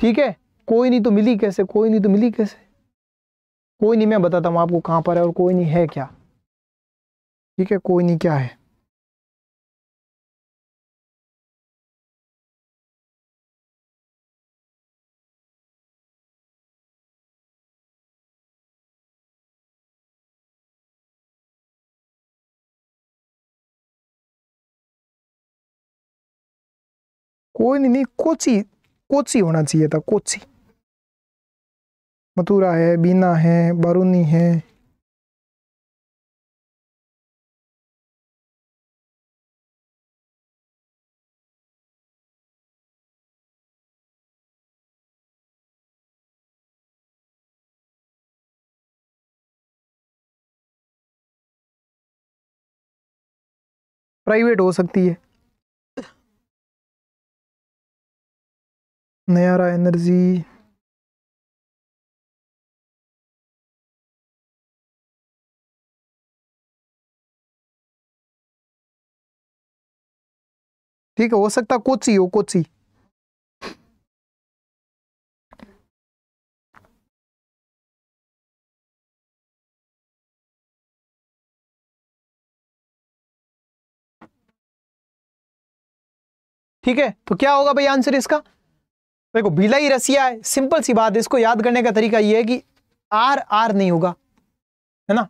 ठीक है कोई नहीं तो मिली कैसे कोई नहीं तो मिली कैसे कोई नहीं मैं बताता हूँ आपको कहाँ पर है और कोई नहीं है क्या ठीक है कोई नहीं क्या है कोई नहीं नहीं कोची कोची होना चाहिए था कोची मथुरा है बीना है बारूनी है प्राइवेट हो सकती है नयारा एनर्जी ठीक है हो सकता कोची हो कोची ठीक है तो क्या होगा भाई आंसर इसका देखो भिलाई रसिया है सिंपल सी बात इसको याद करने का तरीका यह है कि आर आर नहीं होगा है ना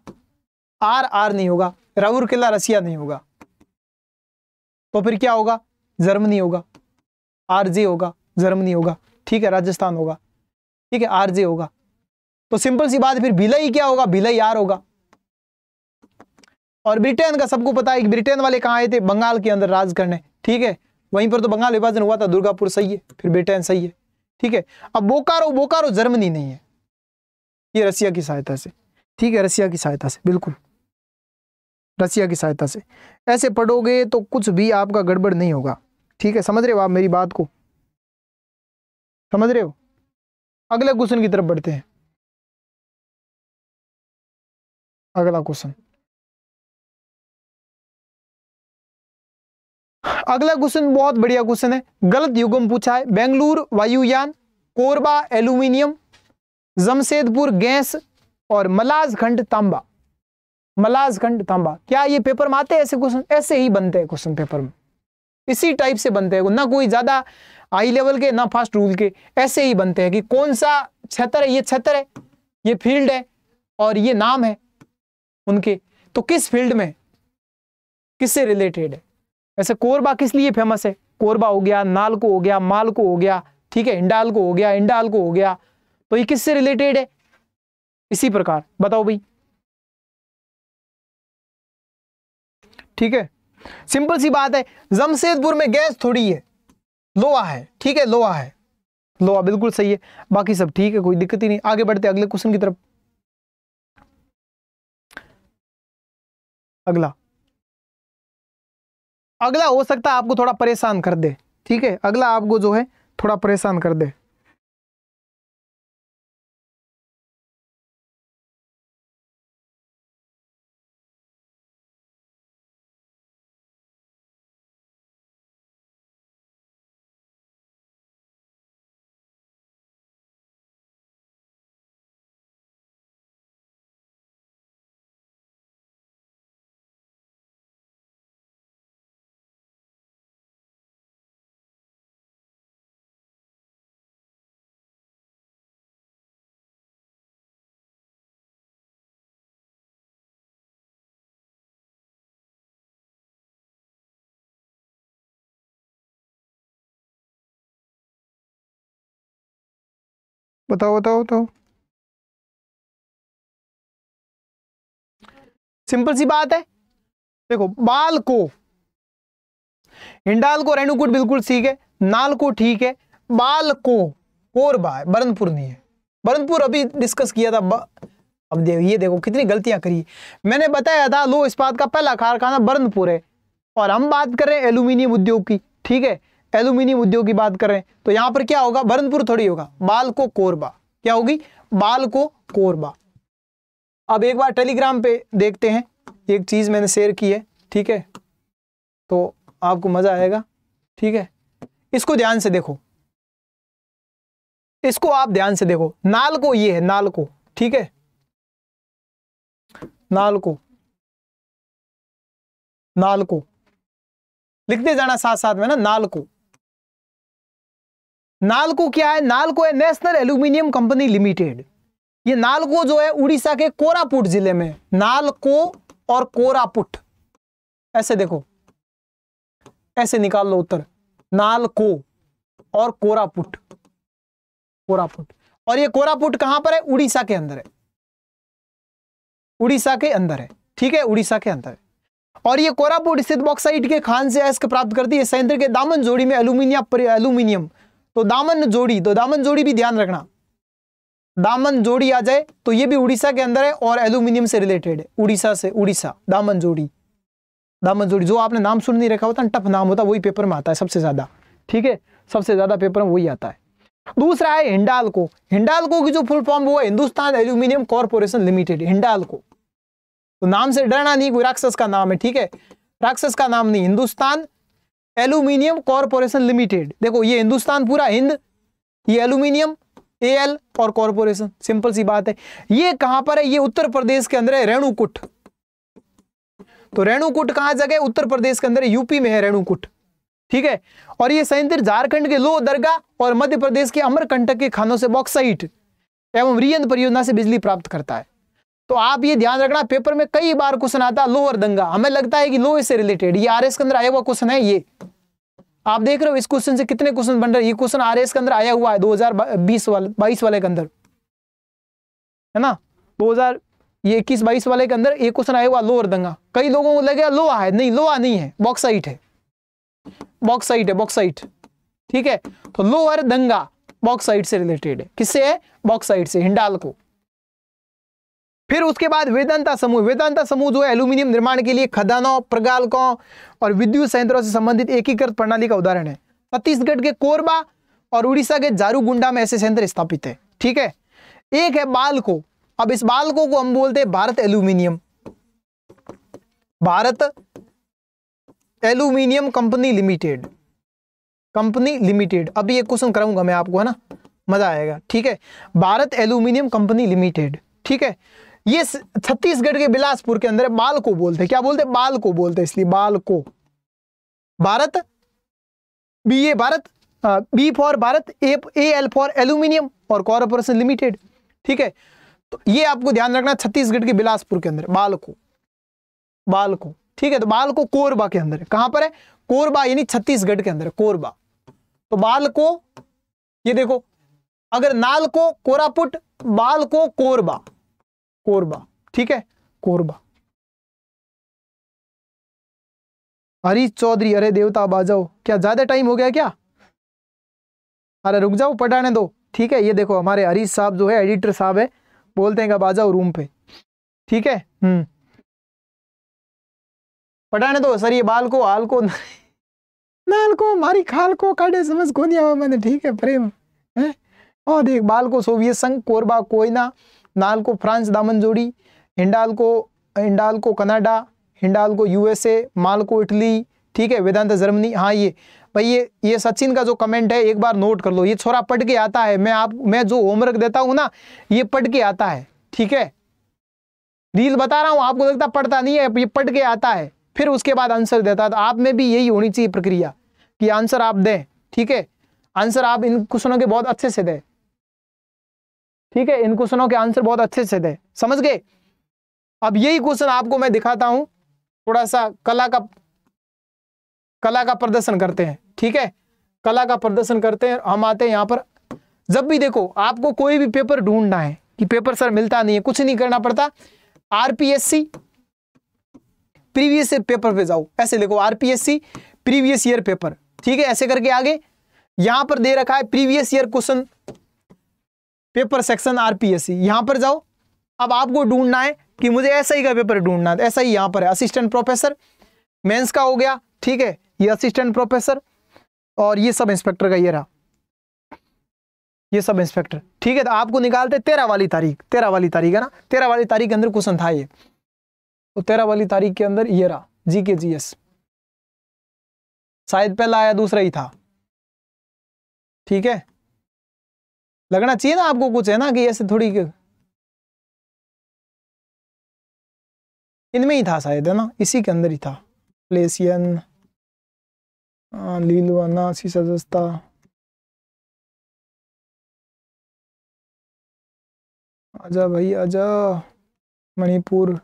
आर आर नहीं होगा राउर किला रसिया नहीं होगा तो फिर क्या होगा जर्मनी होगा आरजे होगा जर्मनी होगा ठीक है राजस्थान होगा ठीक है आरजे होगा तो सिंपल सी बात फिर भिलई क्या होगा भिलई आर होगा और ब्रिटेन का सबको पता है कि ब्रिटेन वाले कहाँ आए थे बंगाल के अंदर राज करने ठीक है वहीं पर तो बंगाल विभाजन हुआ था दुर्गापुर सही है फिर ब्रिटेन सही है ठीक है अब बोकारो बोकारो जर्मनी नहीं है ये रसिया की सहायता से ठीक है रसिया की सहायता से बिल्कुल रसिया की सहायता से ऐसे पढ़ोगे तो कुछ भी आपका गड़बड़ नहीं होगा ठीक है समझ रहे हो आप मेरी बात को समझ रहे हो अगले क्वेश्चन की तरफ बढ़ते हैं अगला क्वेश्चन अगला क्वेश्चन बहुत बढ़िया क्वेश्चन है गलत युगम पूछा है बेंगलुरु वायुयान कोरबा एल्यूमिनियम जमशेदपुर गैस और मलाजखंड तांबा मलाजखंड तांबा क्या ये पेपर में आते हैं ऐसे क्वेश्चन ऐसे ही बनते हैं क्वेश्चन पेपर में इसी टाइप से बनते हैं ना कोई ज़्यादा हाई लेवल के ना फास्ट रूल के ऐसे ही बनते हैं कि कौन सा क्षेत्र है ये क्षेत्र है ये फील्ड है और ये नाम है उनके तो किस फील्ड में किससे रिलेटेड है ऐसे कोरबा किस लिए फेमस है कोरबा हो गया नाल को हो गया माल को हो गया ठीक है इंडाल को हो गया इंडाल को हो गया तो ये किससे रिलेटेड है इसी प्रकार बताओ भाई ठीक है सिंपल सी बात है जमशेदपुर में गैस थोड़ी है लोहा है ठीक है लोहा है लोहा बिल्कुल सही है बाकी सब ठीक है कोई दिक्कत ही नहीं आगे बढ़ते अगले क्वेश्चन की तरफ अगला अगला हो सकता है आपको थोड़ा परेशान कर दे ठीक है अगला आपको जो है थोड़ा परेशान कर दे बताओ बताओ बताओ सिंपल सी बात है देखो बाल को हिंडाल को रेणुकूट बिल्कुल ठीक है नाल को ठीक है बाल को कोरबा है बरनपुर नहीं है बरनपुर अभी डिस्कस किया था अब देखो ये देखो कितनी गलतियां करी मैंने बताया था लो इस्पात का पहला कारखाना बरनपुर है और हम बात कर रहे हैं एल्यूमिनियम उद्योग की ठीक है एल्यूमिनियम उद्योग की बात करें तो यहां पर क्या होगा बरनपुर थोड़ी होगा बाल को कोरबा क्या होगी बाल को कोरबा अब एक बार टेलीग्राम पे देखते हैं एक चीज़ मैंने शेयर की है ठीक है तो आपको मज़ा आएगा ठीक है इसको ध्यान से देखो इसको आप ध्यान से देखो नाल को ये है नाल को ठीक है नाल को नाल को लिखते जाना साथ साथ में ना नाल को नालको क्या है नालको है नेशनल एल्यूमिनियम कंपनी लिमिटेड ये नालको जो है उड़ीसा के कोरापुट जिले में नालको और कोरापुट ऐसे देखो ऐसे निकाल लो उत्तर नालको और कोरापुट कोरापुट और ये कोरापुट कहां पर है उड़ीसा के अंदर है उड़ीसा के अंदर है ठीक है उड़ीसा के अंदर है और ये कोरापुट स्थित बॉक्साइट के खान से अस्क प्राप्त करती है संयंत्र के दामन जोड़ी में एल्यूमिनियम एल्यूमिनियम तो दामन जोड़ी तो दामन जोड़ी भी ध्यान रखना दामन जोड़ी आ जाए तो ये भी उड़ीसा के अंदर है और एल्यूमिनियम से रिलेटेड है उड़ीसा से उड़ीसा दामन जोड़ी दामन जोड़ी जो आपने नाम सुन नहीं रखा होता टफ नाम होता वही पेपर में आता है सबसे ज़्यादा ठीक है सबसे ज़्यादा पेपर में वही आता है दूसरा है हिंडालको हिंडालको की जो फुल फॉर्म वो है Hindustan aluminium corporation limited Hindalco तो नाम से डरना नहीं कोई राक्षस का नाम है ठीक है राक्षस का नाम नहीं हिंदुस्तान एल्यूमिनियम कॉरपोरेशन लिमिटेड देखो ये हिंदुस्तान पूरा हिंद ये एल्यूमिनियम ए एल और कॉरपोरेशन सिंपल सी बात है ये कहां पर है ये उत्तर प्रदेश के अंदर है रेणुकुट तो रेणुकुट कहां जगह उत्तर प्रदेश के अंदर यूपी में है रेणुकुट ठीक है और ये संयंत्र झारखंड के लोह दरगा और मध्य प्रदेश के अमरकंटक के खानों से बॉक्साइट एवं रियन परियोजना से बिजली प्राप्त करता है तो आप ये ध्यान रखना पेपर में कई बार क्वेश्चन आता है लोअर दंगा हमें लगता है कि लो से रिलेटेड ये आर के अंदर आया हुआ क्वेश्चन है ये आप देख रहे हो इस क्वेश्चन से कितने क्वेश्चन बन रहे ये क्वेश्चन आर के अंदर आया हुआ है दो हजार वाले बाईस वाले के अंदर है ना दो हजार ये इक्कीस बाईस वाले के अंदर एक क्वेश्चन आया हुआ लोअर दंगा कई लोगों को लगे लोहा है नहीं लोहा नहीं है बॉक्साइट है बॉक्साइट है बॉक्साइट ठीक है तो लोअर दंगा बॉक्साइट से रिलेटेड है किससे है बॉक्साइट से हिंडाल को फिर उसके बाद वेदांता समूह वेदांता समूह जो है एल्यूमिनियम निर्माण के लिए खदानों प्रगालकों और विद्युत संयंत्रों से संबंधित एकीकृत प्रणाली का उदाहरण है छत्तीसगढ़ के कोरबा और उड़ीसा के जारूगुंडा में ऐसे संयंत्र स्थापित है ठीक है एक है बालको अब इस बालको को हम बोलते हैं Bharat aluminium Bharat aluminium company limited company limited अभी ये क्वेश्चन कराऊंगा मैं आपको है ना मजा आएगा ठीक है भारत एल्यूमिनियम कंपनी लिमिटेड ठीक है ये छत्तीसगढ़ के बिलासपुर के अंदर बाल को बोलते क्या बोलते बाल को बोलते इसलिए बाल को Bharat B A Bharat B for Bharat A A L for aluminium और कॉरपोरेशन लिमिटेड ठीक है तो ये आपको ध्यान रखना छत्तीसगढ़ के बिलासपुर के अंदर बाल को बाल को ठीक है तो बाल को कोरबा के अंदर कहां पर है कोरबा यानी छत्तीसगढ़ के अंदर कोरबा तो बाल को ये देखो अगर नाल को कोरापुट बाल को कोरबा कोरबा ठीक है कोरबा हरीश चौधरी अरे देवता अब आ जाओ क्या ज्यादा टाइम हो गया क्या अरे रुक जाओ पटाने दो ठीक है ये देखो हमारे हरीश साहब जो है एडिटर साहब है बोलते हैं कब आ जाओ रूम पे ठीक है हम्म पटाने दो सर ये बाल को हाल को नाल को मारी खाल को काटे समझ को नहीं आवा मैंने ठीक है प्रेम है और देख बाल को सोवियत संघ कोरबा कोयना नाल को फ्रांस दामन जोड़ी हिंडाल को हिंडाल को कनाडा हिंडाल को यूएसए माल को इटली ठीक है वेदांत जर्मनी हाँ ये भाई ये ये सचिन का जो कमेंट है एक बार नोट कर लो ये छोरा पढ़ के आता है मैं आप मैं जो होमवर्क देता हूँ ना ये पढ़ के आता है ठीक है रील बता रहा हूँ आपको लगता पढ़ता नहीं है ये पढ़ के आता है फिर उसके बाद आंसर देता है तो आप में भी यही होनी चाहिए प्रक्रिया कि आंसर आप दें ठीक है आंसर आप इन क्वेश्चनों के बहुत अच्छे से दें ठीक है इन क्वेश्चनों के आंसर बहुत अच्छे से थे समझ गए अब यही क्वेश्चन आपको मैं दिखाता हूं थोड़ा सा कला का कला का प्रदर्शन करते हैं ठीक है कला का प्रदर्शन करते हैं हम आते हैं यहां पर जब भी देखो आपको कोई भी पेपर ढूंढना है कि पेपर सर मिलता नहीं है कुछ नहीं करना पड़ता आरपीएससी प्रीवियस ईयर पेपर पे जाओ ऐसे देखो आरपीएससी प्रीवियस ईयर पेपर ठीक है ऐसे करके आगे यहां पर दे रखा है previous year question paper section RPSC यहां पर जाओ अब आपको ढूंढना है कि मुझे ऐसा ही का पेपर ढूंढना है ऐसा ही यहां पर है असिस्टेंट प्रोफेसर मेंस का हो गया ठीक है ये असिस्टेंट प्रोफेसर और ये सब इंस्पेक्टर का ये रहा ये सब इंस्पेक्टर ठीक है तो आपको निकालते तेरह वाली तारीख तेरह वाली तारीख है ना तेरह वाली तारीख के अंदर क्वेश्चन था ये तो तेरह वाली तारीख के अंदर ये रहा जी के जी एस शायद पहला आया दूसरा ही था ठीक है लगना चाहिए ना आपको कुछ है ना कि ऐसे थोड़ी इनमें ही था शायद है ना इसी के अंदर ही था प्लेसियन लीलवाना आजा भाई आजा मणिपुर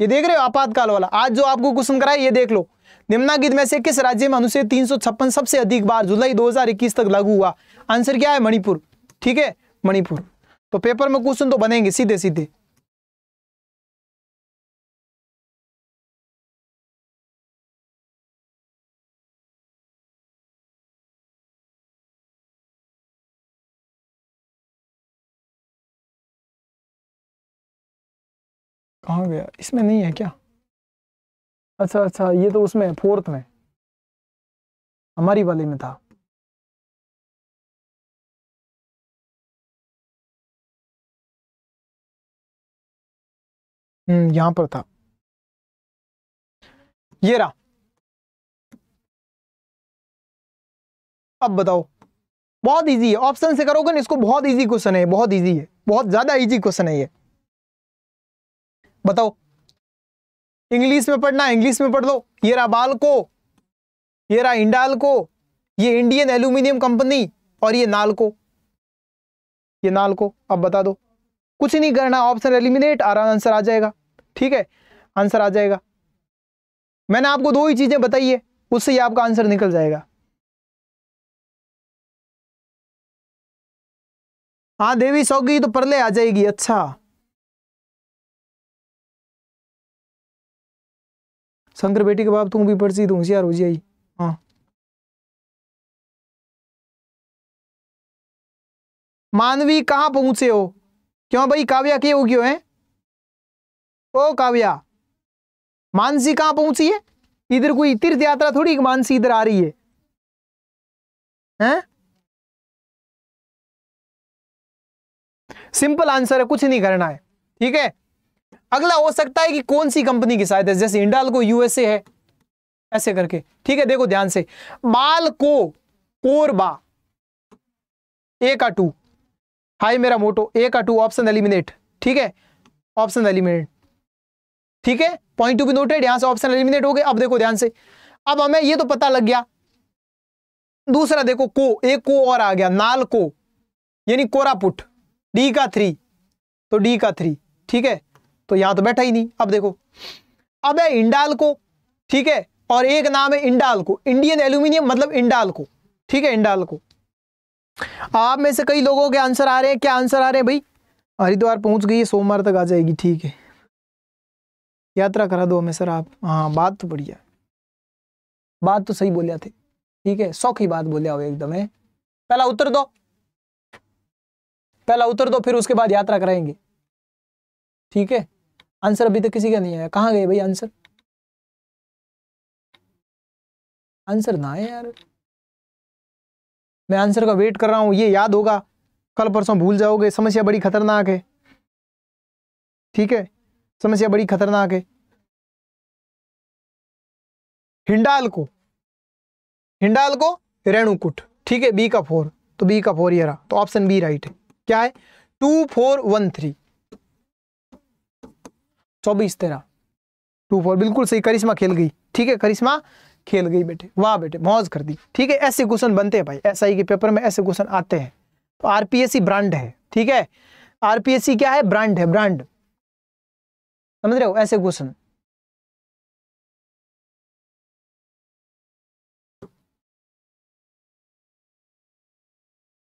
ये देख रहे हो आपातकाल वाला आज जो आपको क्वेश्चन कराए ये देख लो निम्नागिद में से किस राज्य में अनुच्छेद तीन सबसे अधिक बार जुलाई 2021 तक लागू हुआ आंसर क्या है मणिपुर ठीक है मणिपुर तो पेपर में क्वेश्चन तो बनेंगे सीधे सीधे कहा गया इसमें नहीं है क्या अच्छा अच्छा ये तो उसमें फोर्थ में हमारी वाले में था हम्म, यहां पर था ये रहा अब बताओ बहुत इजी है ऑप्शन से करोगे ना इसको बहुत इजी क्वेश्चन है बहुत इजी है बहुत ज्यादा इजी क्वेश्चन है ये बताओ इंग्लिश में पढ़ना इंग्लिश में पढ़ लो ये रहा बालको ये रहा को ये इंडियन एल्यूमिनियम कंपनी और ये नाल को ये नाल को अब बता दो कुछ नहीं करना ऑप्शन एलिमिनेट आराम आंसर आ जाएगा ठीक है आंसर आ जाएगा मैंने आपको दो ही चीज़ें बताई है उससे ही आपका आंसर निकल जाएगा हाँ देवी सौगी तो परले आ जाएगी अच्छा शंकर बेटी के बाप तुम भी पढ़ती तुम तो यार हो जाई हाँ मानवी कहाँ पहुंचे हो क्यों भाई काव्या के हो क्यों है ओ काव्या मानसी कहां पहुंची है इधर कोई तीर्थ यात्रा थोड़ी मानसी इधर आ रही है हैं सिंपल आंसर है कुछ नहीं करना है ठीक है अगला हो सकता है कि कौन सी कंपनी की शायद है जैसे इंडाल को यूएसए है ऐसे करके ठीक है देखो ध्यान से माल को कोरबा ए का टू हाई मेरा मोटो ए का टू ऑप्शन एलिमिनेट ठीक है ऑप्शन एलिमिनेट ठीक है पॉइंट टू भी नोटेड यहां से ऑप्शन एलिमिनेट हो गए अब देखो ध्यान से अब हमें ये तो पता लग गया दूसरा देखो को एक को और आ गया नाल को यानी कोरापुट डी का थ्री तो डी का थ्री ठीक है तो यहां तो बैठा ही नहीं अब देखो अब है इंडाल को ठीक है और एक नाम है इंडाल को इंडियन एल्यूमिनियम मतलब इंडाल को ठीक है इंडाल को आप में से कई लोगों के आंसर आ रहे हैं क्या आंसर आ रहे हैं भाई हरिद्वार पहुंच गई है सोमवार तक आ जाएगी ठीक है यात्रा करा दो हमें सर आप हाँ बात तो बढ़िया बात तो सही बोलिया थे ठीक है सौ की बात बोलिया हो एकदम है पहला उत्तर दो पहला उत्तर दो फिर उसके बाद यात्रा कराएंगे ठीक है आंसर अभी तक किसी का नहीं आया कहाँ गए भाई आंसर आंसर ना है यार मैं आंसर का वेट कर रहा हूँ ये याद होगा कल परसों भूल जाओगे समस्या बड़ी खतरनाक है ठीक है समस्या बड़ी खतरनाक है हिंडाल को हिंडाल को रेणुकुट ठीक है बी का फोर तो बी का फोर ये रहा तो ऑप्शन बी राइट है क्या है टू फोर वन थ्री चौबीस तेरा टू फोर बिल्कुल सही करिश्मा खेल गई ठीक है करिश्मा खेल गई बेटे वाह बेटे मौज कर दी ठीक है ऐसे क्वेश्चन बनते हैं भाई एसआई के पेपर में ऐसे क्वेश्चन आते हैं तो आरपीएससी ब्रांड है ठीक है आरपीएससी क्या है ब्रांड है ब्रांड समझ रहे हो ऐसे क्वेश्चन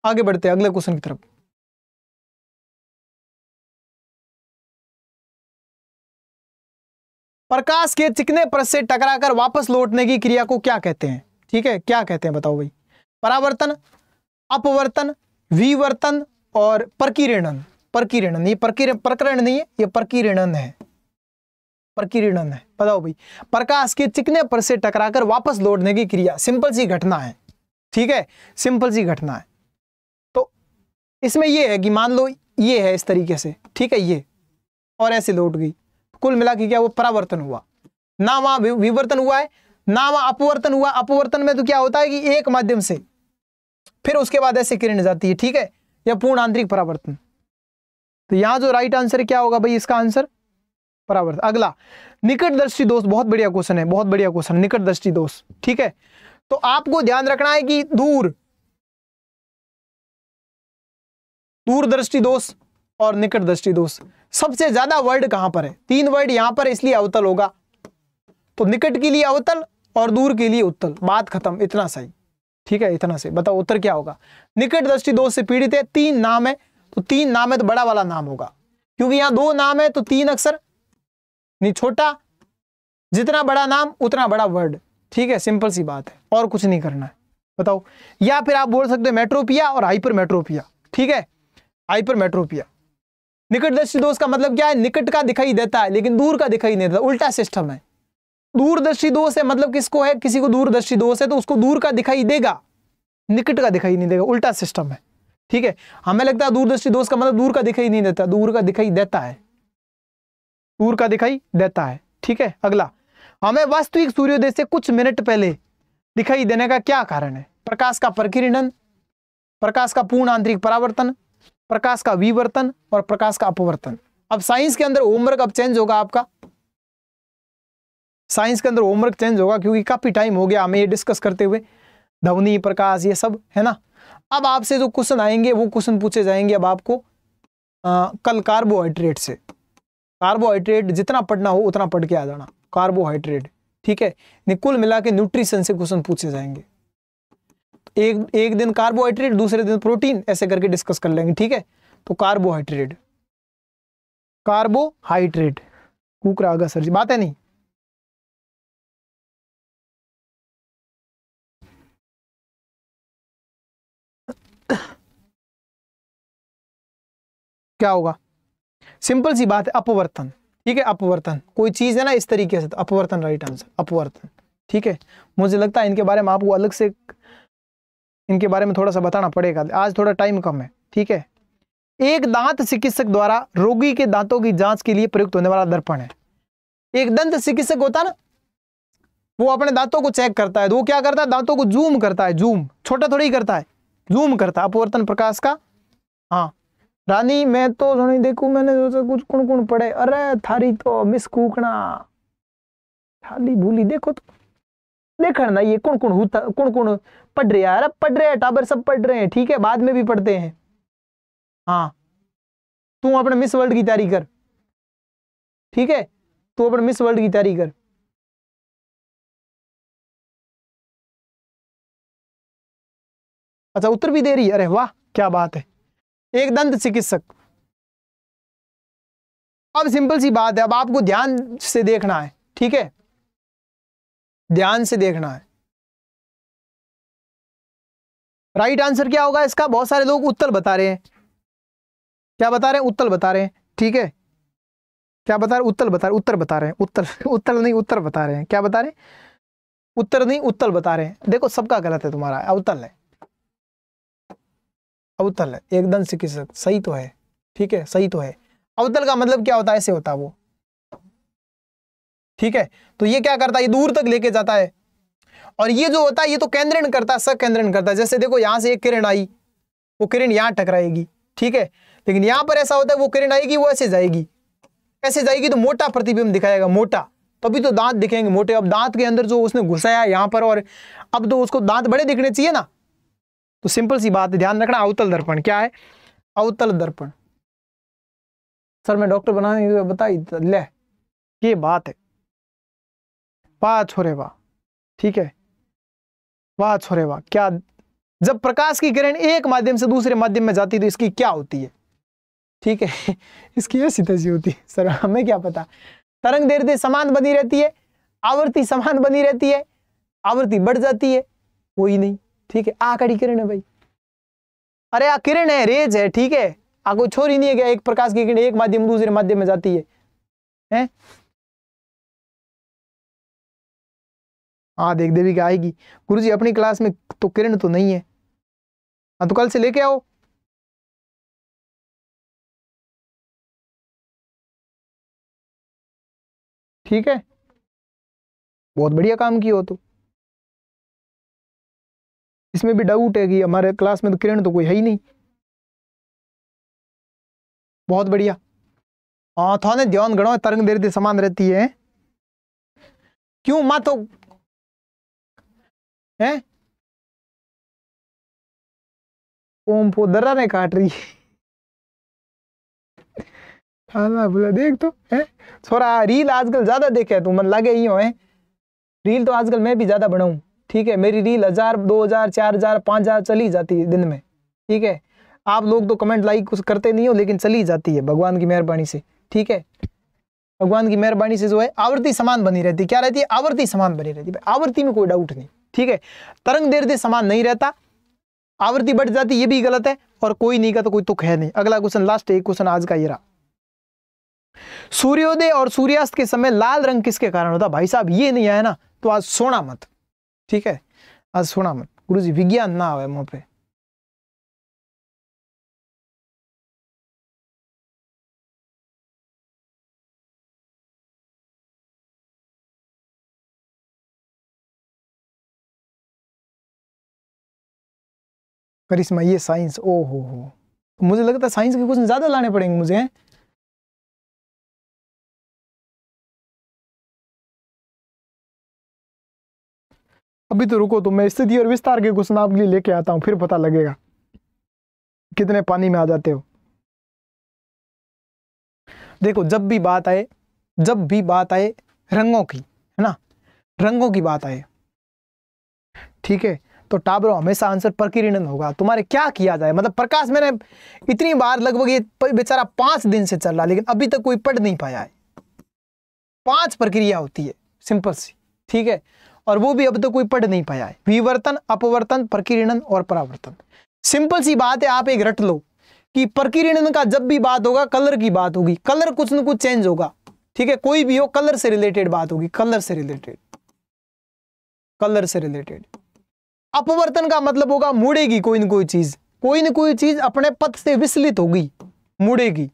आगे बढ़ते हैं अगले क्वेश्चन की तरफ प्रकाश के चिकने परत से टकराकर वापस लौटने की क्रिया को क्या कहते हैं ठीक है क्या कहते हैं बताओ भाई परावर्तन अपवर्तन विवर्तन और प्रकीर्णन प्रकीर्णन ये प्रकरण नहीं है ये प्रकीर्णन है प्रकीर्णन है बताओ भाई प्रकाश के चिकने पर से टकराकर वापस लौटने की क्रिया सिंपल सी घटना है ठीक है सिंपल सी घटना है तो इसमें यह है कि मान लो ये है इस तरीके से ठीक है ये और ऐसे लौट गई कुल मिला के क्या वो परावर्तन हुआ ना वहां विवर्तन हुआ है ना वहां अपवर्तन हुआ अपवर्तन में तो क्या होता है कि एक माध्यम से फिर उसके बाद ऐसे किरण जाती है ठीक है या पूर्ण आंतरिक परावर्तन तो यहां जो राइट आंसर क्या होगा भाई इसका आंसर परावर्तन अगला निकट दृष्टि दोष बहुत बढ़िया क्वेश्चन है बहुत बढ़िया क्वेश्चन निकट दृष्टि दोष ठीक है तो आपको ध्यान रखना है कि दूर दूर दृष्टि दोष और निकट दृष्टि दोष सबसे ज्यादा वर्ड कहां पर है तीन वर्ड यहां पर इसलिए अवतल होगा तो निकट के लिए अवतल और दूर के लिए उत्तल बात खत्म इतना सही ठीक है इतना सही बताओ उत्तर क्या होगा निकट दृष्टि दोष से पीड़ित है तीन नाम है तो तीन नाम है तो बड़ा वाला नाम होगा क्योंकि यहां दो नाम है तो तीन अक्षर नहीं छोटा जितना बड़ा नाम उतना बड़ा वर्ड ठीक है सिंपल सी बात है और कुछ नहीं करना है बताओ या फिर आप बोल सकते हो मेट्रोपिया और हाइपर मेट्रोपिया ठीक है हाइपर मेट्रोपिया निकट दृष्टि दोष का मतलब क्या है निकट का दिखाई देता है लेकिन दूर का दिखाई नहीं देता उल्टा सिस्टम है दूरदर्शी दोष है मतलब किसको है किसी को दूरदर्शी दोष है तो उसको दूर का दिखाई देगा निकट का दिखाई नहीं देगा उल्टा सिस्टम है ठीक है हमें लगता है दूरदर्शी दोष का मतलब दूर का दिखाई नहीं देता दूर का दिखाई देता है दूर का दिखाई देता है ठीक है अगला हमें वास्तविक सूर्योदय से कुछ मिनट पहले दिखाई देने का क्या कारण है प्रकाश का प्रकीर्णन प्रकाश का पूर्ण आंतरिक परावर्तन प्रकाश का विवर्तन और प्रकाश का अपवर्तन अब साइंस के अंदर होमवर्क अब चेंज होगा आपका साइंस के अंदर होमवर्क चेंज होगा क्योंकि काफी टाइम हो गया हमें ये डिस्कस करते हुए ध्वनि प्रकाश ये सब है ना अब आपसे जो क्वेश्चन आएंगे वो क्वेश्चन पूछे जाएंगे अब आपको आ, कल कार्बोहाइड्रेट से कार्बोहाइड्रेट जितना पढ़ना हो उतना पढ़ के आ जाना कार्बोहाइड्रेट ठीक है कुल मिला के न्यूट्रिशन से क्वेश्चन पूछे जाएंगे एक एक दिन कार्बोहाइड्रेट दूसरे दिन प्रोटीन ऐसे करके डिस्कस कर लेंगे ठीक है तो कार्बोहाइड्रेट कार्बोहाइड्रेट कुकरा आगा सर जी बात है नहीं क्या होगा सिंपल सी बात है अपवर्तन ठीक है अपवर्तन कोई चीज़ है ना इस तरीके से तो अपवर्तन राइट आंसर अपवर्तन ठीक है मुझे लगता है इनके बारे में आपको अलग से इनके बारे में थोड़ा सा बताना पड़ेगा आज थोड़ा टाइम कम है ठीक है एक दांत चिकित्सक द्वारा रोगी के दांतों की जांच के लिए प्रयुक्त होने वाला दर्पण है एक दंत चिकित्सक होता है ना वो अपने दांतों को चेक करता है तो वो क्या करता है दांतों को जूम करता है जूम छोटा थोड़ी करता है जूम करता है अपवर्तन प्रकाश का हाँ रानी मैं तो सुनी देखू मैंने तो सोचा कुछ कुण कुण पड़े अरे थारी तो मिस कूकना थाली भूली देखो तो देखना ना ये कौन कौन होता कौन कौन पढ़ रहे यार पढ़ रहे हैं टाबर सब पढ़ रहे हैं ठीक है बाद में भी पढ़ते हैं हाँ तू अपने मिस वर्ल्ड की तैयारी कर ठीक है तू अपने मिस वर्ल्ड की तैयारी कर अच्छा उत्तर भी दे रही है अरे वाह क्या बात है एक दंत चिकित्सक अब सिंपल सी बात है अब आपको ध्यान से देखना है ठीक है ध्यान से देखना है राइट आंसर क्या होगा इसका बहुत सारे लोग उत्तर बता रहे हैं क्या बता रहे हैं उत्तर बता रहे हैं ठीक है क्या बता रहे उत्तर बता रहे उत्तर बता रहे हैं उत्तर उत्तर नहीं उत्तर बता रहे हैं क्या बता रहे उत्तर नहीं उत्तर बता रहे हैं देखो सबका गलत है तुम्हारा अवतल है अवतल है एकदम से किस सही तो है ठीक है सही तो है अवतल का मतलब क्या होता है ऐसे होता है वो ठीक है तो ये क्या करता है ये दूर तक लेके जाता है और ये जो होता है ये तो केंद्रण करता है सकेंद्रण करता है जैसे देखो यहां से एक किरण आई वो किरण यहां टकराएगी ठीक है लेकिन यहां पर ऐसा होता है वो किरण आएगी वो ऐसे जाएगी ऐसे जाएगी तो मोटा प्रतिबिंब दिखाएगा मोटा तभी तो दांत दिखेंगे मोटे अब दांत के अंदर जो उसने घुसाया यहां पर और अब तो उसको दांत बड़े दिखने चाहिए ना तो सिंपल सी बात है ध्यान रखना अवतल दर्पण क्या है अवतल दर्पण सर मैं डॉक्टर बनाने बताई ले ये बात है वाह छोरे वाह ठीक है वाह छोरे वाह क्या जब प्रकाश की किरण एक माध्यम से दूसरे माध्यम में जाती है तो इसकी क्या होती है ठीक है इसकी ऐसी तजी होती है सर हमें क्या पता तरंग देर देर समान बनी रहती है आवृत्ति समान बनी रहती है आवृत्ति बढ़ जाती है वही नहीं ठीक है आ खड़ी किरण है भाई अरे आ किरण है रेज है ठीक है आ कोई छोरी नहीं है क्या एक प्रकाश की किरण एक माध्यम दूसरे माध्यम में जाती है हैं हाँ देख देवी क्या आएगी गुरु जी अपनी क्लास में तो किरण तो नहीं है हाँ तो कल से लेके आओ ठीक है बहुत बढ़िया काम किया हो तो इसमें भी डाउट है कि हमारे क्लास में तो किरण तो कोई है ही नहीं बहुत बढ़िया हाँ थोड़ा ध्यान गणो तरंग देर दे समान रहती है क्यों माँ तो है ओम पोदरा ने काट रही हाँ बोला देख तो है थोड़ा रील आजकल ज्यादा देखे तू मन लगे ही हो है रील तो आजकल मैं भी ज्यादा बनाऊ ठीक है मेरी रील हजार दो हजार चार हजार पांच हजार चली जाती है दिन में ठीक है आप लोग तो कमेंट लाइक कुछ करते नहीं हो लेकिन चली जाती है भगवान की मेहरबानी से ठीक है भगवान की मेहरबानी से जो है आवृत्ति समान बनी रहती क्या रहती है आवृत्ति समान बनी रहती है आवृत्ति में कोई डाउट नहीं ठीक है तरंग देर दे समान नहीं रहता आवृत्ति बढ़ जाती ये भी गलत है और कोई नहीं का तो कोई तुक तो है नहीं अगला क्वेश्चन लास्ट एक क्वेश्चन आज का ये रहा सूर्योदय और सूर्यास्त के समय लाल रंग किसके कारण होता भाई साहब ये नहीं आया ना तो आज सोना मत ठीक है आज सोना मत गुरु जी विज्ञान ना आवे मुंह पे करिश्मा ये साइंस ओ हो हो मुझे लगता है साइंस के क्वेश्चन ज़्यादा लाने पड़ेंगे मुझे अभी तो रुको तो मैं स्थिति और विस्तार के क्वेश्चन आपके लिए लेके आता हूं फिर पता लगेगा कितने पानी में आ जाते हो देखो जब भी बात आए जब भी बात आए रंगों की है ना रंगों की बात आए ठीक है तो टाबरो हमेशा आंसर प्रकीर्णन होगा तुम्हारे क्या किया जाए मतलब प्रकाश मैंने इतनी बार लगभग ये बेचारा पांच दिन से चल रहा लेकिन अभी तक कोई पढ़ नहीं पाया है पांच प्रक्रिया होती है सिंपल सी ठीक है और वो भी अब तक तो कोई पढ़ नहीं पाया है विवर्तन अपवर्तन प्रकीर्णन और परावर्तन सिंपल सी बात है आप एक रट लो कि प्रकीर्णन का जब भी बात होगा कलर की बात होगी कलर कुछ न कुछ चेंज होगा ठीक है कोई भी हो कलर से रिलेटेड बात होगी कलर से रिलेटेड कलर से रिलेटेड अपवर्तन का मतलब होगा मुड़ेगी कोई ना कोई चीज कोई ना कोई चीज अपने पथ से विचलित होगी मुड़ेगी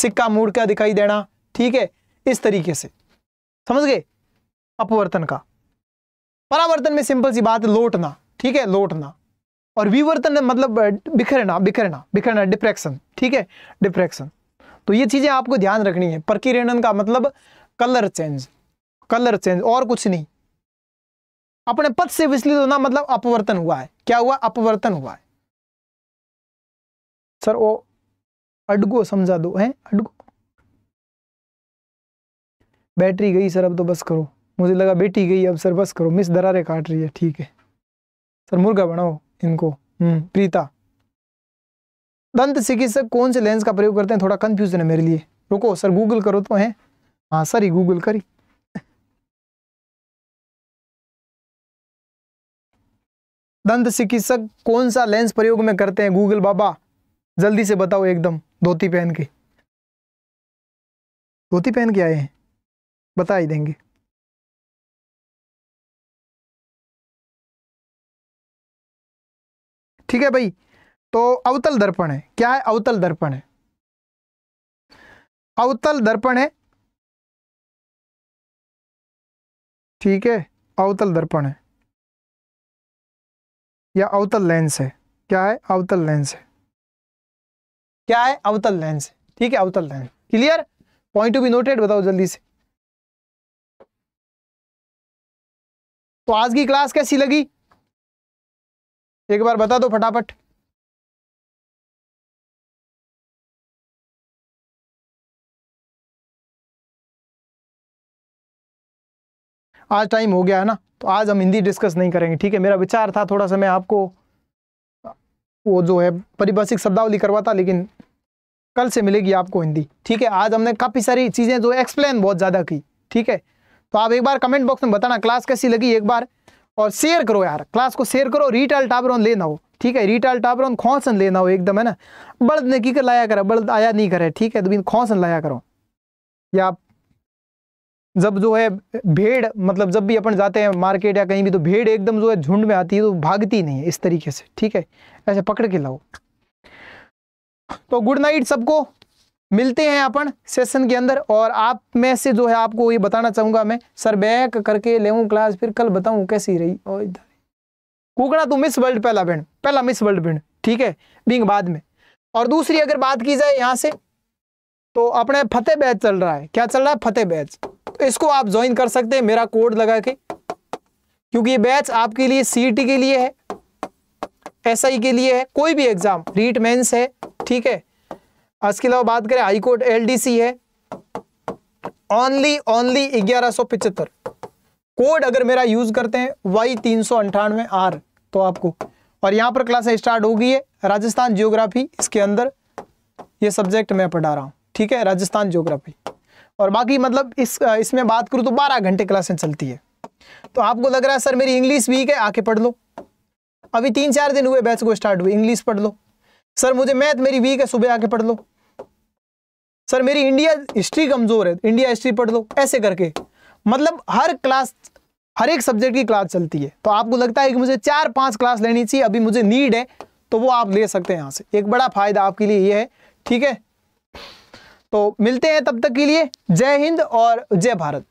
सिक्का मुड़ क्या दिखाई देना ठीक है इस तरीके से समझ गए अपवर्तन का परावर्तन में सिंपल सी बात लौटना ठीक है लौटना और विवर्तन मतलब बिखरना बिखरना बिखरना डिप्रेक्शन ठीक है डिप्रेक्शन तो ये चीजें आपको ध्यान रखनी है प्रकिरणन का मतलब कलर चेंज कलर चेंज और कुछ नहीं अपने पद से विचलित होना मतलब अपवर्तन हुआ है क्या हुआ अपवर्तन हुआ है सर वो अडगो समझा दो है अडगो बैटरी गई सर अब तो बस करो मुझे लगा बेटी गई अब सर बस करो मिस दरारे काट रही है ठीक है सर मुर्गा बनाओ इनको हम्म, प्रीता दंत चिकित्सक कौन से लेंस का प्रयोग करते हैं थोड़ा कंफ्यूजन है मेरे लिए रुको सर गूगल करो तो है हाँ सर ही गूगल करी दंत चिकित्सक कौन सा लेंस प्रयोग में करते हैं गूगल बाबा जल्दी से बताओ एकदम धोती पहन के धोती पहन के आए हैं बता ही देंगे ठीक है भाई तो अवतल दर्पण है क्या है अवतल दर्पण है अवतल दर्पण है ठीक है अवतल दर्पण है या अवतल लेंस है क्या है अवतल लेंस है क्या है अवतल लेंस ठीक है अवतल lens clear point to be noted बताओ जल्दी से तो आज की क्लास कैसी लगी एक बार बता दो फटाफट आज टाइम हो गया है ना तो आज हम हिंदी डिस्कस नहीं करेंगे ठीक है मेरा विचार था थोड़ा सा मैं आपको वो जो है परिभाषिक शब्दावली करवाता लेकिन कल से मिलेगी आपको हिंदी ठीक है आज हमने काफ़ी सारी चीज़ें जो एक्सप्लेन बहुत ज़्यादा की ठीक है तो आप एक बार कमेंट बॉक्स में बताना क्लास कैसी लगी एक बार और शेयर करो यार क्लास को शेयर करो रिटेल टाबरॉन लेना हो ठीक है रिटेल टाबरॉन खौसन लेना हो एकदम है ना बल्द ने की कर लाया करा बल्द आया नहीं करे ठीक है तो बिन खौसन लाया करो या आप जब जो है भेड़ मतलब जब भी अपन जाते हैं मार्केट या कहीं भी तो भेड़ एकदम जो है झुंड में आती है तो भागती नहीं है इस तरीके से ठीक है ऐसे पकड़ के लाओ तो गुड नाइट सबको मिलते हैं अपन सेशन के अंदर और आप में से जो है आपको ये बताना चाहूंगा मैं सर बैक करके ले क्लास फिर कल बताऊ कैसी रही और इधर कुकड़ा तू मिस वर्ल्ड पहला बैंड पहला मिस वर्ल्ड बैंड ठीक है बिंग बाद में और दूसरी अगर बात की जाए यहाँ से तो अपने फतेह बैच चल रहा है क्या चल रहा है फतेह बैच तो इसको आप ज्वाइन कर सकते हैं मेरा कोड लगा के क्योंकि ये बैच आपके लिए सी e के लिए है एस के लिए है कोई भी एग्जाम रीट मेंस है ठीक है इसके अलावा बात करें हाईकोर्ट एल है ओनली ओनली ग्यारह सौ पिचहत्तर कोड अगर मेरा यूज करते हैं वाई तीन सौ अंठानवे आर तो आपको और यहाँ पर क्लास स्टार्ट हो गई है राजस्थान जियोग्राफी इसके अंदर ये सब्जेक्ट मैं पढ़ा रहा हूँ ठीक है राजस्थान जियोग्राफी और बाकी मतलब इस इसमें बात करूँ तो बारह घंटे क्लासें चलती है तो आपको लग रहा है सर मेरी इंग्लिश वीक है आके पढ़ लो अभी तीन चार दिन हुए बैच को स्टार्ट हुए इंग्लिश पढ़ लो सर मुझे मैथ मेरी वीक है सुबह आके पढ़ लो सर मेरी इंडिया हिस्ट्री कमजोर है इंडिया हिस्ट्री पढ़ लो ऐसे करके मतलब हर क्लास हर एक सब्जेक्ट की क्लास चलती है तो आपको लगता है कि मुझे चार पांच क्लास लेनी चाहिए अभी मुझे नीड है तो वो आप ले सकते हैं यहाँ से एक बड़ा फायदा आपके लिए ये है ठीक है तो मिलते हैं तब तक के लिए जय हिंद और जय भारत